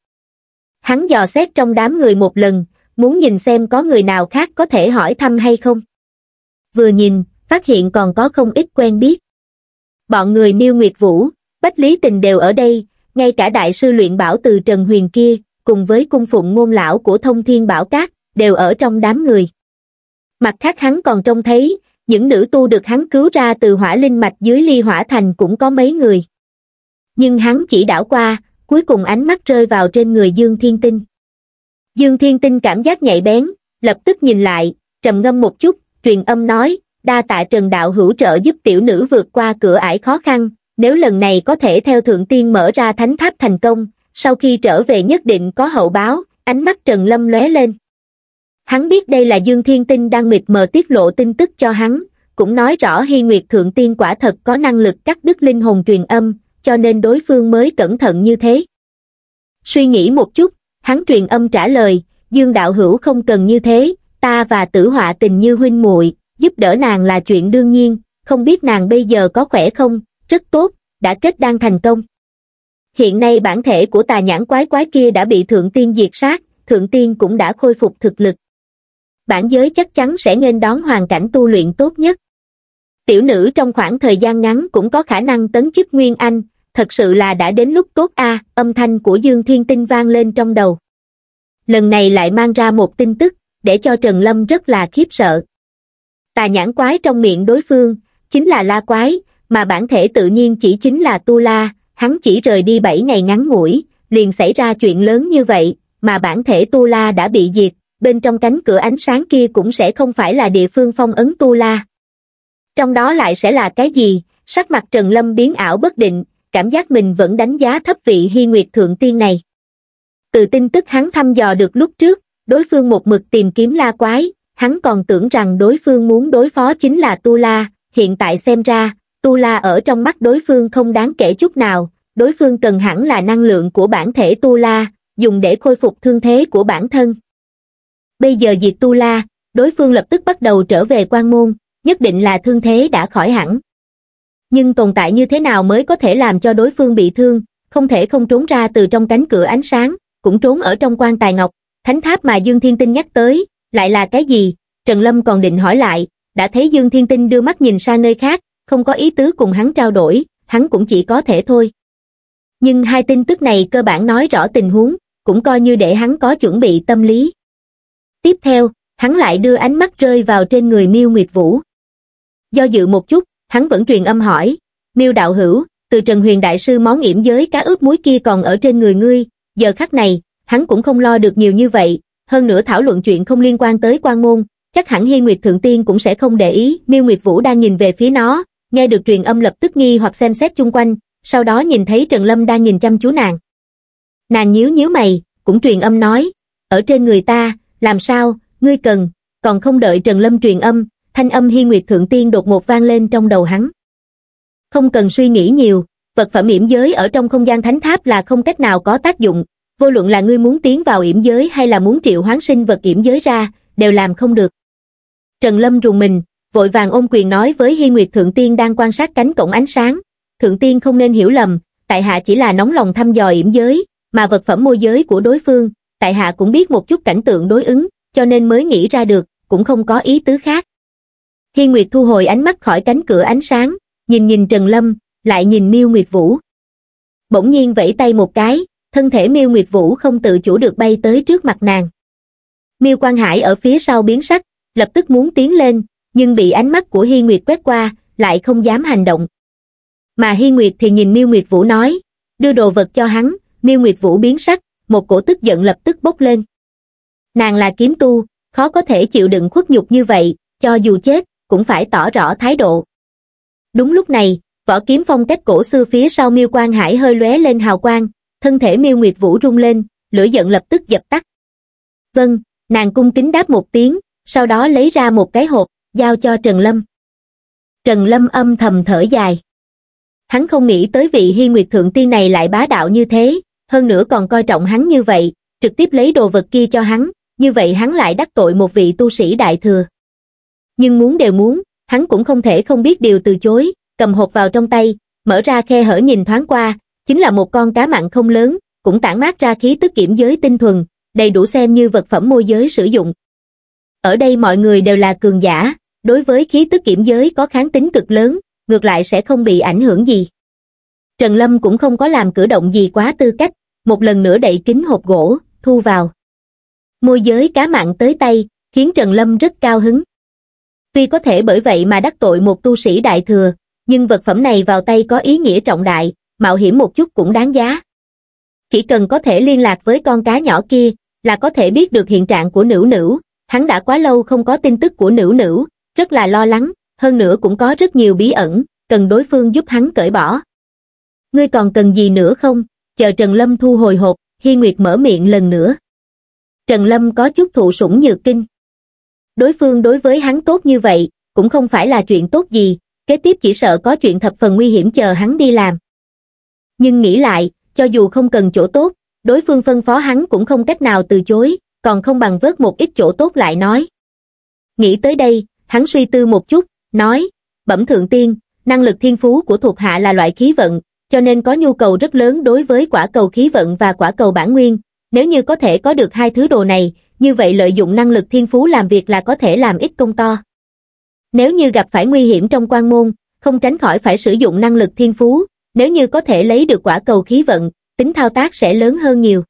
Hắn dò xét trong đám người một lần, muốn nhìn xem có người nào khác có thể hỏi thăm hay không. Vừa nhìn, phát hiện còn có không ít quen biết. Bọn người Miêu Nguyệt Vũ, Bách Lý Tình đều ở đây, ngay cả đại sư luyện bảo từ Trần Huyền kia, cùng với cung phụng ngôn lão của thông thiên bảo cát, đều ở trong đám người. Mặt khác hắn còn trông thấy, những nữ tu được hắn cứu ra từ hỏa linh mạch dưới ly hỏa thành cũng có mấy người. Nhưng hắn chỉ đảo qua, cuối cùng ánh mắt rơi vào trên người Dương Thiên Tinh. Dương Thiên Tinh cảm giác nhạy bén, lập tức nhìn lại, trầm ngâm một chút, truyền âm nói, đa tạ trần đạo hữu trợ giúp tiểu nữ vượt qua cửa ải khó khăn, nếu lần này có thể theo thượng tiên mở ra thánh tháp thành công, sau khi trở về nhất định có hậu báo, ánh mắt trần lâm lóe lên. Hắn biết đây là Dương Thiên Tinh đang mịt mờ tiết lộ tin tức cho hắn, cũng nói rõ Hy Nguyệt Thượng Tiên quả thật có năng lực cắt đứt linh hồn truyền âm, cho nên đối phương mới cẩn thận như thế. Suy nghĩ một chút, Hắn truyền âm trả lời, Dương đạo hữu không cần như thế, ta và tử họa tình như huynh muội giúp đỡ nàng là chuyện đương nhiên, không biết nàng bây giờ có khỏe không, rất tốt, đã kết đang thành công. Hiện nay bản thể của tà nhãn quái quái kia đã bị thượng tiên diệt sát, thượng tiên cũng đã khôi phục thực lực. Bản giới chắc chắn sẽ nên đón hoàn cảnh tu luyện tốt nhất. Tiểu nữ trong khoảng thời gian ngắn cũng có khả năng tấn chức Nguyên Anh, thật sự là đã đến lúc tốt a âm thanh của Dương Thiên Tinh vang lên trong đầu. Lần này lại mang ra một tin tức, để cho Trần Lâm rất là khiếp sợ. Tà nhãn quái trong miệng đối phương, chính là la quái, mà bản thể tự nhiên chỉ chính là tu la, hắn chỉ rời đi 7 ngày ngắn ngủi, liền xảy ra chuyện lớn như vậy, mà bản thể tu la đã bị diệt, bên trong cánh cửa ánh sáng kia cũng sẽ không phải là địa phương phong ấn tu la. Trong đó lại sẽ là cái gì? Sắc mặt Trần Lâm biến ảo bất định, cảm giác mình vẫn đánh giá thấp vị hy nguyệt thượng tiên này. Từ tin tức hắn thăm dò được lúc trước, đối phương một mực tìm kiếm la quái, hắn còn tưởng rằng đối phương muốn đối phó chính là Tu La, hiện tại xem ra, Tu La ở trong mắt đối phương không đáng kể chút nào, đối phương cần hẳn là năng lượng của bản thể Tu La, dùng để khôi phục thương thế của bản thân. Bây giờ diệt Tu La, đối phương lập tức bắt đầu trở về quan môn, nhất định là thương thế đã khỏi hẳn nhưng tồn tại như thế nào mới có thể làm cho đối phương bị thương, không thể không trốn ra từ trong cánh cửa ánh sáng, cũng trốn ở trong quan tài ngọc, thánh tháp mà Dương Thiên Tinh nhắc tới, lại là cái gì? Trần Lâm còn định hỏi lại, đã thấy Dương Thiên Tinh đưa mắt nhìn sang nơi khác, không có ý tứ cùng hắn trao đổi, hắn cũng chỉ có thể thôi. Nhưng hai tin tức này cơ bản nói rõ tình huống, cũng coi như để hắn có chuẩn bị tâm lý. Tiếp theo, hắn lại đưa ánh mắt rơi vào trên người Miêu Nguyệt Vũ. Do dự một chút, hắn vẫn truyền âm hỏi, miêu đạo hữu, từ Trần Huyền Đại Sư món yểm giới cá ướp muối kia còn ở trên người ngươi, giờ khắc này, hắn cũng không lo được nhiều như vậy, hơn nữa thảo luận chuyện không liên quan tới quan môn, chắc hẳn Hi Nguyệt Thượng Tiên cũng sẽ không để ý, miêu Nguyệt Vũ đang nhìn về phía nó, nghe được truyền âm lập tức nghi hoặc xem xét chung quanh, sau đó nhìn thấy Trần Lâm đang nhìn chăm chú nàng. Nàng nhíu nhíu mày, cũng truyền âm nói, ở trên người ta, làm sao, ngươi cần, còn không đợi Trần Lâm truyền âm, thanh âm Hi Nguyệt Thượng Tiên đột ngột vang lên trong đầu hắn. Không cần suy nghĩ nhiều, vật phẩm yểm giới ở trong không gian thánh tháp là không cách nào có tác dụng, vô luận là ngươi muốn tiến vào yểm giới hay là muốn triệu hoán sinh vật yểm giới ra, đều làm không được. Trần Lâm rùng mình, vội vàng ôm quyền nói với Hi Nguyệt Thượng Tiên đang quan sát cánh cổng ánh sáng, Thượng Tiên không nên hiểu lầm, tại hạ chỉ là nóng lòng thăm dò yểm giới, mà vật phẩm môi giới của đối phương, tại hạ cũng biết một chút cảnh tượng đối ứng, cho nên mới nghĩ ra được, cũng không có ý tứ khác. Hi Nguyệt thu hồi ánh mắt khỏi cánh cửa ánh sáng, nhìn nhìn Trần Lâm, lại nhìn Miêu Nguyệt Vũ. Bỗng nhiên vẫy tay một cái, thân thể Miêu Nguyệt Vũ không tự chủ được bay tới trước mặt nàng. Miêu Quang Hải ở phía sau biến sắc, lập tức muốn tiến lên, nhưng bị ánh mắt của Hi Nguyệt quét qua, lại không dám hành động. Mà Hi Nguyệt thì nhìn Miêu Nguyệt Vũ nói, đưa đồ vật cho hắn, Miêu Nguyệt Vũ biến sắc, một cổ tức giận lập tức bốc lên. Nàng là kiếm tu, khó có thể chịu đựng khuất nhục như vậy, cho dù chết, cũng phải tỏ rõ thái độ. Đúng lúc này, võ kiếm phong cách cổ xưa phía sau miêu Quang Hải hơi lóe lên hào quang, thân thể miêu Nguyệt Vũ rung lên, lửa giận lập tức dập tắt. Vâng, nàng cung kính đáp một tiếng, sau đó lấy ra một cái hộp, giao cho Trần Lâm. Trần Lâm âm thầm thở dài. Hắn không nghĩ tới vị hi Nguyệt Thượng Tiên này lại bá đạo như thế, hơn nữa còn coi trọng hắn như vậy, trực tiếp lấy đồ vật kia cho hắn, như vậy hắn lại đắc tội một vị tu sĩ đại thừa nhưng muốn đều muốn, hắn cũng không thể không biết điều từ chối, cầm hộp vào trong tay, mở ra khe hở nhìn thoáng qua, chính là một con cá mặn không lớn, cũng tản mát ra khí tức kiểm giới tinh thuần, đầy đủ xem như vật phẩm môi giới sử dụng. Ở đây mọi người đều là cường giả, đối với khí tức kiểm giới có kháng tính cực lớn, ngược lại sẽ không bị ảnh hưởng gì. Trần Lâm cũng không có làm cử động gì quá tư cách, một lần nữa đậy kín hộp gỗ, thu vào. Môi giới cá mặn tới tay, khiến Trần Lâm rất cao hứng. Tuy có thể bởi vậy mà đắc tội một tu sĩ đại thừa, nhưng vật phẩm này vào tay có ý nghĩa trọng đại, mạo hiểm một chút cũng đáng giá. Chỉ cần có thể liên lạc với con cá nhỏ kia, là có thể biết được hiện trạng của nữ nữ, hắn đã quá lâu không có tin tức của nữ nữ, rất là lo lắng, hơn nữa cũng có rất nhiều bí ẩn, cần đối phương giúp hắn cởi bỏ. Ngươi còn cần gì nữa không? Chờ Trần Lâm thu hồi hộp, Hi Nguyệt mở miệng lần nữa. Trần Lâm có chút thụ sủng nhược kinh đối phương đối với hắn tốt như vậy, cũng không phải là chuyện tốt gì, kế tiếp chỉ sợ có chuyện thập phần nguy hiểm chờ hắn đi làm. Nhưng nghĩ lại, cho dù không cần chỗ tốt, đối phương phân phó hắn cũng không cách nào từ chối, còn không bằng vớt một ít chỗ tốt lại nói. Nghĩ tới đây, hắn suy tư một chút, nói, bẩm thượng tiên, năng lực thiên phú của thuộc hạ là loại khí vận, cho nên có nhu cầu rất lớn đối với quả cầu khí vận và quả cầu bản nguyên, nếu như có thể có được hai thứ đồ này, như vậy lợi dụng năng lực thiên phú làm việc là có thể làm ít công to. Nếu như gặp phải nguy hiểm trong quan môn, không tránh khỏi phải sử dụng năng lực thiên phú, nếu như có thể lấy được quả cầu khí vận, tính thao tác sẽ lớn hơn nhiều.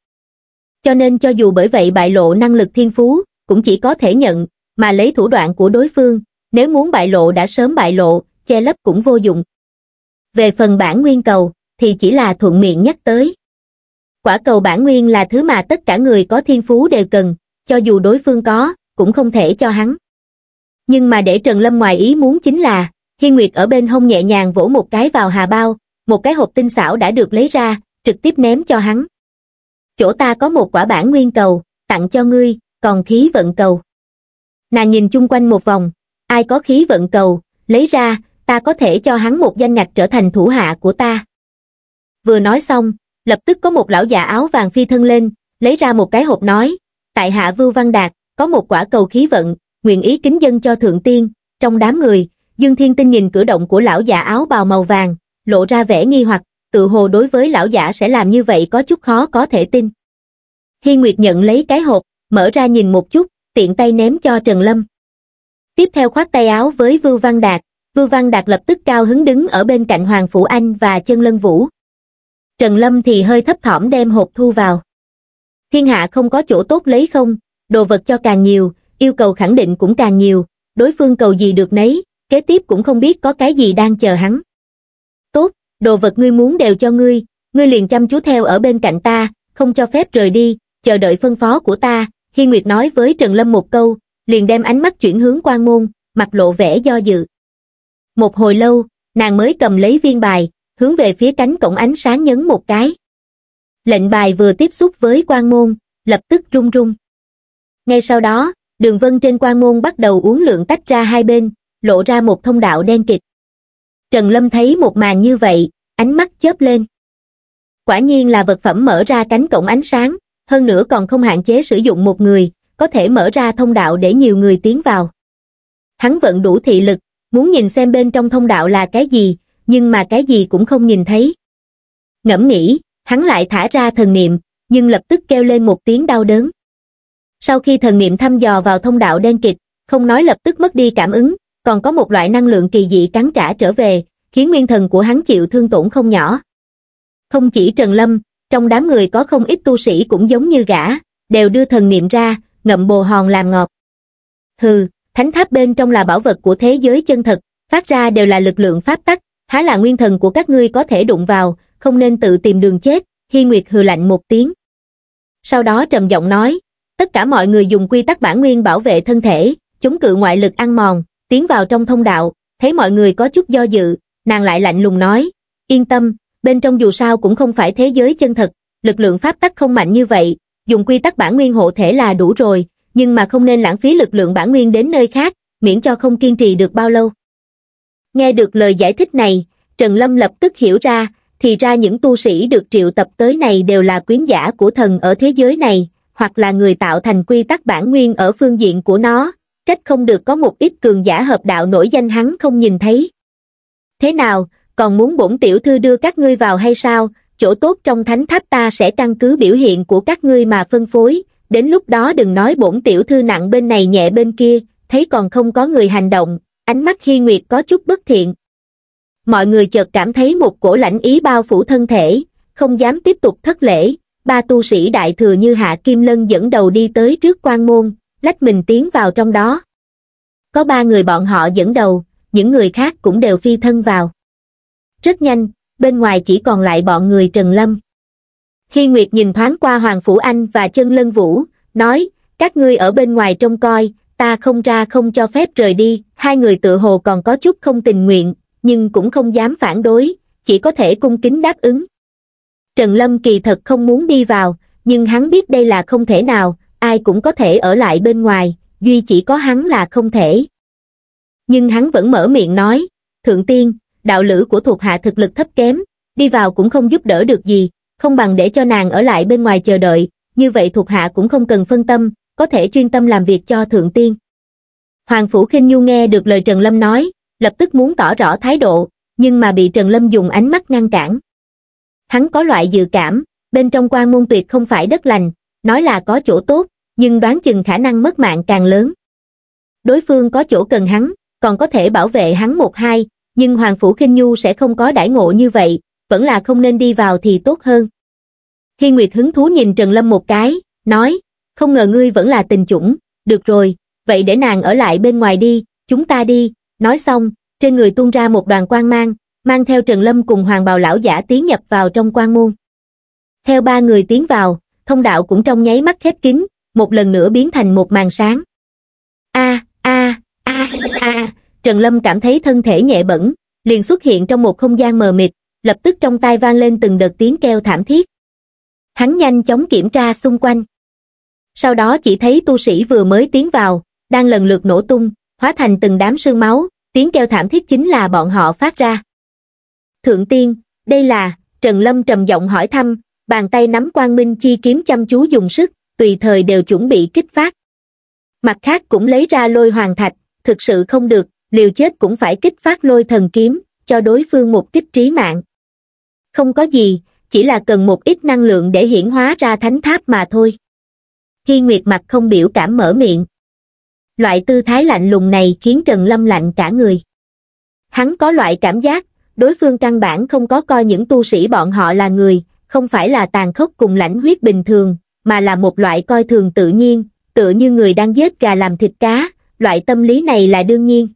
Cho nên cho dù bởi vậy bại lộ năng lực thiên phú, cũng chỉ có thể nhận, mà lấy thủ đoạn của đối phương, nếu muốn bại lộ đã sớm bại lộ, che lấp cũng vô dụng. Về phần bản nguyên cầu, thì chỉ là thuận miệng nhắc tới. Quả cầu bản nguyên là thứ mà tất cả người có thiên phú đều cần, cho dù đối phương có, cũng không thể cho hắn. Nhưng mà để Trần Lâm ngoài ý muốn chính là, Hiên Nguyệt ở bên hông nhẹ nhàng vỗ một cái vào hà bao, một cái hộp tinh xảo đã được lấy ra, trực tiếp ném cho hắn. Chỗ ta có một quả bản nguyên cầu, tặng cho ngươi, còn khí vận cầu. Nàng nhìn chung quanh một vòng, ai có khí vận cầu, lấy ra, ta có thể cho hắn một danh ngạch trở thành thủ hạ của ta. Vừa nói xong, lập tức có một lão già áo vàng phi thân lên, lấy ra một cái hộp nói, tại hạ Vưu Văn Đạt, có một quả cầu khí vận, nguyện ý kính dân cho thượng tiên, trong đám người, Dương Thiên Tinh nhìn cử động của lão giả áo bào màu vàng, lộ ra vẻ nghi hoặc, tự hồ đối với lão giả sẽ làm như vậy có chút khó có thể tin. Hi Nguyệt nhận lấy cái hộp, mở ra nhìn một chút, tiện tay ném cho Trần Lâm. Tiếp theo khoát tay áo với Vưu Văn Đạt, Vưu Văn Đạt lập tức cao hứng đứng ở bên cạnh Hoàng Phủ Anh và Chân Lân Vũ. Trần Lâm thì hơi thấp thỏm đem hộp thu vào thiên hạ không có chỗ tốt lấy không, đồ vật cho càng nhiều, yêu cầu khẳng định cũng càng nhiều, đối phương cầu gì được nấy, kế tiếp cũng không biết có cái gì đang chờ hắn. Tốt, đồ vật ngươi muốn đều cho ngươi, ngươi liền chăm chú theo ở bên cạnh ta, không cho phép rời đi, chờ đợi phân phó của ta, Hi Nguyệt nói với Trần Lâm một câu, liền đem ánh mắt chuyển hướng quan môn, mặt lộ vẻ do dự. Một hồi lâu, nàng mới cầm lấy viên bài, hướng về phía cánh cổng ánh sáng nhấn một cái. Lệnh bài vừa tiếp xúc với quan môn, lập tức rung rung. Ngay sau đó, đường vân trên quan môn bắt đầu uốn lượng tách ra hai bên, lộ ra một thông đạo đen kịch. Trần Lâm thấy một màn như vậy, ánh mắt chớp lên. Quả nhiên là vật phẩm mở ra cánh cổng ánh sáng, hơn nữa còn không hạn chế sử dụng một người, có thể mở ra thông đạo để nhiều người tiến vào. Hắn vẫn đủ thị lực, muốn nhìn xem bên trong thông đạo là cái gì, nhưng mà cái gì cũng không nhìn thấy. Ngẫm nghĩ, hắn lại thả ra thần niệm, nhưng lập tức kêu lên một tiếng đau đớn. Sau khi thần niệm thăm dò vào thông đạo đen kịch, không nói lập tức mất đi cảm ứng, còn có một loại năng lượng kỳ dị cắn trả trở về, khiến nguyên thần của hắn chịu thương tổn không nhỏ. Không chỉ Trần Lâm, trong đám người có không ít tu sĩ cũng giống như gã, đều đưa thần niệm ra, ngậm bồ hòn làm ngọt. Hừ, thánh tháp bên trong là bảo vật của thế giới chân thật, phát ra đều là lực lượng pháp tắc, há là nguyên thần của các ngươi có thể đụng vào, không nên tự tìm đường chết, Hi Nguyệt hừ lạnh một tiếng. Sau đó trầm giọng nói, tất cả mọi người dùng quy tắc bản nguyên bảo vệ thân thể, chống cự ngoại lực ăn mòn, tiến vào trong thông đạo, thấy mọi người có chút do dự, nàng lại lạnh lùng nói, yên tâm, bên trong dù sao cũng không phải thế giới chân thật, lực lượng pháp tắc không mạnh như vậy, dùng quy tắc bản nguyên hộ thể là đủ rồi, nhưng mà không nên lãng phí lực lượng bản nguyên đến nơi khác, miễn cho không kiên trì được bao lâu. Nghe được lời giải thích này, Trần Lâm lập tức hiểu ra, thì ra những tu sĩ được triệu tập tới này đều là quyến giả của thần ở thế giới này, hoặc là người tạo thành quy tắc bản nguyên ở phương diện của nó, trách không được có một ít cường giả hợp đạo nổi danh hắn không nhìn thấy. Thế nào, còn muốn bổn tiểu thư đưa các ngươi vào hay sao, chỗ tốt trong thánh tháp ta sẽ căn cứ biểu hiện của các ngươi mà phân phối, đến lúc đó đừng nói bổn tiểu thư nặng bên này nhẹ bên kia, thấy còn không có người hành động, ánh mắt Hy Nguyệt có chút bất thiện, mọi người chợt cảm thấy một cổ lãnh ý bao phủ thân thể, không dám tiếp tục thất lễ, ba tu sĩ đại thừa như Hạ Kim Lân dẫn đầu đi tới trước quan môn, lách mình tiến vào trong đó. Có ba người bọn họ dẫn đầu, những người khác cũng đều phi thân vào. Rất nhanh, bên ngoài chỉ còn lại bọn người Trần Lâm. Khi Nguyệt nhìn thoáng qua Hoàng Phủ Anh và chân Lân Vũ, nói, các ngươi ở bên ngoài trông coi, ta không ra không cho phép rời đi, hai người tự hồ còn có chút không tình nguyện, nhưng cũng không dám phản đối, chỉ có thể cung kính đáp ứng. Trần Lâm kỳ thật không muốn đi vào, nhưng hắn biết đây là không thể nào, ai cũng có thể ở lại bên ngoài, duy chỉ có hắn là không thể. Nhưng hắn vẫn mở miệng nói, Thượng Tiên, đạo lữ của thuộc hạ thực lực thấp kém, đi vào cũng không giúp đỡ được gì, không bằng để cho nàng ở lại bên ngoài chờ đợi, như vậy thuộc hạ cũng không cần phân tâm, có thể chuyên tâm làm việc cho Thượng Tiên. Hoàng Phủ khinh Nhu nghe được lời Trần Lâm nói, lập tức muốn tỏ rõ thái độ nhưng mà bị trần lâm dùng ánh mắt ngăn cản hắn có loại dự cảm bên trong quan môn tuyệt không phải đất lành nói là có chỗ tốt nhưng đoán chừng khả năng mất mạng càng lớn đối phương có chỗ cần hắn còn có thể bảo vệ hắn một hai nhưng hoàng phủ khinh nhu sẽ không có đãi ngộ như vậy vẫn là không nên đi vào thì tốt hơn hiên nguyệt hứng thú nhìn trần lâm một cái nói không ngờ ngươi vẫn là tình chủng được rồi vậy để nàng ở lại bên ngoài đi chúng ta đi nói xong trên người tuôn ra một đoàn quang mang mang theo trần lâm cùng hoàng bào lão giả tiến nhập vào trong quan môn theo ba người tiến vào thông đạo cũng trong nháy mắt khép kín một lần nữa biến thành một màn sáng a a a a trần lâm cảm thấy thân thể nhẹ bẩn liền xuất hiện trong một không gian mờ mịt lập tức trong tai vang lên từng đợt tiếng kêu thảm thiết hắn nhanh chóng kiểm tra xung quanh sau đó chỉ thấy tu sĩ vừa mới tiến vào đang lần lượt nổ tung hóa thành từng đám sương máu tiếng kêu thảm thiết chính là bọn họ phát ra. Thượng tiên, đây là, Trần Lâm trầm giọng hỏi thăm, bàn tay nắm quang minh chi kiếm chăm chú dùng sức, tùy thời đều chuẩn bị kích phát. Mặt khác cũng lấy ra lôi hoàng thạch, thực sự không được, liều chết cũng phải kích phát lôi thần kiếm, cho đối phương một kích trí mạng. Không có gì, chỉ là cần một ít năng lượng để hiển hóa ra thánh tháp mà thôi. Hi Nguyệt mặt không biểu cảm mở miệng. Loại tư thái lạnh lùng này khiến Trần Lâm lạnh cả người. Hắn có loại cảm giác, đối phương căn bản không có coi những tu sĩ bọn họ là người, không phải là tàn khốc cùng lãnh huyết bình thường, mà là một loại coi thường tự nhiên, tựa như người đang giết gà làm thịt cá, loại tâm lý này là đương nhiên.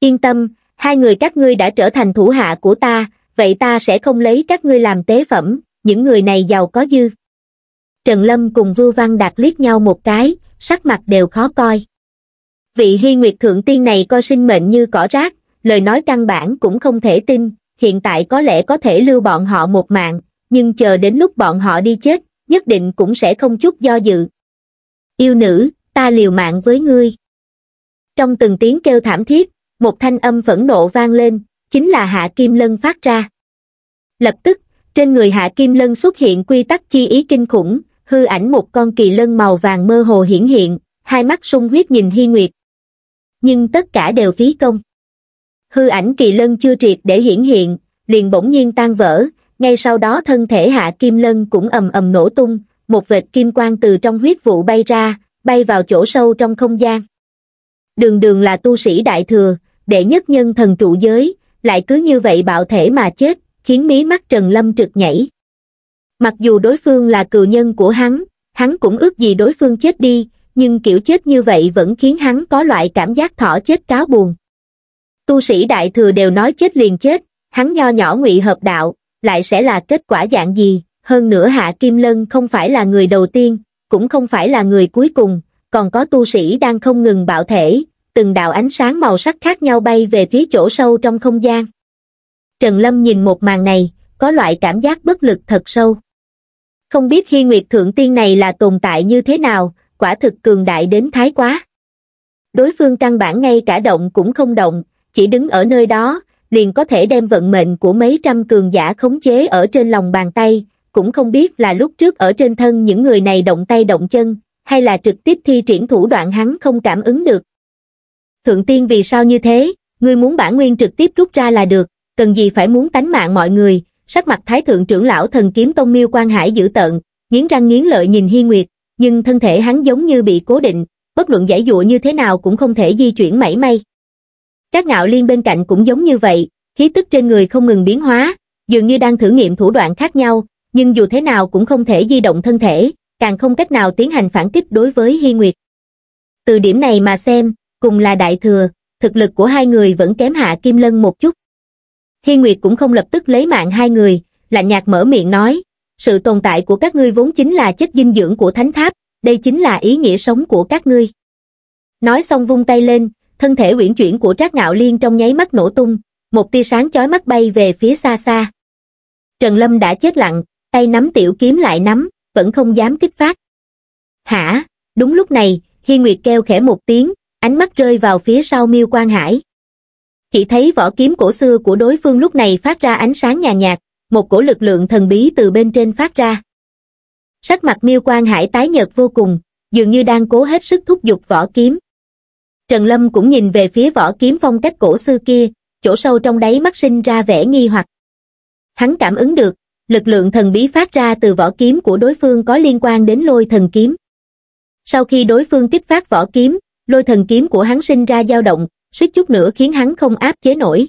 Yên tâm, hai người các ngươi đã trở thành thủ hạ của ta, vậy ta sẽ không lấy các ngươi làm tế phẩm, những người này giàu có dư. Trần Lâm cùng Vưu Văn Đạt liếc nhau một cái, sắc mặt đều khó coi vị hy nguyệt thượng tiên này coi sinh mệnh như cỏ rác, lời nói căn bản cũng không thể tin, hiện tại có lẽ có thể lưu bọn họ một mạng, nhưng chờ đến lúc bọn họ đi chết, nhất định cũng sẽ không chút do dự. Yêu nữ, ta liều mạng với ngươi. Trong từng tiếng kêu thảm thiết, một thanh âm phẫn nộ vang lên, chính là Hạ Kim Lân phát ra. Lập tức, trên người Hạ Kim Lân xuất hiện quy tắc chi ý kinh khủng, hư ảnh một con kỳ lân màu vàng mơ hồ hiển hiện, hai mắt sung huyết nhìn Hy Nguyệt, nhưng tất cả đều phí công. Hư ảnh kỳ lân chưa triệt để hiển hiện, liền bỗng nhiên tan vỡ, ngay sau đó thân thể hạ kim lân cũng ầm ầm nổ tung, một vệt kim quang từ trong huyết vụ bay ra, bay vào chỗ sâu trong không gian. Đường đường là tu sĩ đại thừa, đệ nhất nhân thần trụ giới, lại cứ như vậy bạo thể mà chết, khiến mí mắt Trần Lâm trực nhảy. Mặc dù đối phương là cừu nhân của hắn, hắn cũng ước gì đối phương chết đi, nhưng kiểu chết như vậy vẫn khiến hắn có loại cảm giác thỏ chết cáo buồn. Tu sĩ đại thừa đều nói chết liền chết, hắn nho nhỏ ngụy hợp đạo, lại sẽ là kết quả dạng gì, hơn nữa Hạ Kim Lân không phải là người đầu tiên, cũng không phải là người cuối cùng, còn có tu sĩ đang không ngừng bạo thể, từng đạo ánh sáng màu sắc khác nhau bay về phía chỗ sâu trong không gian. Trần Lâm nhìn một màn này, có loại cảm giác bất lực thật sâu. Không biết khi Nguyệt Thượng Tiên này là tồn tại như thế nào, quả thực cường đại đến thái quá. Đối phương căn bản ngay cả động cũng không động, chỉ đứng ở nơi đó, liền có thể đem vận mệnh của mấy trăm cường giả khống chế ở trên lòng bàn tay, cũng không biết là lúc trước ở trên thân những người này động tay động chân, hay là trực tiếp thi triển thủ đoạn hắn không cảm ứng được. Thượng tiên vì sao như thế, ngươi muốn bản nguyên trực tiếp rút ra là được, cần gì phải muốn tánh mạng mọi người, sắc mặt thái thượng trưởng lão thần kiếm tông miêu quan hải dữ tợn, nghiến răng nghiến lợi nhìn Hi Nguyệt, nhưng thân thể hắn giống như bị cố định, bất luận giải dụa như thế nào cũng không thể di chuyển mảy may. Trác ngạo liên bên cạnh cũng giống như vậy, khí tức trên người không ngừng biến hóa, dường như đang thử nghiệm thủ đoạn khác nhau, nhưng dù thế nào cũng không thể di động thân thể, càng không cách nào tiến hành phản kích đối với Hy Nguyệt. Từ điểm này mà xem, cùng là đại thừa, thực lực của hai người vẫn kém hạ Kim Lân một chút. Hy Nguyệt cũng không lập tức lấy mạng hai người, lạnh nhạt mở miệng nói, sự tồn tại của các ngươi vốn chính là chất dinh dưỡng của thánh tháp, đây chính là ý nghĩa sống của các ngươi. Nói xong vung tay lên, thân thể uyển chuyển của Trác Ngạo Liên trong nháy mắt nổ tung, một tia sáng chói mắt bay về phía xa xa. Trần Lâm đã chết lặng, tay nắm tiểu kiếm lại nắm, vẫn không dám kích phát. Hả? Đúng lúc này, Hi Nguyệt kêu khẽ một tiếng, ánh mắt rơi vào phía sau Miêu Quang Hải. Chỉ thấy vỏ kiếm cổ xưa của đối phương lúc này phát ra ánh sáng nhàn nhạt, một cổ lực lượng thần bí từ bên trên phát ra. Sắc mặt miêu Quang Hải tái nhợt vô cùng, dường như đang cố hết sức thúc giục vỏ kiếm. Trần Lâm cũng nhìn về phía vỏ kiếm phong cách cổ xưa kia, chỗ sâu trong đáy mắt sinh ra vẻ nghi hoặc. Hắn cảm ứng được, lực lượng thần bí phát ra từ vỏ kiếm của đối phương có liên quan đến lôi thần kiếm. Sau khi đối phương kích phát vỏ kiếm, lôi thần kiếm của hắn sinh ra dao động, suýt chút nữa khiến hắn không áp chế nổi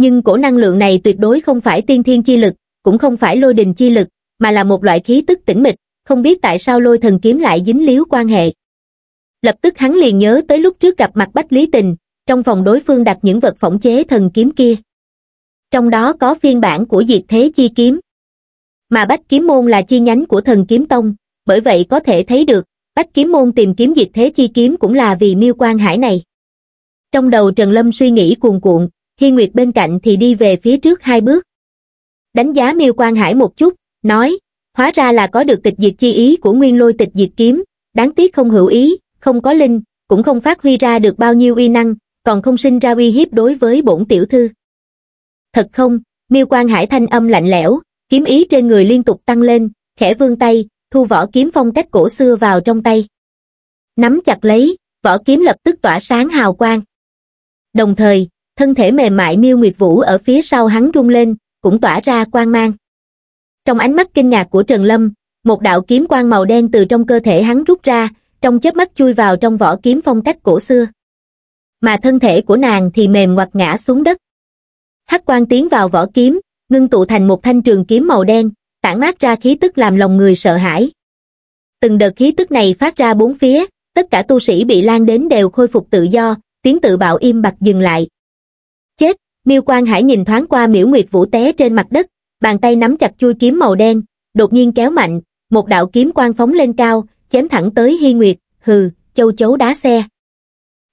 nhưng cổ năng lượng này tuyệt đối không phải tiên thiên chi lực, cũng không phải lôi đình chi lực, mà là một loại khí tức tĩnh mịch, không biết tại sao lôi thần kiếm lại dính líu quan hệ. Lập tức hắn liền nhớ tới lúc trước gặp mặt Bách Lý Tình, trong phòng đối phương đặt những vật phỏng chế thần kiếm kia. Trong đó có phiên bản của diệt thế chi kiếm. Mà Bách Kiếm Môn là chi nhánh của thần kiếm tông, bởi vậy có thể thấy được, Bách Kiếm Môn tìm kiếm diệt thế chi kiếm cũng là vì miêu quan hải này. Trong đầu Trần Lâm suy nghĩ cuồn cuộn, Hi Nguyệt bên cạnh thì đi về phía trước hai bước. Đánh giá miêu Quang Hải một chút, nói, hóa ra là có được tịch diệt chi ý của nguyên lôi tịch diệt kiếm, đáng tiếc không hữu ý, không có linh, cũng không phát huy ra được bao nhiêu uy năng, còn không sinh ra uy hiếp đối với bổn tiểu thư. Thật không, miêu Quang Hải thanh âm lạnh lẽo, kiếm ý trên người liên tục tăng lên, khẽ vươn tay, thu vỏ kiếm phong cách cổ xưa vào trong tay. Nắm chặt lấy, vỏ kiếm lập tức tỏa sáng hào quang. Đồng thời, thân thể mềm mại miêu nguyệt vũ ở phía sau hắn rung lên cũng tỏa ra quang mang trong ánh mắt kinh ngạc của trần lâm một đạo kiếm quang màu đen từ trong cơ thể hắn rút ra trong chớp mắt chui vào trong vỏ kiếm phong cách cổ xưa mà thân thể của nàng thì mềm hoặc ngã xuống đất hắc quang tiến vào vỏ kiếm ngưng tụ thành một thanh trường kiếm màu đen tản mát ra khí tức làm lòng người sợ hãi từng đợt khí tức này phát ra bốn phía tất cả tu sĩ bị lan đến đều khôi phục tự do tiếng tự bạo im bặt dừng lại chết miêu quang hải nhìn thoáng qua miễu nguyệt vũ té trên mặt đất bàn tay nắm chặt chui kiếm màu đen đột nhiên kéo mạnh một đạo kiếm quang phóng lên cao chém thẳng tới hi nguyệt hừ châu chấu đá xe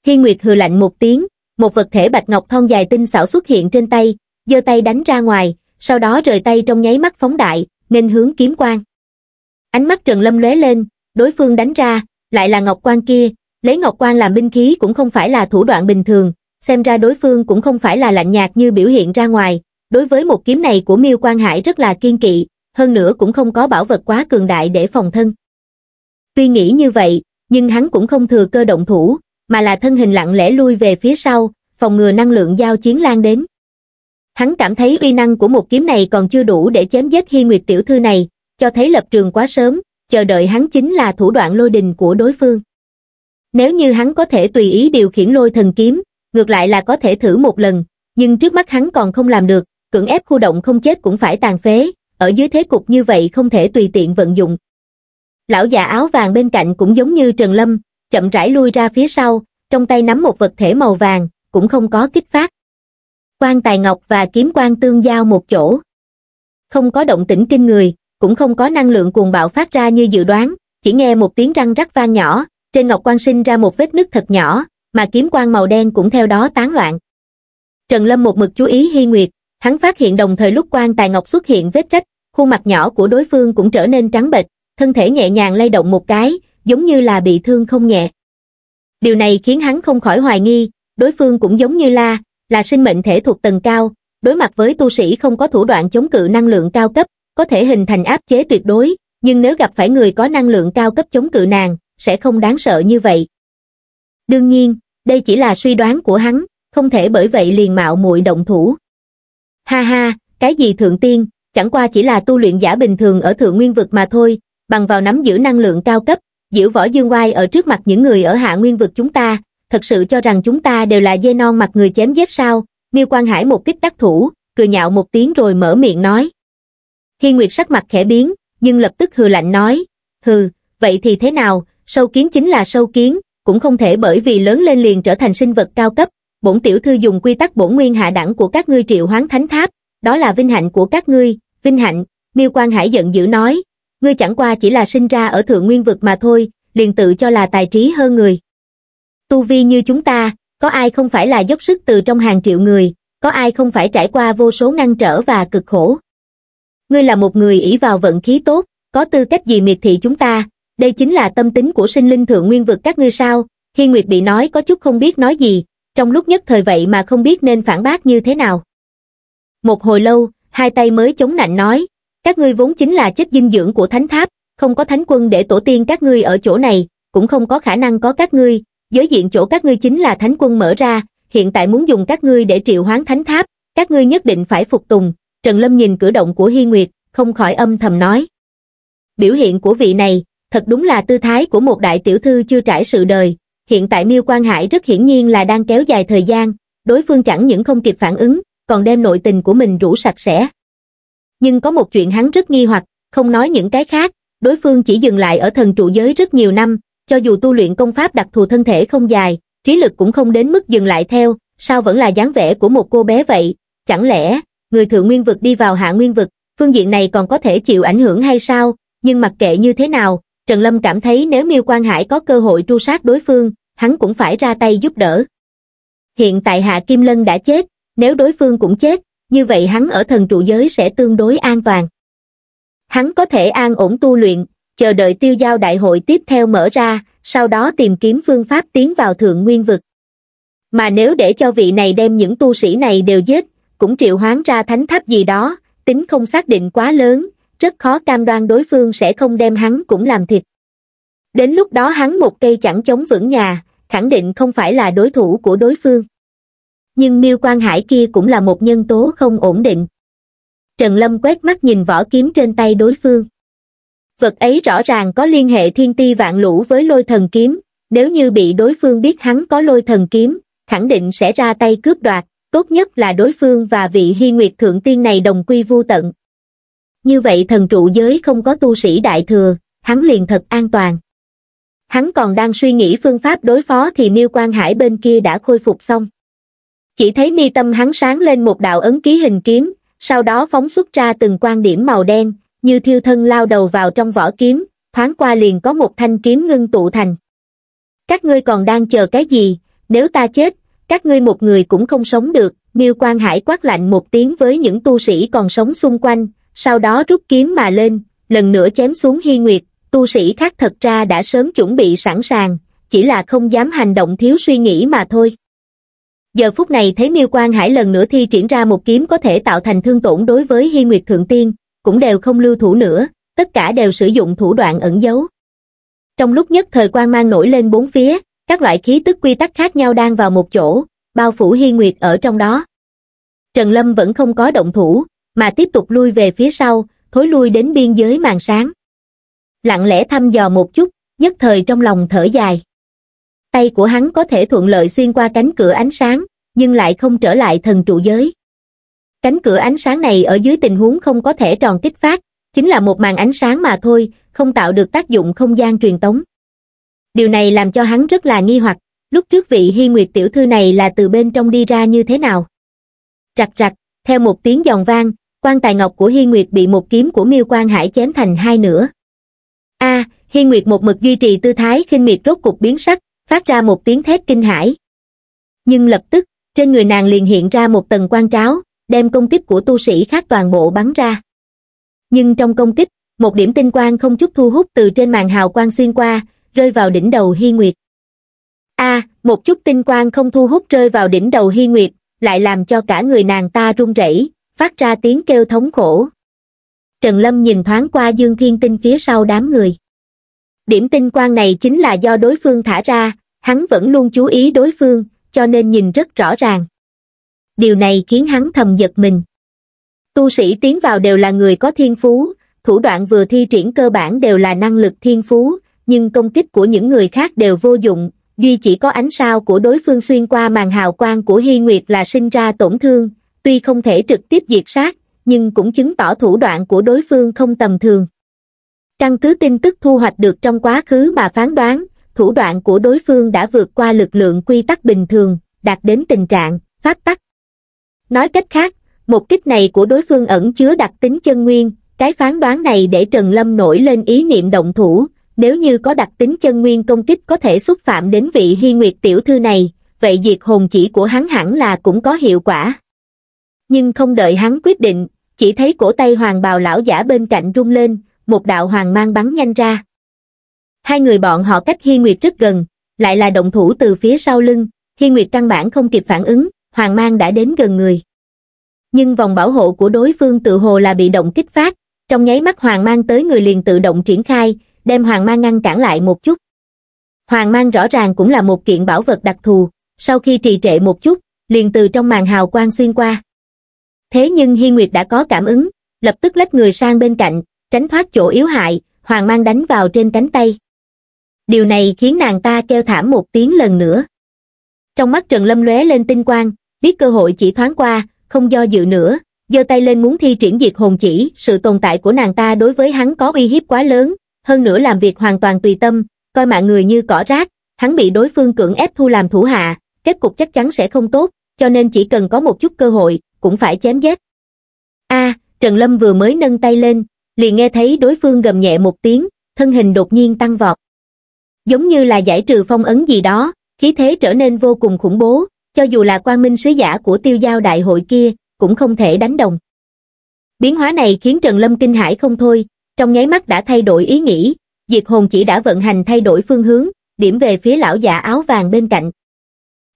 hi nguyệt hừ lạnh một tiếng một vật thể bạch ngọc thon dài tinh xảo xuất hiện trên tay giơ tay đánh ra ngoài sau đó rời tay trong nháy mắt phóng đại nên hướng kiếm quang ánh mắt trần lâm lóe lên đối phương đánh ra lại là ngọc quang kia lấy ngọc quang làm binh khí cũng không phải là thủ đoạn bình thường xem ra đối phương cũng không phải là lạnh nhạt như biểu hiện ra ngoài, đối với một kiếm này của Miêu Quan Hải rất là kiên kỵ, hơn nữa cũng không có bảo vật quá cường đại để phòng thân. Tuy nghĩ như vậy, nhưng hắn cũng không thừa cơ động thủ, mà là thân hình lặng lẽ lui về phía sau, phòng ngừa năng lượng giao chiến lan đến. Hắn cảm thấy uy năng của một kiếm này còn chưa đủ để chém giết Hi Nguyệt tiểu thư này, cho thấy lập trường quá sớm, chờ đợi hắn chính là thủ đoạn lôi đình của đối phương. Nếu như hắn có thể tùy ý điều khiển lôi thần kiếm, ngược lại là có thể thử một lần, nhưng trước mắt hắn còn không làm được, cưỡng ép khu động không chết cũng phải tàn phế, ở dưới thế cục như vậy không thể tùy tiện vận dụng. Lão già áo vàng bên cạnh cũng giống như Trần Lâm, chậm rãi lui ra phía sau, trong tay nắm một vật thể màu vàng, cũng không có kích phát. Quan tài ngọc và kiếm quan tương giao một chỗ. Không có động tĩnh kinh người, cũng không có năng lượng cuồng bạo phát ra như dự đoán, chỉ nghe một tiếng răng rắc vang nhỏ, trên ngọc quan sinh ra một vết nứt thật nhỏ, mà kiếm quang màu đen cũng theo đó tán loạn. Trần Lâm một mực chú ý Hy Nguyệt, hắn phát hiện đồng thời lúc quan tài ngọc xuất hiện vết rách, khuôn mặt nhỏ của đối phương cũng trở nên trắng bệch, thân thể nhẹ nhàng lay động một cái, giống như là bị thương không nhẹ. Điều này khiến hắn không khỏi hoài nghi, đối phương cũng giống như La, là sinh mệnh thể thuộc tầng cao, đối mặt với tu sĩ không có thủ đoạn chống cự năng lượng cao cấp, có thể hình thành áp chế tuyệt đối, nhưng nếu gặp phải người có năng lượng cao cấp chống cự nàng, sẽ không đáng sợ như vậy đương nhiên đây chỉ là suy đoán của hắn không thể bởi vậy liền mạo muội động thủ ha ha cái gì thượng tiên chẳng qua chỉ là tu luyện giả bình thường ở thượng nguyên vực mà thôi bằng vào nắm giữ năng lượng cao cấp diễu võ dương oai ở trước mặt những người ở hạ nguyên vực chúng ta thật sự cho rằng chúng ta đều là dê non mặt người chém giết sao miêu quan hải một kích đắc thủ cười nhạo một tiếng rồi mở miệng nói khi nguyệt sắc mặt khẽ biến nhưng lập tức hừ lạnh nói hừ vậy thì thế nào sâu kiến chính là sâu kiến cũng không thể bởi vì lớn lên liền trở thành sinh vật cao cấp, bổn tiểu thư dùng quy tắc bổn nguyên hạ đẳng của các ngươi triệu hoán thánh tháp, đó là vinh hạnh của các ngươi, vinh hạnh, miêu quan hải giận dữ nói, ngươi chẳng qua chỉ là sinh ra ở thượng nguyên vực mà thôi, liền tự cho là tài trí hơn người. Tu vi như chúng ta, có ai không phải là dốc sức từ trong hàng triệu người, có ai không phải trải qua vô số ngăn trở và cực khổ. Ngươi là một người ỷ vào vận khí tốt, có tư cách gì miệt thị chúng ta, đây chính là tâm tính của sinh linh thượng nguyên vực các ngươi sao, Hi Nguyệt bị nói có chút không biết nói gì, trong lúc nhất thời vậy mà không biết nên phản bác như thế nào. Một hồi lâu, hai tay mới chống nạnh nói, các ngươi vốn chính là chất dinh dưỡng của thánh tháp, không có thánh quân để tổ tiên các ngươi ở chỗ này, cũng không có khả năng có các ngươi, giới diện chỗ các ngươi chính là thánh quân mở ra, hiện tại muốn dùng các ngươi để triệu hoán thánh tháp, các ngươi nhất định phải phục tùng. Trần Lâm nhìn cử động của Hi Nguyệt, không khỏi âm thầm nói. Biểu hiện của vị này, thật đúng là tư thái của một đại tiểu thư chưa trải sự đời, hiện tại Miêu Quang Hải rất hiển nhiên là đang kéo dài thời gian, đối phương chẳng những không kịp phản ứng, còn đem nội tình của mình rũ sạch sẽ. Nhưng có một chuyện hắn rất nghi hoặc, không nói những cái khác, đối phương chỉ dừng lại ở thần trụ giới rất nhiều năm, cho dù tu luyện công pháp đặc thù thân thể không dài, trí lực cũng không đến mức dừng lại theo, sao vẫn là dáng vẻ của một cô bé vậy, chẳng lẽ, người thượng nguyên vực đi vào hạ nguyên vực, phương diện này còn có thể chịu ảnh hưởng hay sao, nhưng mặc kệ như thế nào, Trần Lâm cảm thấy nếu Miêu Quang Hải có cơ hội tru sát đối phương, hắn cũng phải ra tay giúp đỡ. Hiện tại Hạ Kim Lân đã chết, nếu đối phương cũng chết, như vậy hắn ở thần trụ giới sẽ tương đối an toàn. Hắn có thể an ổn tu luyện, chờ đợi tiêu giao đại hội tiếp theo mở ra, sau đó tìm kiếm phương pháp tiến vào thượng nguyên vực. Mà nếu để cho vị này đem những tu sĩ này đều giết, cũng triệu hoán ra thánh tháp gì đó, tính không xác định quá lớn, rất khó cam đoan đối phương sẽ không đem hắn cũng làm thịt. Đến lúc đó hắn một cây chẳng chống vững nhà, khẳng định không phải là đối thủ của đối phương. Nhưng miêu quan hải kia cũng là một nhân tố không ổn định. Trần Lâm quét mắt nhìn vỏ kiếm trên tay đối phương. Vật ấy rõ ràng có liên hệ thiên ti vạn lũ với lôi thần kiếm, nếu như bị đối phương biết hắn có lôi thần kiếm, khẳng định sẽ ra tay cướp đoạt, tốt nhất là đối phương và vị hy nguyệt thượng tiên này đồng quy vu tận như vậy thần trụ giới không có tu sĩ đại thừa, hắn liền thật an toàn. Hắn còn đang suy nghĩ phương pháp đối phó thì miêu quan hải bên kia đã khôi phục xong. Chỉ thấy mi tâm hắn sáng lên một đạo ấn ký hình kiếm, sau đó phóng xuất ra từng quan điểm màu đen, như thiêu thân lao đầu vào trong vỏ kiếm, thoáng qua liền có một thanh kiếm ngưng tụ thành. Các ngươi còn đang chờ cái gì, nếu ta chết, các ngươi một người cũng không sống được, miêu quan hải quát lạnh một tiếng với những tu sĩ còn sống xung quanh, sau đó rút kiếm mà lên, lần nữa chém xuống Hy Nguyệt, tu sĩ khác thật ra đã sớm chuẩn bị sẵn sàng, chỉ là không dám hành động thiếu suy nghĩ mà thôi. Giờ phút này thấy Miêu Quan Hải lần nữa thi triển ra một kiếm có thể tạo thành thương tổn đối với Hy Nguyệt Thượng Tiên, cũng đều không lưu thủ nữa, tất cả đều sử dụng thủ đoạn ẩn giấu. Trong lúc nhất thời Quan mang nổi lên bốn phía, các loại khí tức quy tắc khác nhau đang vào một chỗ, bao phủ Hy Nguyệt ở trong đó. Trần Lâm vẫn không có động thủ, mà tiếp tục lui về phía sau thối lui đến biên giới màn sáng lặng lẽ thăm dò một chút nhất thời trong lòng thở dài tay của hắn có thể thuận lợi xuyên qua cánh cửa ánh sáng nhưng lại không trở lại thần trụ giới cánh cửa ánh sáng này ở dưới tình huống không có thể tròn kích phát chính là một màn ánh sáng mà thôi không tạo được tác dụng không gian truyền tống điều này làm cho hắn rất là nghi hoặc lúc trước vị hy nguyệt tiểu thư này là từ bên trong đi ra như thế nào Rạch rạch theo một tiếng giòn vang quan tài ngọc của Hi nguyệt bị một kiếm của miêu Quang hải chém thành hai nửa a à, hiên nguyệt một mực duy trì tư thái khinh miệt rốt cục biến sắc phát ra một tiếng thét kinh hãi nhưng lập tức trên người nàng liền hiện ra một tầng quan tráo đem công kích của tu sĩ khác toàn bộ bắn ra nhưng trong công kích một điểm tinh quang không chút thu hút từ trên màn hào quang xuyên qua rơi vào đỉnh đầu hi nguyệt a à, một chút tinh quang không thu hút rơi vào đỉnh đầu hi nguyệt lại làm cho cả người nàng ta run rẩy phát ra tiếng kêu thống khổ trần lâm nhìn thoáng qua dương thiên tinh phía sau đám người điểm tinh quang này chính là do đối phương thả ra hắn vẫn luôn chú ý đối phương cho nên nhìn rất rõ ràng điều này khiến hắn thầm giật mình tu sĩ tiến vào đều là người có thiên phú thủ đoạn vừa thi triển cơ bản đều là năng lực thiên phú nhưng công kích của những người khác đều vô dụng duy chỉ có ánh sao của đối phương xuyên qua màn hào quang của hy nguyệt là sinh ra tổn thương tuy không thể trực tiếp diệt sát, nhưng cũng chứng tỏ thủ đoạn của đối phương không tầm thường. Căn cứ tin tức thu hoạch được trong quá khứ mà phán đoán, thủ đoạn của đối phương đã vượt qua lực lượng quy tắc bình thường, đạt đến tình trạng, pháp tắc. Nói cách khác, một kích này của đối phương ẩn chứa đặc tính chân nguyên, cái phán đoán này để Trần Lâm nổi lên ý niệm động thủ, nếu như có đặc tính chân nguyên công kích có thể xúc phạm đến vị hy nguyệt tiểu thư này, vậy diệt hồn chỉ của hắn hẳn là cũng có hiệu quả nhưng không đợi hắn quyết định, chỉ thấy cổ tay hoàng bào lão giả bên cạnh rung lên, một đạo hoàng mang bắn nhanh ra. Hai người bọn họ cách Hi Nguyệt rất gần, lại là động thủ từ phía sau lưng, Hi Nguyệt căn bản không kịp phản ứng, hoàng mang đã đến gần người. Nhưng vòng bảo hộ của đối phương tự hồ là bị động kích phát, trong nháy mắt hoàng mang tới người liền tự động triển khai, đem hoàng mang ngăn cản lại một chút. Hoàng mang rõ ràng cũng là một kiện bảo vật đặc thù, sau khi trì trệ một chút, liền từ trong màn hào quang xuyên qua thế nhưng Hi Nguyệt đã có cảm ứng, lập tức lách người sang bên cạnh, tránh thoát chỗ yếu hại, hoàng mang đánh vào trên cánh tay. Điều này khiến nàng ta kêu thảm một tiếng lần nữa. Trong mắt Trần Lâm lóe lên tinh quang, biết cơ hội chỉ thoáng qua, không do dự nữa, giơ tay lên muốn thi triển diệt hồn chỉ, sự tồn tại của nàng ta đối với hắn có uy hiếp quá lớn, hơn nữa làm việc hoàn toàn tùy tâm, coi mạng người như cỏ rác, hắn bị đối phương cưỡng ép thu làm thủ hạ, kết cục chắc chắn sẽ không tốt, cho nên chỉ cần có một chút cơ hội, cũng phải chém giết. A, Trần Lâm vừa mới nâng tay lên, liền nghe thấy đối phương gầm nhẹ một tiếng, thân hình đột nhiên tăng vọt. Giống như là giải trừ phong ấn gì đó, khí thế trở nên vô cùng khủng bố, cho dù là quan minh sứ giả của tiêu giao đại hội kia, cũng không thể đánh đồng. Biến hóa này khiến Trần Lâm kinh hãi không thôi, trong nháy mắt đã thay đổi ý nghĩ, diệt hồn chỉ đã vận hành thay đổi phương hướng, điểm về phía lão giả áo vàng bên cạnh.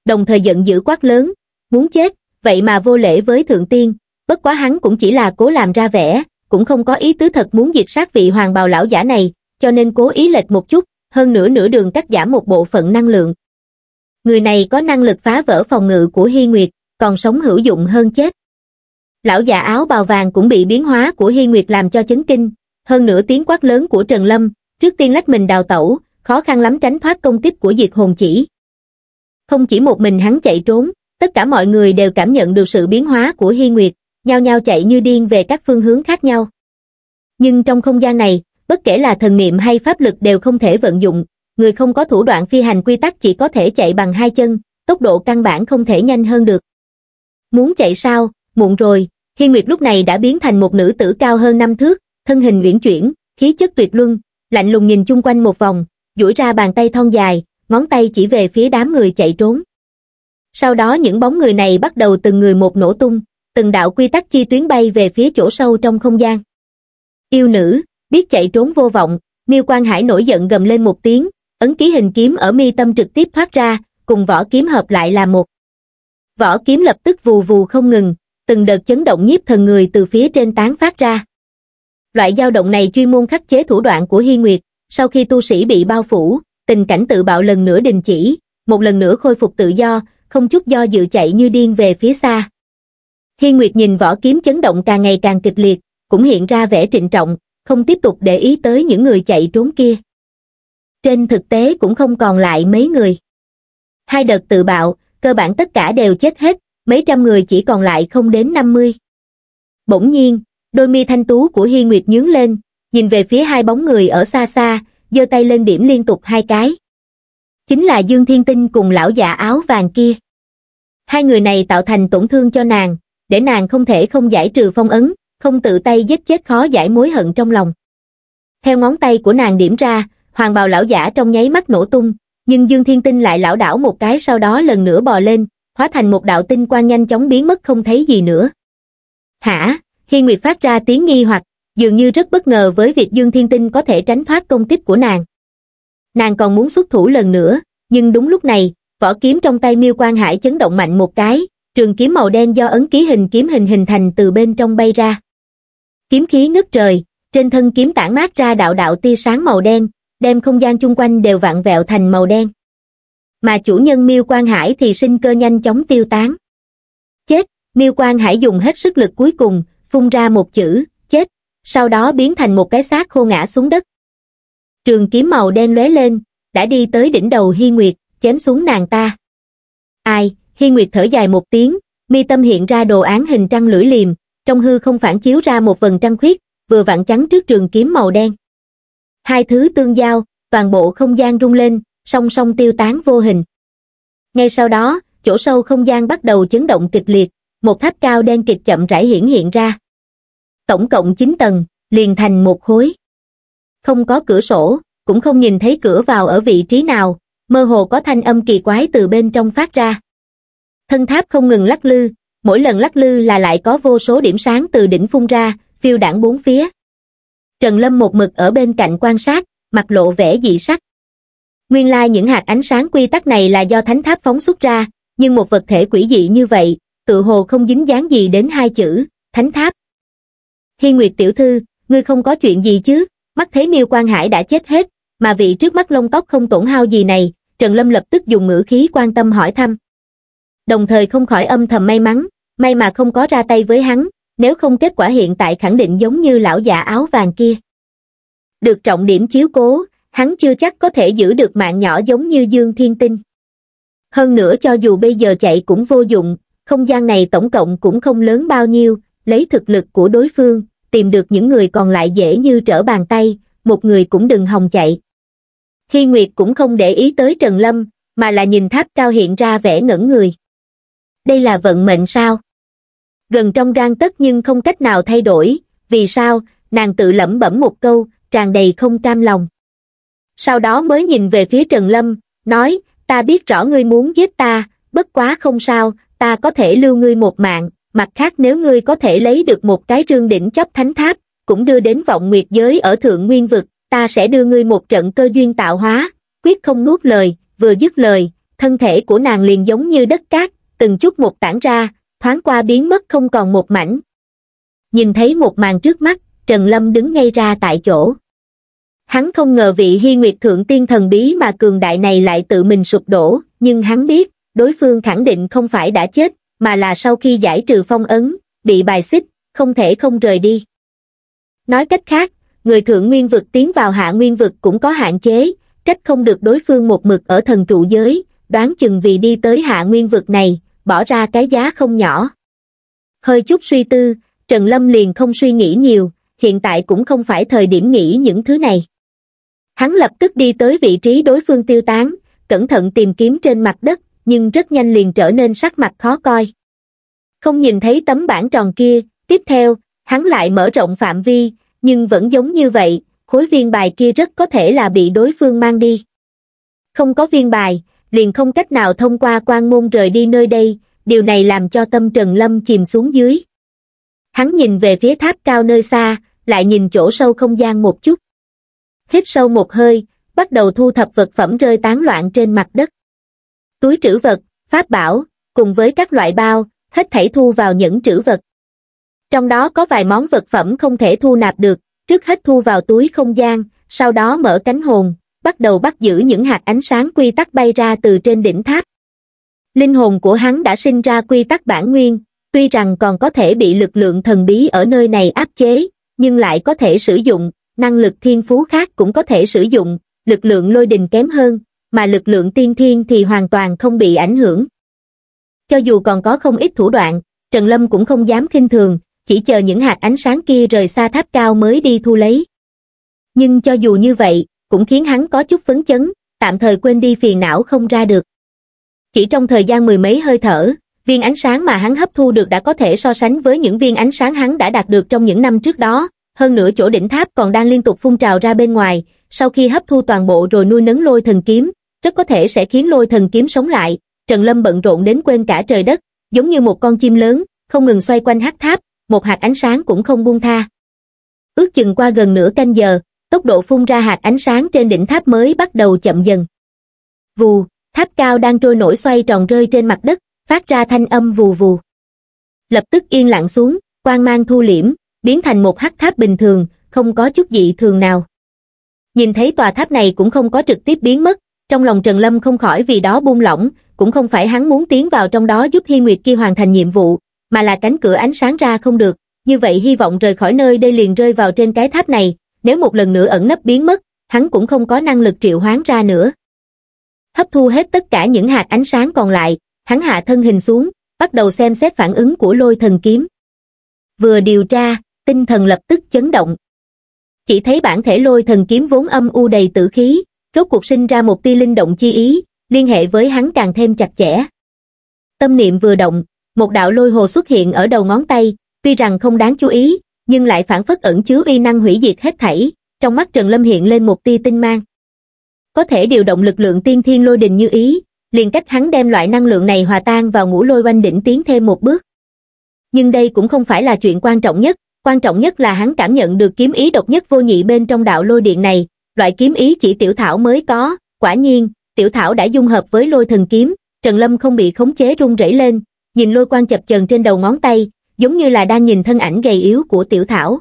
Đồng thời giận dữ quát lớn, muốn chết, vậy mà vô lễ với thượng tiên bất quá hắn cũng chỉ là cố làm ra vẻ cũng không có ý tứ thật muốn diệt sát vị hoàng bào lão giả này cho nên cố ý lệch một chút hơn nửa nửa đường cắt giảm một bộ phận năng lượng người này có năng lực phá vỡ phòng ngự của hy nguyệt còn sống hữu dụng hơn chết lão già áo bào vàng cũng bị biến hóa của hy nguyệt làm cho chấn kinh hơn nửa tiếng quát lớn của trần lâm trước tiên lách mình đào tẩu khó khăn lắm tránh thoát công kích của diệt hồn chỉ không chỉ một mình hắn chạy trốn tất cả mọi người đều cảm nhận được sự biến hóa của Hy Nguyệt, nhao nhao chạy như điên về các phương hướng khác nhau. Nhưng trong không gian này, bất kể là thần niệm hay pháp lực đều không thể vận dụng, người không có thủ đoạn phi hành quy tắc chỉ có thể chạy bằng hai chân, tốc độ căn bản không thể nhanh hơn được. Muốn chạy sao, muộn rồi, Hi Nguyệt lúc này đã biến thành một nữ tử cao hơn năm thước, thân hình uyển chuyển, khí chất tuyệt luân, lạnh lùng nhìn chung quanh một vòng, duỗi ra bàn tay thon dài, ngón tay chỉ về phía đám người chạy trốn sau đó những bóng người này bắt đầu từng người một nổ tung từng đạo quy tắc chi tuyến bay về phía chỗ sâu trong không gian yêu nữ biết chạy trốn vô vọng miêu quang hải nổi giận gầm lên một tiếng ấn ký hình kiếm ở mi tâm trực tiếp thoát ra cùng vỏ kiếm hợp lại là một vỏ kiếm lập tức vù vù không ngừng từng đợt chấn động nhiếp thần người từ phía trên tán phát ra loại dao động này chuyên môn khắc chế thủ đoạn của hi nguyệt sau khi tu sĩ bị bao phủ tình cảnh tự bạo lần nữa đình chỉ một lần nữa khôi phục tự do không chút do dự chạy như điên về phía xa. Hiên Nguyệt nhìn võ kiếm chấn động càng ngày càng kịch liệt, cũng hiện ra vẻ trịnh trọng, không tiếp tục để ý tới những người chạy trốn kia. Trên thực tế cũng không còn lại mấy người. Hai đợt tự bạo, cơ bản tất cả đều chết hết, mấy trăm người chỉ còn lại không đến 50. Bỗng nhiên, đôi mi thanh tú của Hi Nguyệt nhướng lên, nhìn về phía hai bóng người ở xa xa, giơ tay lên điểm liên tục hai cái chính là Dương Thiên Tinh cùng lão già áo vàng kia. Hai người này tạo thành tổn thương cho nàng, để nàng không thể không giải trừ phong ấn, không tự tay giết chết khó giải mối hận trong lòng. Theo ngón tay của nàng điểm ra, hoàng bào lão giả trong nháy mắt nổ tung, nhưng Dương Thiên Tinh lại lão đảo một cái sau đó lần nữa bò lên, hóa thành một đạo tinh quang nhanh chóng biến mất không thấy gì nữa. Hả? Hi Nguyệt phát ra tiếng nghi hoặc, dường như rất bất ngờ với việc Dương Thiên Tinh có thể tránh thoát công kích của nàng. Nàng còn muốn xuất thủ lần nữa, nhưng đúng lúc này, vỏ kiếm trong tay Miêu Quang Hải chấn động mạnh một cái, trường kiếm màu đen do ấn ký hình kiếm hình hình thành từ bên trong bay ra. Kiếm khí ngất trời, trên thân kiếm tản mát ra đạo đạo tia sáng màu đen, đem không gian chung quanh đều vặn vẹo thành màu đen. Mà chủ nhân Miêu Quang Hải thì sinh cơ nhanh chóng tiêu tán. Chết, Miêu Quang Hải dùng hết sức lực cuối cùng, phun ra một chữ, chết, sau đó biến thành một cái xác khô ngã xuống đất. Trường kiếm màu đen lóe lên, đã đi tới đỉnh đầu Hi Nguyệt, chém xuống nàng ta. Ai, Hi Nguyệt thở dài một tiếng, mi tâm hiện ra đồ án hình trăng lưỡi liềm, trong hư không phản chiếu ra một vần trăng khuyết, vừa vặn trắng trước trường kiếm màu đen. Hai thứ tương giao, toàn bộ không gian rung lên, song song tiêu tán vô hình. Ngay sau đó, chỗ sâu không gian bắt đầu chấn động kịch liệt, một tháp cao đen kịch chậm rãi hiển hiện ra. Tổng cộng 9 tầng, liền thành một khối không có cửa sổ, cũng không nhìn thấy cửa vào ở vị trí nào, mơ hồ có thanh âm kỳ quái từ bên trong phát ra. Thân tháp không ngừng lắc lư, mỗi lần lắc lư là lại có vô số điểm sáng từ đỉnh phun ra, phiêu đảng bốn phía. Trần Lâm một mực ở bên cạnh quan sát, mặt lộ vẻ dị sắc. Nguyên lai những hạt ánh sáng quy tắc này là do thánh tháp phóng xuất ra, nhưng một vật thể quỷ dị như vậy, tự hồ không dính dáng gì đến hai chữ, thánh tháp. Hi Nguyệt tiểu thư, ngươi không có chuyện gì chứ? mắt thấy miêu quan Hải đã chết hết, mà vị trước mắt lông tóc không tổn hao gì này, Trần Lâm lập tức dùng ngữ khí quan tâm hỏi thăm. Đồng thời không khỏi âm thầm may mắn, may mà không có ra tay với hắn, nếu không kết quả hiện tại khẳng định giống như lão già áo vàng kia. Được trọng điểm chiếu cố, hắn chưa chắc có thể giữ được mạng nhỏ giống như Dương Thiên Tinh. Hơn nữa cho dù bây giờ chạy cũng vô dụng, không gian này tổng cộng cũng không lớn bao nhiêu, lấy thực lực của đối phương, tìm được những người còn lại dễ như trở bàn tay, một người cũng đừng hòng chạy. Khi Nguyệt cũng không để ý tới Trần Lâm, mà là nhìn tháp cao hiện ra vẻ ngẩn người. Đây là vận mệnh sao? Gần trong gan tất nhưng không cách nào thay đổi, vì sao, nàng tự lẩm bẩm một câu, tràn đầy không cam lòng. Sau đó mới nhìn về phía Trần Lâm, nói, ta biết rõ ngươi muốn giết ta, bất quá không sao, ta có thể lưu ngươi một mạng mặt khác nếu ngươi có thể lấy được một cái rương đỉnh chấp thánh tháp, cũng đưa đến vọng nguyệt giới ở thượng nguyên vực, ta sẽ đưa ngươi một trận cơ duyên tạo hóa, quyết không nuốt lời, vừa dứt lời, thân thể của nàng liền giống như đất cát, từng chút một tản ra, thoáng qua biến mất không còn một mảnh. Nhìn thấy một màn trước mắt, Trần Lâm đứng ngay ra tại chỗ. Hắn không ngờ vị Hy Nguyệt Thượng Tiên thần bí mà cường đại này lại tự mình sụp đổ, nhưng hắn biết, đối phương khẳng định không phải đã chết, mà là sau khi giải trừ phong ấn, bị bài xích, không thể không rời đi. Nói cách khác, người thượng nguyên vực tiến vào hạ nguyên vực cũng có hạn chế, trách không được đối phương một mực ở thần trụ giới, đoán chừng vì đi tới hạ nguyên vực này, bỏ ra cái giá không nhỏ. Hơi chút suy tư, Trần Lâm liền không suy nghĩ nhiều, hiện tại cũng không phải thời điểm nghĩ những thứ này. Hắn lập tức đi tới vị trí đối phương tiêu tán, cẩn thận tìm kiếm trên mặt đất, nhưng rất nhanh liền trở nên sắc mặt khó coi. Không nhìn thấy tấm bảng tròn kia, tiếp theo, hắn lại mở rộng phạm vi, nhưng vẫn giống như vậy, khối viên bài kia rất có thể là bị đối phương mang đi. Không có viên bài, liền không cách nào thông qua quan môn rời đi nơi đây, điều này làm cho tâm Trần Lâm chìm xuống dưới. Hắn nhìn về phía tháp cao nơi xa, lại nhìn chỗ sâu không gian một chút. Hít sâu một hơi, bắt đầu thu thập vật phẩm rơi tán loạn trên mặt đất túi trữ vật, pháp bảo, cùng với các loại bao, hết thảy thu vào những trữ vật. Trong đó có vài món vật phẩm không thể thu nạp được, trước hết thu vào túi không gian, sau đó mở cánh hồn, bắt đầu bắt giữ những hạt ánh sáng quy tắc bay ra từ trên đỉnh tháp. Linh hồn của hắn đã sinh ra quy tắc bản nguyên, tuy rằng còn có thể bị lực lượng thần bí ở nơi này áp chế, nhưng lại có thể sử dụng, năng lực thiên phú khác cũng có thể sử dụng, lực lượng lôi đình kém hơn, mà lực lượng tiên thiên thì hoàn toàn không bị ảnh hưởng. Cho dù còn có không ít thủ đoạn, Trần Lâm cũng không dám khinh thường, chỉ chờ những hạt ánh sáng kia rời xa tháp cao mới đi thu lấy. Nhưng cho dù như vậy, cũng khiến hắn có chút phấn chấn, tạm thời quên đi phiền não không ra được. Chỉ trong thời gian mười mấy hơi thở, viên ánh sáng mà hắn hấp thu được đã có thể so sánh với những viên ánh sáng hắn đã đạt được trong những năm trước đó, hơn nữa chỗ đỉnh tháp còn đang liên tục phun trào ra bên ngoài, sau khi hấp thu toàn bộ rồi nuôi nấng lôi thần kiếm, rất có thể sẽ khiến lôi thần kiếm sống lại. Trần Lâm bận rộn đến quên cả trời đất, giống như một con chim lớn, không ngừng xoay quanh hắc tháp, một hạt ánh sáng cũng không buông tha. Ước chừng qua gần nửa canh giờ, tốc độ phun ra hạt ánh sáng trên đỉnh tháp mới bắt đầu chậm dần. Vù, tháp cao đang trôi nổi xoay tròn rơi trên mặt đất, phát ra thanh âm vù vù. Lập tức yên lặng xuống, quang mang thu liễm, biến thành một hắc tháp bình thường, không có chút dị thường nào. Nhìn thấy tòa tháp này cũng không có trực tiếp biến mất, trong lòng Trần Lâm không khỏi vì đó buông lỏng, cũng không phải hắn muốn tiến vào trong đó giúp Hi Nguyệt kia hoàn thành nhiệm vụ, mà là cánh cửa ánh sáng ra không được, như vậy hy vọng rời khỏi nơi đây liền rơi vào trên cái tháp này, nếu một lần nữa ẩn nấp biến mất, hắn cũng không có năng lực triệu hoán ra nữa. Hấp thu hết tất cả những hạt ánh sáng còn lại, hắn hạ thân hình xuống, bắt đầu xem xét phản ứng của lôi thần kiếm. Vừa điều tra, tinh thần lập tức chấn động. Chỉ thấy bản thể lôi thần kiếm vốn âm u đầy tử khí, rốt cuộc sinh ra một tia linh động chi ý, liên hệ với hắn càng thêm chặt chẽ. Tâm niệm vừa động, một đạo lôi hồ xuất hiện ở đầu ngón tay, tuy rằng không đáng chú ý, nhưng lại phản phất ẩn chứa uy năng hủy diệt hết thảy, trong mắt Trần Lâm hiện lên một tia tinh mang. Có thể điều động lực lượng tiên thiên lôi đình như ý, liền cách hắn đem loại năng lượng này hòa tan vào ngũ lôi quanh đỉnh tiến thêm một bước. Nhưng đây cũng không phải là chuyện quan trọng nhất, quan trọng nhất là hắn cảm nhận được kiếm ý độc nhất vô nhị bên trong đạo lôi điện này, loại kiếm ý chỉ tiểu thảo mới có, quả nhiên, tiểu thảo đã dung hợp với lôi thần kiếm, Trần Lâm không bị khống chế rung rẩy lên, nhìn lôi quang chập chờn trên đầu ngón tay, giống như là đang nhìn thân ảnh gầy yếu của tiểu thảo.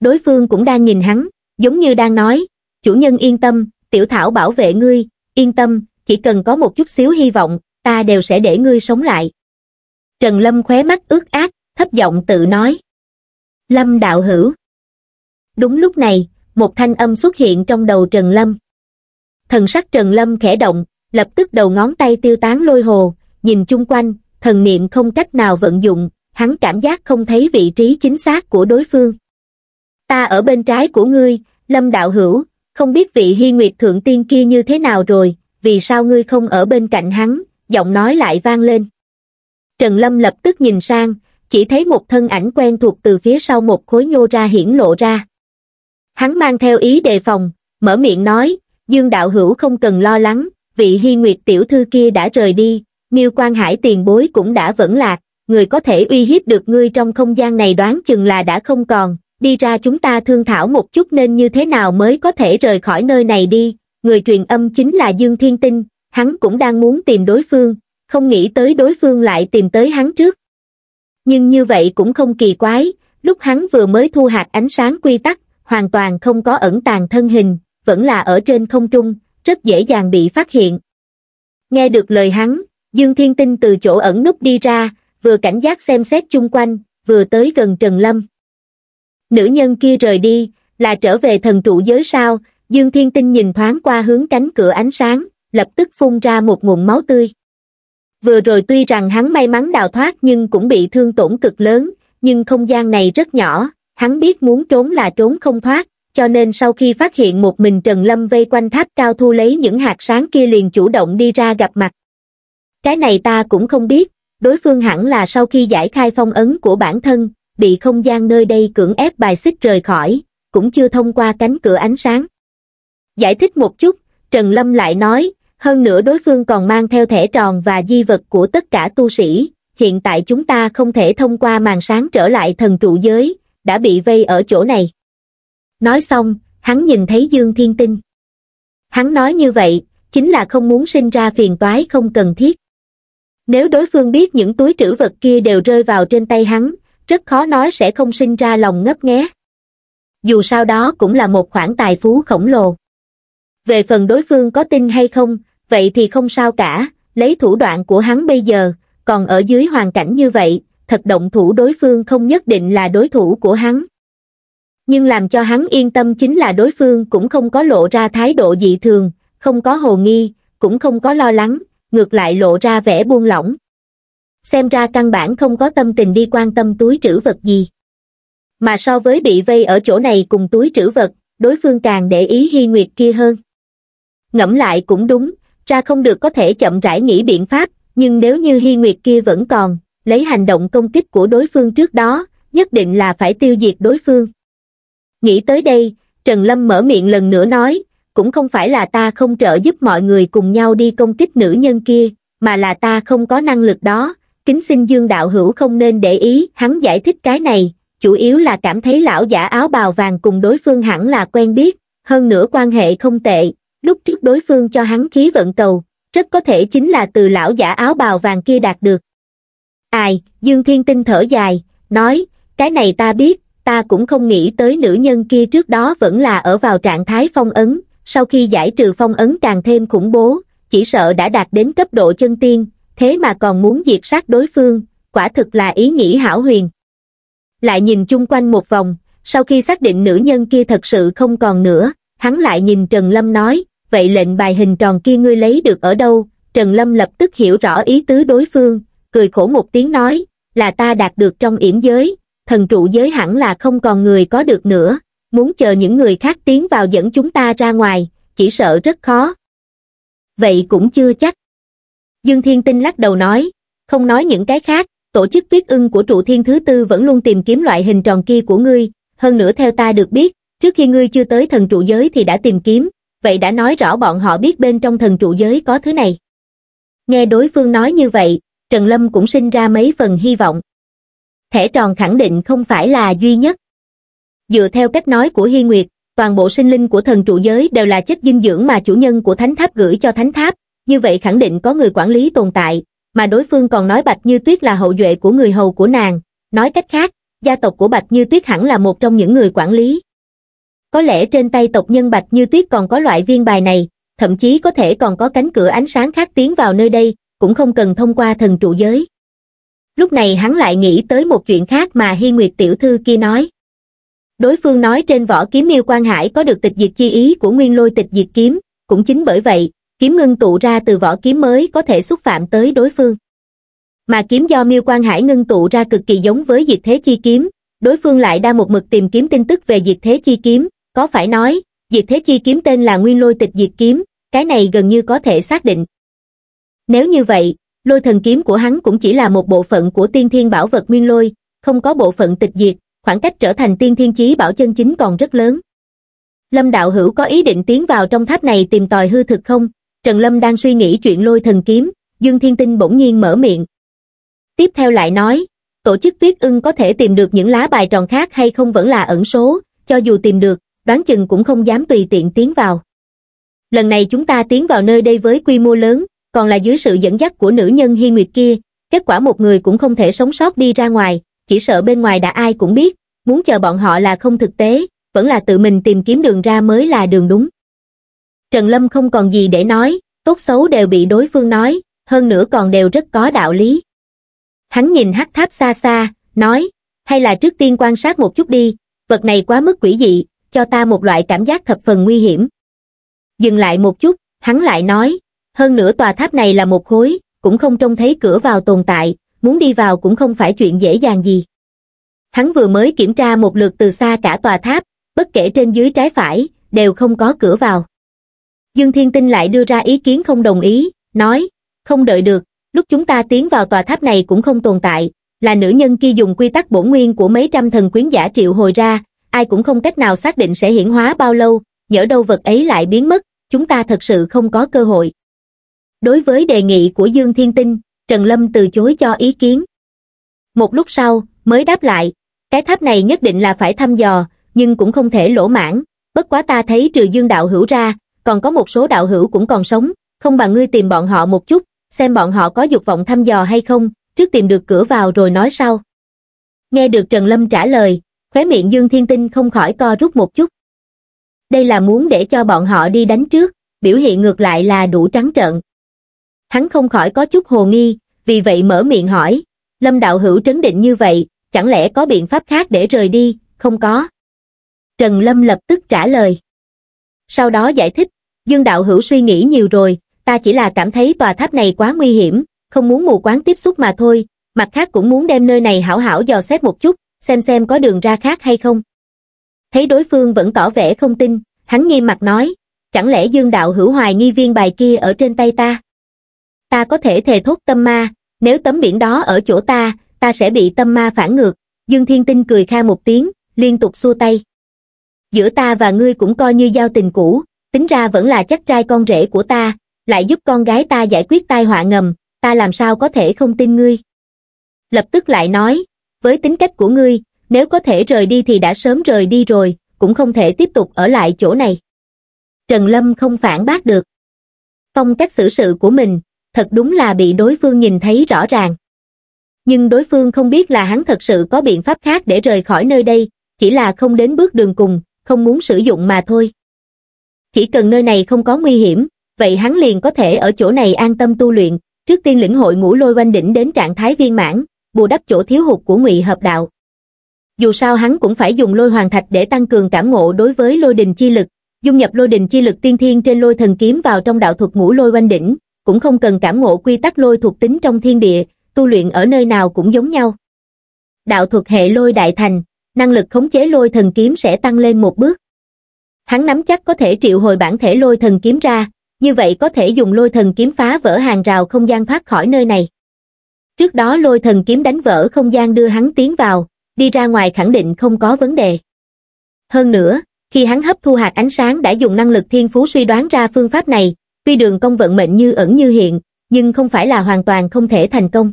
Đối phương cũng đang nhìn hắn, giống như đang nói, chủ nhân yên tâm, tiểu thảo bảo vệ ngươi, yên tâm, chỉ cần có một chút xíu hy vọng, ta đều sẽ để ngươi sống lại. Trần Lâm khóe mắt ướt át, thấp giọng tự nói. Lâm đạo hữu. Đúng lúc này, một thanh âm xuất hiện trong đầu Trần Lâm. Thần sắc Trần Lâm khẽ động, lập tức đầu ngón tay tiêu tán lôi hồ, nhìn chung quanh, thần niệm không cách nào vận dụng, hắn cảm giác không thấy vị trí chính xác của đối phương. Ta ở bên trái của ngươi, Lâm Đạo Hữu, không biết vị Hy Nguyệt Thượng Tiên kia như thế nào rồi, vì sao ngươi không ở bên cạnh hắn, giọng nói lại vang lên. Trần Lâm lập tức nhìn sang, chỉ thấy một thân ảnh quen thuộc từ phía sau một khối nhô ra hiển lộ ra. Hắn mang theo ý đề phòng, mở miệng nói, Dương Đạo Hữu không cần lo lắng, vị hy nguyệt tiểu thư kia đã rời đi, Miêu Quan Hải tiền bối cũng đã vẫn lạc, người có thể uy hiếp được ngươi trong không gian này đoán chừng là đã không còn, đi ra chúng ta thương thảo một chút nên như thế nào mới có thể rời khỏi nơi này đi, người truyền âm chính là Dương Thiên Tinh, hắn cũng đang muốn tìm đối phương, không nghĩ tới đối phương lại tìm tới hắn trước. Nhưng như vậy cũng không kỳ quái, lúc hắn vừa mới thu hạt ánh sáng quy tắc, hoàn toàn không có ẩn tàng thân hình, vẫn là ở trên không trung, rất dễ dàng bị phát hiện. Nghe được lời hắn, Dương Thiên Tinh từ chỗ ẩn núp đi ra, vừa cảnh giác xem xét chung quanh, vừa tới gần Trần Lâm. Nữ nhân kia rời đi, là trở về thần trụ giới sao, Dương Thiên Tinh nhìn thoáng qua hướng cánh cửa ánh sáng, lập tức phun ra một nguồn máu tươi. Vừa rồi tuy rằng hắn may mắn đào thoát nhưng cũng bị thương tổn cực lớn, nhưng không gian này rất nhỏ, hắn biết muốn trốn là trốn không thoát, cho nên sau khi phát hiện một mình Trần Lâm vây quanh tháp cao thu lấy những hạt sáng kia liền chủ động đi ra gặp mặt. Cái này ta cũng không biết, đối phương hẳn là sau khi giải khai phong ấn của bản thân, bị không gian nơi đây cưỡng ép bài xích rời khỏi, cũng chưa thông qua cánh cửa ánh sáng. Giải thích một chút, Trần Lâm lại nói, hơn nữa đối phương còn mang theo thẻ tròn và di vật của tất cả tu sĩ, hiện tại chúng ta không thể thông qua màn sáng trở lại thần trụ giới, đã bị vây ở chỗ này. Nói xong, hắn nhìn thấy Dương Thiên Tinh. Hắn nói như vậy, chính là không muốn sinh ra phiền toái không cần thiết. Nếu đối phương biết những túi trữ vật kia đều rơi vào trên tay hắn, rất khó nói sẽ không sinh ra lòng ngấp nghé. Dù sao đó cũng là một khoản tài phú khổng lồ. Về phần đối phương có tin hay không, vậy thì không sao cả, lấy thủ đoạn của hắn bây giờ, còn ở dưới hoàn cảnh như vậy, thật động thủ đối phương không nhất định là đối thủ của hắn. Nhưng làm cho hắn yên tâm chính là đối phương cũng không có lộ ra thái độ dị thường, không có hồ nghi, cũng không có lo lắng, ngược lại lộ ra vẻ buông lỏng. Xem ra căn bản không có tâm tình đi quan tâm túi trữ vật gì. Mà so với bị vây ở chỗ này cùng túi trữ vật, đối phương càng để ý hy nguyệt kia hơn. Ngẫm lại cũng đúng, ra không được có thể chậm rãi nghĩ biện pháp, nhưng nếu như hy nguyệt kia vẫn còn, lấy hành động công kích của đối phương trước đó, nhất định là phải tiêu diệt đối phương. Nghĩ tới đây, Trần Lâm mở miệng lần nữa nói, cũng không phải là ta không trợ giúp mọi người cùng nhau đi công kích nữ nhân kia, mà là ta không có năng lực đó, kính xin Dương Đạo Hữu không nên để ý, hắn giải thích cái này, chủ yếu là cảm thấy lão giả áo bào vàng cùng đối phương hẳn là quen biết, hơn nữa quan hệ không tệ, lúc trước đối phương cho hắn khí vận cầu, rất có thể chính là từ lão giả áo bào vàng kia đạt được. Ai, Dương Thiên Tinh thở dài, nói, cái này ta biết, ta cũng không nghĩ tới nữ nhân kia trước đó vẫn là ở vào trạng thái phong ấn, sau khi giải trừ phong ấn càng thêm khủng bố, chỉ sợ đã đạt đến cấp độ chân tiên, thế mà còn muốn diệt sát đối phương, quả thực là ý nghĩ hảo huyền. Lại nhìn chung quanh một vòng, sau khi xác định nữ nhân kia thật sự không còn nữa, hắn lại nhìn Trần Lâm nói, vậy lệnh bài hình tròn kia ngươi lấy được ở đâu? Trần Lâm lập tức hiểu rõ ý tứ đối phương, cười khổ một tiếng nói, là ta đạt được trong yểm giới, thần trụ giới hẳn là không còn người có được nữa, muốn chờ những người khác tiến vào dẫn chúng ta ra ngoài, chỉ sợ rất khó. Vậy cũng chưa chắc. Dương Thiên Tinh lắc đầu nói, không nói những cái khác, tổ chức tuyết ưng của trụ thiên thứ tư vẫn luôn tìm kiếm loại hình tròn kia của ngươi, hơn nữa theo ta được biết, trước khi ngươi chưa tới thần trụ giới thì đã tìm kiếm, vậy đã nói rõ bọn họ biết bên trong thần trụ giới có thứ này. Nghe đối phương nói như vậy, Trần Lâm cũng sinh ra mấy phần hy vọng. Thẻ tròn khẳng định không phải là duy nhất. Dựa theo cách nói của Hy Nguyệt, toàn bộ sinh linh của thần trụ giới đều là chất dinh dưỡng mà chủ nhân của thánh tháp gửi cho thánh tháp, như vậy khẳng định có người quản lý tồn tại, mà đối phương còn nói Bạch Như Tuyết là hậu duệ của người hầu của nàng. Nói cách khác, gia tộc của Bạch Như Tuyết hẳn là một trong những người quản lý. Có lẽ trên tay tộc nhân Bạch Như Tuyết còn có loại viên bài này, thậm chí có thể còn có cánh cửa ánh sáng khác tiến vào nơi đây, cũng không cần thông qua thần trụ giới. Lúc này hắn lại nghĩ tới một chuyện khác mà Hi Nguyệt tiểu thư kia nói. Đối phương nói trên võ kiếm miêu quan hải có được tịch diệt chi ý của nguyên lôi tịch diệt kiếm, cũng chính bởi vậy, kiếm ngưng tụ ra từ võ kiếm mới có thể xúc phạm tới đối phương. Mà kiếm do miêu quan hải ngưng tụ ra cực kỳ giống với diệt thế chi kiếm, đối phương lại đang một mực tìm kiếm tin tức về diệt thế chi kiếm, có phải nói, diệt thế chi kiếm tên là nguyên lôi tịch diệt kiếm, cái này gần như có thể xác định. Nếu như vậy, lôi thần kiếm của hắn cũng chỉ là một bộ phận của tiên thiên bảo vật nguyên lôi, không có bộ phận tịch diệt, khoảng cách trở thành tiên thiên chí bảo chân chính còn rất lớn. Lâm Đạo Hữu có ý định tiến vào trong tháp này tìm tòi hư thực không? Trần Lâm đang suy nghĩ chuyện lôi thần kiếm, Dương Thiên Tinh bỗng nhiên mở miệng. Tiếp theo lại nói, tổ chức tuyết ưng có thể tìm được những lá bài tròn khác hay không vẫn là ẩn số, cho dù tìm được, đoán chừng cũng không dám tùy tiện tiến vào. Lần này chúng ta tiến vào nơi đây với quy mô lớn, còn là dưới sự dẫn dắt của nữ nhân Hi Nguyệt kia, kết quả một người cũng không thể sống sót đi ra ngoài, chỉ sợ bên ngoài đã ai cũng biết, muốn chờ bọn họ là không thực tế, vẫn là tự mình tìm kiếm đường ra mới là đường đúng. Trần Lâm không còn gì để nói, tốt xấu đều bị đối phương nói, hơn nữa còn đều rất có đạo lý. Hắn nhìn hắc tháp xa xa, nói, hay là trước tiên quan sát một chút đi, vật này quá mức quỷ dị, cho ta một loại cảm giác thập phần nguy hiểm. Dừng lại một chút, hắn lại nói, hơn nữa tòa tháp này là một khối, cũng không trông thấy cửa vào tồn tại, muốn đi vào cũng không phải chuyện dễ dàng gì. Hắn vừa mới kiểm tra một lượt từ xa cả tòa tháp, bất kể trên dưới trái phải, đều không có cửa vào. Dương Thiên Tinh lại đưa ra ý kiến không đồng ý, nói, không đợi được, lúc chúng ta tiến vào tòa tháp này cũng không tồn tại, là nữ nhân kia dùng quy tắc bổ nguyên của mấy trăm thần quyến giả triệu hồi ra, ai cũng không cách nào xác định sẽ hiển hóa bao lâu, nhỡ đâu vật ấy lại biến mất, chúng ta thật sự không có cơ hội đối với đề nghị của Dương Thiên Tinh, Trần Lâm từ chối cho ý kiến. Một lúc sau, mới đáp lại, cái tháp này nhất định là phải thăm dò, nhưng cũng không thể lỗ mãn, bất quá ta thấy trừ Dương đạo hữu ra, còn có một số đạo hữu cũng còn sống, không bằng ngươi tìm bọn họ một chút, xem bọn họ có dục vọng thăm dò hay không, trước tìm được cửa vào rồi nói sau. Nghe được Trần Lâm trả lời, khóe miệng Dương Thiên Tinh không khỏi co rút một chút. Đây là muốn để cho bọn họ đi đánh trước, biểu hiện ngược lại là đủ trắng trợn hắn không khỏi có chút hồ nghi, vì vậy mở miệng hỏi, Lâm Đạo Hữu trấn định như vậy, chẳng lẽ có biện pháp khác để rời đi, không có. Trần Lâm lập tức trả lời. Sau đó giải thích, Dương Đạo Hữu suy nghĩ nhiều rồi, ta chỉ là cảm thấy tòa tháp này quá nguy hiểm, không muốn mù quáng tiếp xúc mà thôi, mặt khác cũng muốn đem nơi này hảo hảo dò xét một chút, xem xem có đường ra khác hay không. Thấy đối phương vẫn tỏ vẻ không tin, hắn nghiêm mặt nói, chẳng lẽ Dương Đạo Hữu hoài nghi viên bài kia ở trên tay ta? ta có thể thề thốt tâm ma, nếu tấm biển đó ở chỗ ta, ta sẽ bị tâm ma phản ngược. Dương Thiên Tinh cười kha một tiếng, liên tục xua tay. Giữa ta và ngươi cũng coi như giao tình cũ, tính ra vẫn là chắc trai con rể của ta, lại giúp con gái ta giải quyết tai họa ngầm, ta làm sao có thể không tin ngươi. Lập tức lại nói, với tính cách của ngươi, nếu có thể rời đi thì đã sớm rời đi rồi, cũng không thể tiếp tục ở lại chỗ này. Trần Lâm không phản bác được. Phong cách xử sự của mình, thật đúng là bị đối phương nhìn thấy rõ ràng. Nhưng đối phương không biết là hắn thật sự có biện pháp khác để rời khỏi nơi đây, chỉ là không đến bước đường cùng, không muốn sử dụng mà thôi. Chỉ cần nơi này không có nguy hiểm, vậy hắn liền có thể ở chỗ này an tâm tu luyện, trước tiên lĩnh hội ngũ lôi quanh đỉnh đến trạng thái viên mãn, bù đắp chỗ thiếu hụt của ngụy hợp đạo. Dù sao hắn cũng phải dùng lôi hoàng thạch để tăng cường cảm ngộ đối với lôi đình chi lực, dung nhập lôi đình chi lực tiên thiên trên lôi thần kiếm vào trong đạo thuật ngũ lôi quanh đỉnh, cũng không cần cảm ngộ quy tắc lôi thuộc tính trong thiên địa, tu luyện ở nơi nào cũng giống nhau. Đạo thuật hệ lôi đại thành, năng lực khống chế lôi thần kiếm sẽ tăng lên một bước. Hắn nắm chắc có thể triệu hồi bản thể lôi thần kiếm ra, như vậy có thể dùng lôi thần kiếm phá vỡ hàng rào không gian thoát khỏi nơi này. Trước đó lôi thần kiếm đánh vỡ không gian đưa hắn tiến vào, đi ra ngoài khẳng định không có vấn đề. Hơn nữa, khi hắn hấp thu hạt ánh sáng đã dùng năng lực thiên phú suy đoán ra phương pháp này, Tuy đường công vận mệnh như ẩn như hiện, nhưng không phải là hoàn toàn không thể thành công.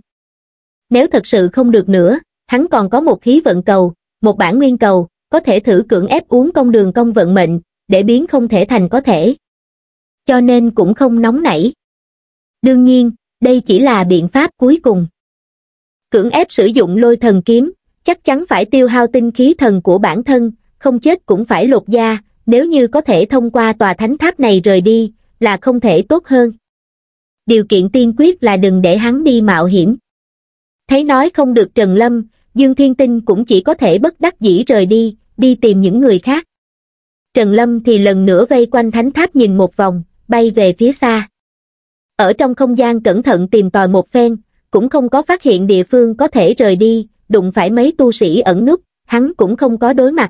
Nếu thật sự không được nữa, hắn còn có một khí vận cầu, một bản nguyên cầu, có thể thử cưỡng ép uống công đường công vận mệnh, để biến không thể thành có thể. Cho nên cũng không nóng nảy. Đương nhiên, đây chỉ là biện pháp cuối cùng. Cưỡng ép sử dụng lôi thần kiếm, chắc chắn phải tiêu hao tinh khí thần của bản thân, không chết cũng phải lột da, nếu như có thể thông qua tòa thánh tháp này rời đi, là không thể tốt hơn. Điều kiện tiên quyết là đừng để hắn đi mạo hiểm. Thấy nói không được Trần Lâm, Dương Thiên Tinh cũng chỉ có thể bất đắc dĩ rời đi, đi tìm những người khác. Trần Lâm thì lần nữa vây quanh thánh tháp nhìn một vòng, bay về phía xa. Ở trong không gian cẩn thận tìm tòi một phen, cũng không có phát hiện địa phương có thể rời đi, đụng phải mấy tu sĩ ẩn núp, hắn cũng không có đối mặt.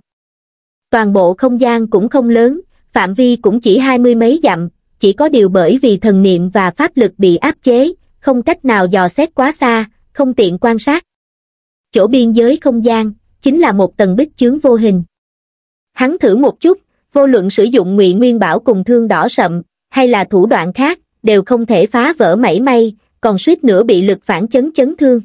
Toàn bộ không gian cũng không lớn, phạm vi cũng chỉ hai mươi mấy dặm, chỉ có điều bởi vì thần niệm và pháp lực bị áp chế, không cách nào dò xét quá xa, không tiện quan sát. Chỗ biên giới không gian, chính là một tầng bích chướng vô hình. Hắn thử một chút, vô luận sử dụng ngụy nguyên bảo cùng thương đỏ sậm, hay là thủ đoạn khác, đều không thể phá vỡ mảy may, còn suýt nữa bị lực phản chấn chấn thương.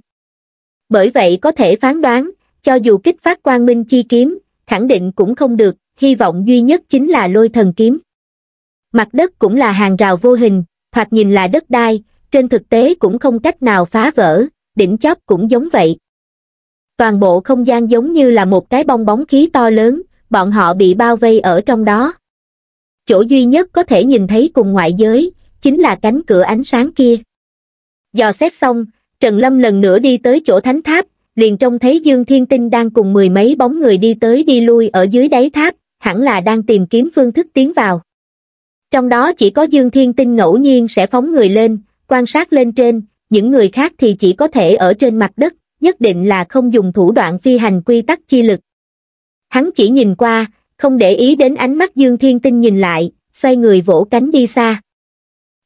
Bởi vậy có thể phán đoán, cho dù kích phát quang minh chi kiếm, khẳng định cũng không được, hy vọng duy nhất chính là lôi thần kiếm mặt đất cũng là hàng rào vô hình, hoặc nhìn là đất đai, trên thực tế cũng không cách nào phá vỡ, đỉnh chóp cũng giống vậy. Toàn bộ không gian giống như là một cái bong bóng khí to lớn, bọn họ bị bao vây ở trong đó. Chỗ duy nhất có thể nhìn thấy cùng ngoại giới, chính là cánh cửa ánh sáng kia. Dò xét xong, Trần Lâm lần nữa đi tới chỗ thánh tháp, liền trông thấy Dương Thiên Tinh đang cùng mười mấy bóng người đi tới đi lui ở dưới đáy tháp, hẳn là đang tìm kiếm phương thức tiến vào. Trong đó chỉ có Dương Thiên Tinh ngẫu nhiên sẽ phóng người lên, quan sát lên trên, những người khác thì chỉ có thể ở trên mặt đất, nhất định là không dùng thủ đoạn phi hành quy tắc chi lực. Hắn chỉ nhìn qua, không để ý đến ánh mắt Dương Thiên Tinh nhìn lại, xoay người vỗ cánh đi xa.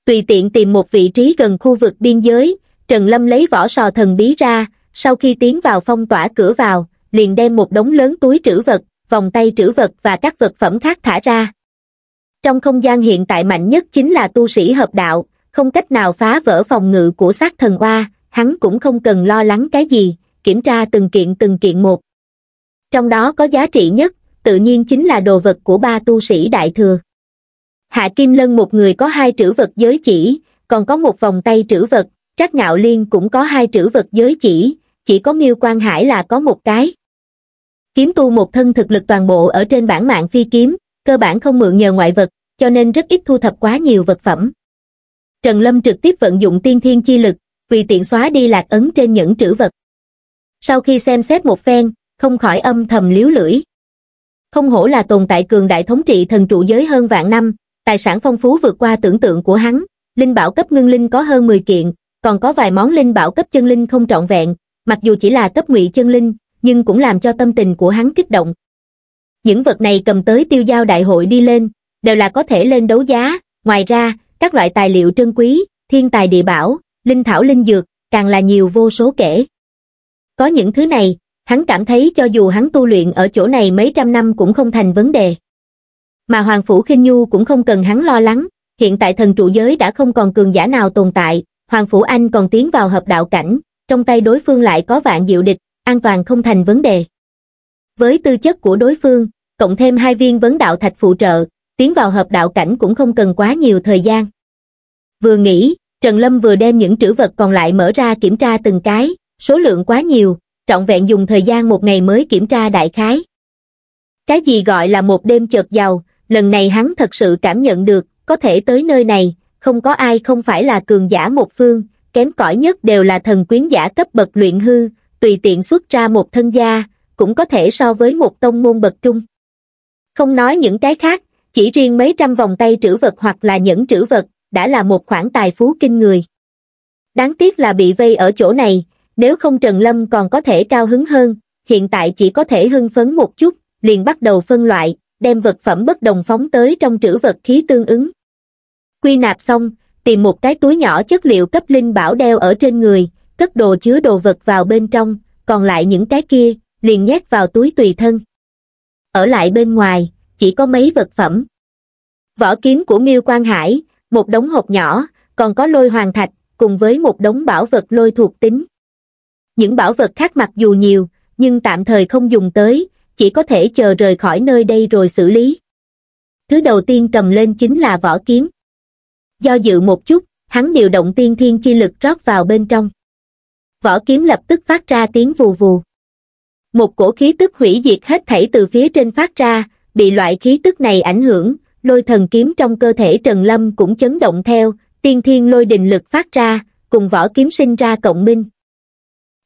Tùy tiện tìm một vị trí gần khu vực biên giới, Trần Lâm lấy vỏ sò thần bí ra, sau khi tiến vào phong tỏa cửa vào, liền đem một đống lớn túi trữ vật, vòng tay trữ vật và các vật phẩm khác thả ra, trong không gian hiện tại mạnh nhất chính là tu sĩ hợp đạo không cách nào phá vỡ phòng ngự của sát thần oa hắn cũng không cần lo lắng cái gì kiểm tra từng kiện từng kiện một trong đó có giá trị nhất tự nhiên chính là đồ vật của ba tu sĩ đại thừa hạ kim lân một người có hai trữ vật giới chỉ còn có một vòng tay trữ vật trác ngạo liên cũng có hai trữ vật giới chỉ chỉ có miêu quan hải là có một cái kiếm tu một thân thực lực toàn bộ ở trên bản mạng phi kiếm cơ bản không mượn nhờ ngoại vật cho nên rất ít thu thập quá nhiều vật phẩm. Trần Lâm trực tiếp vận dụng tiên thiên chi lực, vì tiện xóa đi lạc ấn trên những trữ vật. Sau khi xem xét một phen, không khỏi âm thầm liếu lưỡi. Không hổ là tồn tại cường đại thống trị thần trụ giới hơn vạn năm, tài sản phong phú vượt qua tưởng tượng của hắn, linh bảo cấp ngưng linh có hơn 10 kiện, còn có vài món linh bảo cấp chân linh không trọn vẹn, mặc dù chỉ là cấp ngụy chân linh, nhưng cũng làm cho tâm tình của hắn kích động. Những vật này cầm tới tiêu giao đại hội đi lên, đều là có thể lên đấu giá ngoài ra các loại tài liệu trân quý thiên tài địa bảo linh thảo linh dược càng là nhiều vô số kể có những thứ này hắn cảm thấy cho dù hắn tu luyện ở chỗ này mấy trăm năm cũng không thành vấn đề mà hoàng phủ khinh nhu cũng không cần hắn lo lắng hiện tại thần trụ giới đã không còn cường giả nào tồn tại hoàng phủ anh còn tiến vào hợp đạo cảnh trong tay đối phương lại có vạn diệu địch an toàn không thành vấn đề với tư chất của đối phương cộng thêm hai viên vấn đạo thạch phụ trợ tiến vào hợp đạo cảnh cũng không cần quá nhiều thời gian. Vừa nghĩ, Trần Lâm vừa đem những trữ vật còn lại mở ra kiểm tra từng cái, số lượng quá nhiều, trọn vẹn dùng thời gian một ngày mới kiểm tra đại khái. Cái gì gọi là một đêm chợt giàu, lần này hắn thật sự cảm nhận được, có thể tới nơi này, không có ai không phải là cường giả một phương, kém cỏi nhất đều là thần quyến giả cấp bậc luyện hư, tùy tiện xuất ra một thân gia, cũng có thể so với một tông môn bậc trung. Không nói những cái khác, chỉ riêng mấy trăm vòng tay trữ vật hoặc là những trữ vật đã là một khoản tài phú kinh người đáng tiếc là bị vây ở chỗ này nếu không trần lâm còn có thể cao hứng hơn hiện tại chỉ có thể hưng phấn một chút liền bắt đầu phân loại đem vật phẩm bất đồng phóng tới trong trữ vật khí tương ứng quy nạp xong tìm một cái túi nhỏ chất liệu cấp linh bảo đeo ở trên người cất đồ chứa đồ vật vào bên trong còn lại những cái kia liền nhét vào túi tùy thân ở lại bên ngoài chỉ có mấy vật phẩm. Vỏ kiếm của Miêu Quang Hải, một đống hộp nhỏ, còn có lôi hoàng thạch, cùng với một đống bảo vật lôi thuộc tính. Những bảo vật khác mặc dù nhiều, nhưng tạm thời không dùng tới, chỉ có thể chờ rời khỏi nơi đây rồi xử lý. Thứ đầu tiên cầm lên chính là vỏ kiếm. Do dự một chút, hắn điều động tiên thiên chi lực rót vào bên trong. Vỏ kiếm lập tức phát ra tiếng vù vù. Một cổ khí tức hủy diệt hết thảy từ phía trên phát ra, bị loại khí tức này ảnh hưởng, lôi thần kiếm trong cơ thể Trần Lâm cũng chấn động theo, tiên thiên lôi đình lực phát ra, cùng võ kiếm sinh ra cộng minh.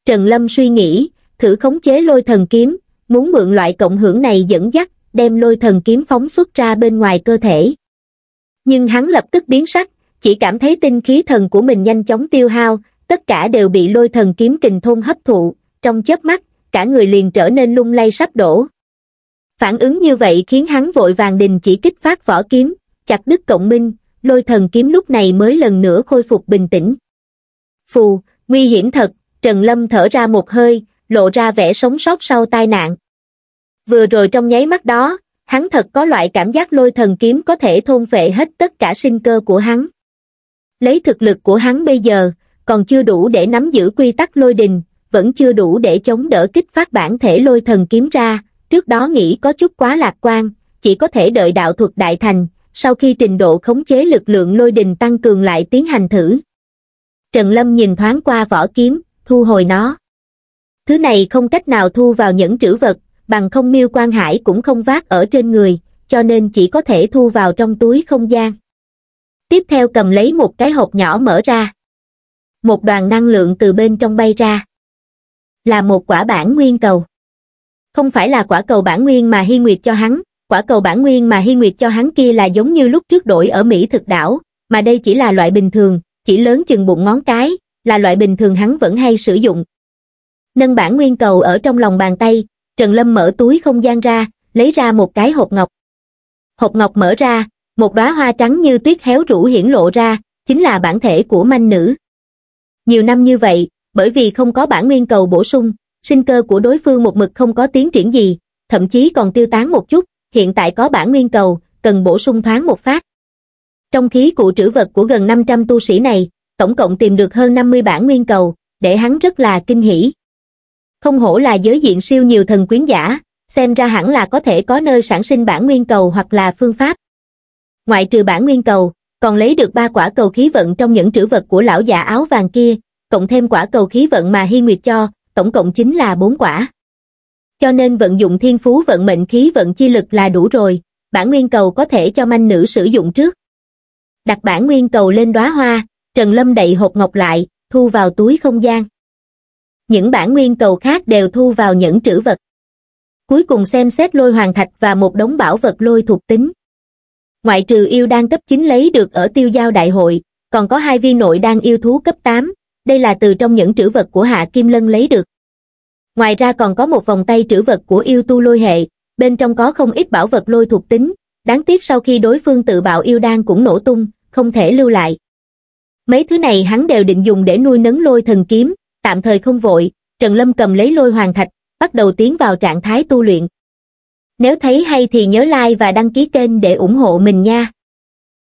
Trần Lâm suy nghĩ, thử khống chế lôi thần kiếm, muốn mượn loại cộng hưởng này dẫn dắt, đem lôi thần kiếm phóng xuất ra bên ngoài cơ thể. Nhưng hắn lập tức biến sắc, chỉ cảm thấy tinh khí thần của mình nhanh chóng tiêu hao, tất cả đều bị lôi thần kiếm kình thôn hấp thụ, trong chớp mắt, cả người liền trở nên lung lay sắp đổ. Phản ứng như vậy khiến hắn vội vàng đình chỉ kích phát vỏ kiếm, chặt đứt cộng minh, lôi thần kiếm lúc này mới lần nữa khôi phục bình tĩnh. Phù, nguy hiểm thật, Trần Lâm thở ra một hơi, lộ ra vẻ sống sót sau tai nạn. Vừa rồi trong nháy mắt đó, hắn thật có loại cảm giác lôi thần kiếm có thể thôn phệ hết tất cả sinh cơ của hắn. Lấy thực lực của hắn bây giờ, còn chưa đủ để nắm giữ quy tắc lôi đình, vẫn chưa đủ để chống đỡ kích phát bản thể lôi thần kiếm ra, trước đó nghĩ có chút quá lạc quan, chỉ có thể đợi đạo thuật đại thành, sau khi trình độ khống chế lực lượng lôi đình tăng cường lại tiến hành thử. Trần Lâm nhìn thoáng qua vỏ kiếm, thu hồi nó. Thứ này không cách nào thu vào những trữ vật, bằng không miêu quan hải cũng không vác ở trên người, cho nên chỉ có thể thu vào trong túi không gian. Tiếp theo cầm lấy một cái hộp nhỏ mở ra. Một đoàn năng lượng từ bên trong bay ra. Là một quả bản nguyên cầu không phải là quả cầu bản nguyên mà Hi Nguyệt cho hắn, quả cầu bản nguyên mà Hi Nguyệt cho hắn kia là giống như lúc trước đổi ở Mỹ thực đảo, mà đây chỉ là loại bình thường, chỉ lớn chừng bụng ngón cái, là loại bình thường hắn vẫn hay sử dụng. Nâng bản nguyên cầu ở trong lòng bàn tay, Trần Lâm mở túi không gian ra, lấy ra một cái hộp ngọc. Hộp ngọc mở ra, một đóa hoa trắng như tuyết héo rũ hiển lộ ra, chính là bản thể của manh nữ. Nhiều năm như vậy, bởi vì không có bản nguyên cầu bổ sung, sinh cơ của đối phương một mực không có tiến triển gì, thậm chí còn tiêu tán một chút, hiện tại có bản nguyên cầu, cần bổ sung thoáng một phát. Trong khí cụ trữ vật của gần 500 tu sĩ này, tổng cộng tìm được hơn 50 bản nguyên cầu, để hắn rất là kinh hỉ. Không hổ là giới diện siêu nhiều thần quyến giả, xem ra hẳn là có thể có nơi sản sinh bản nguyên cầu hoặc là phương pháp. Ngoại trừ bản nguyên cầu, còn lấy được ba quả cầu khí vận trong những trữ vật của lão giả áo vàng kia, cộng thêm quả cầu khí vận mà Hi Nguyệt cho, tổng cộng chính là bốn quả. Cho nên vận dụng thiên phú vận mệnh khí vận chi lực là đủ rồi, bản nguyên cầu có thể cho manh nữ sử dụng trước. Đặt bản nguyên cầu lên đóa hoa, Trần Lâm đậy hộp ngọc lại, thu vào túi không gian. Những bản nguyên cầu khác đều thu vào những trữ vật. Cuối cùng xem xét lôi hoàng thạch và một đống bảo vật lôi thuộc tính. Ngoại trừ yêu đang cấp 9 lấy được ở tiêu giao đại hội, còn có hai viên nội đang yêu thú cấp 8, đây là từ trong những trữ vật của Hạ Kim Lân lấy được ngoài ra còn có một vòng tay trữ vật của yêu tu lôi hệ bên trong có không ít bảo vật lôi thuộc tính đáng tiếc sau khi đối phương tự bạo yêu đan cũng nổ tung không thể lưu lại mấy thứ này hắn đều định dùng để nuôi nấng lôi thần kiếm tạm thời không vội trần lâm cầm lấy lôi hoàng thạch bắt đầu tiến vào trạng thái tu luyện nếu thấy hay thì nhớ like và đăng ký kênh để ủng hộ mình nha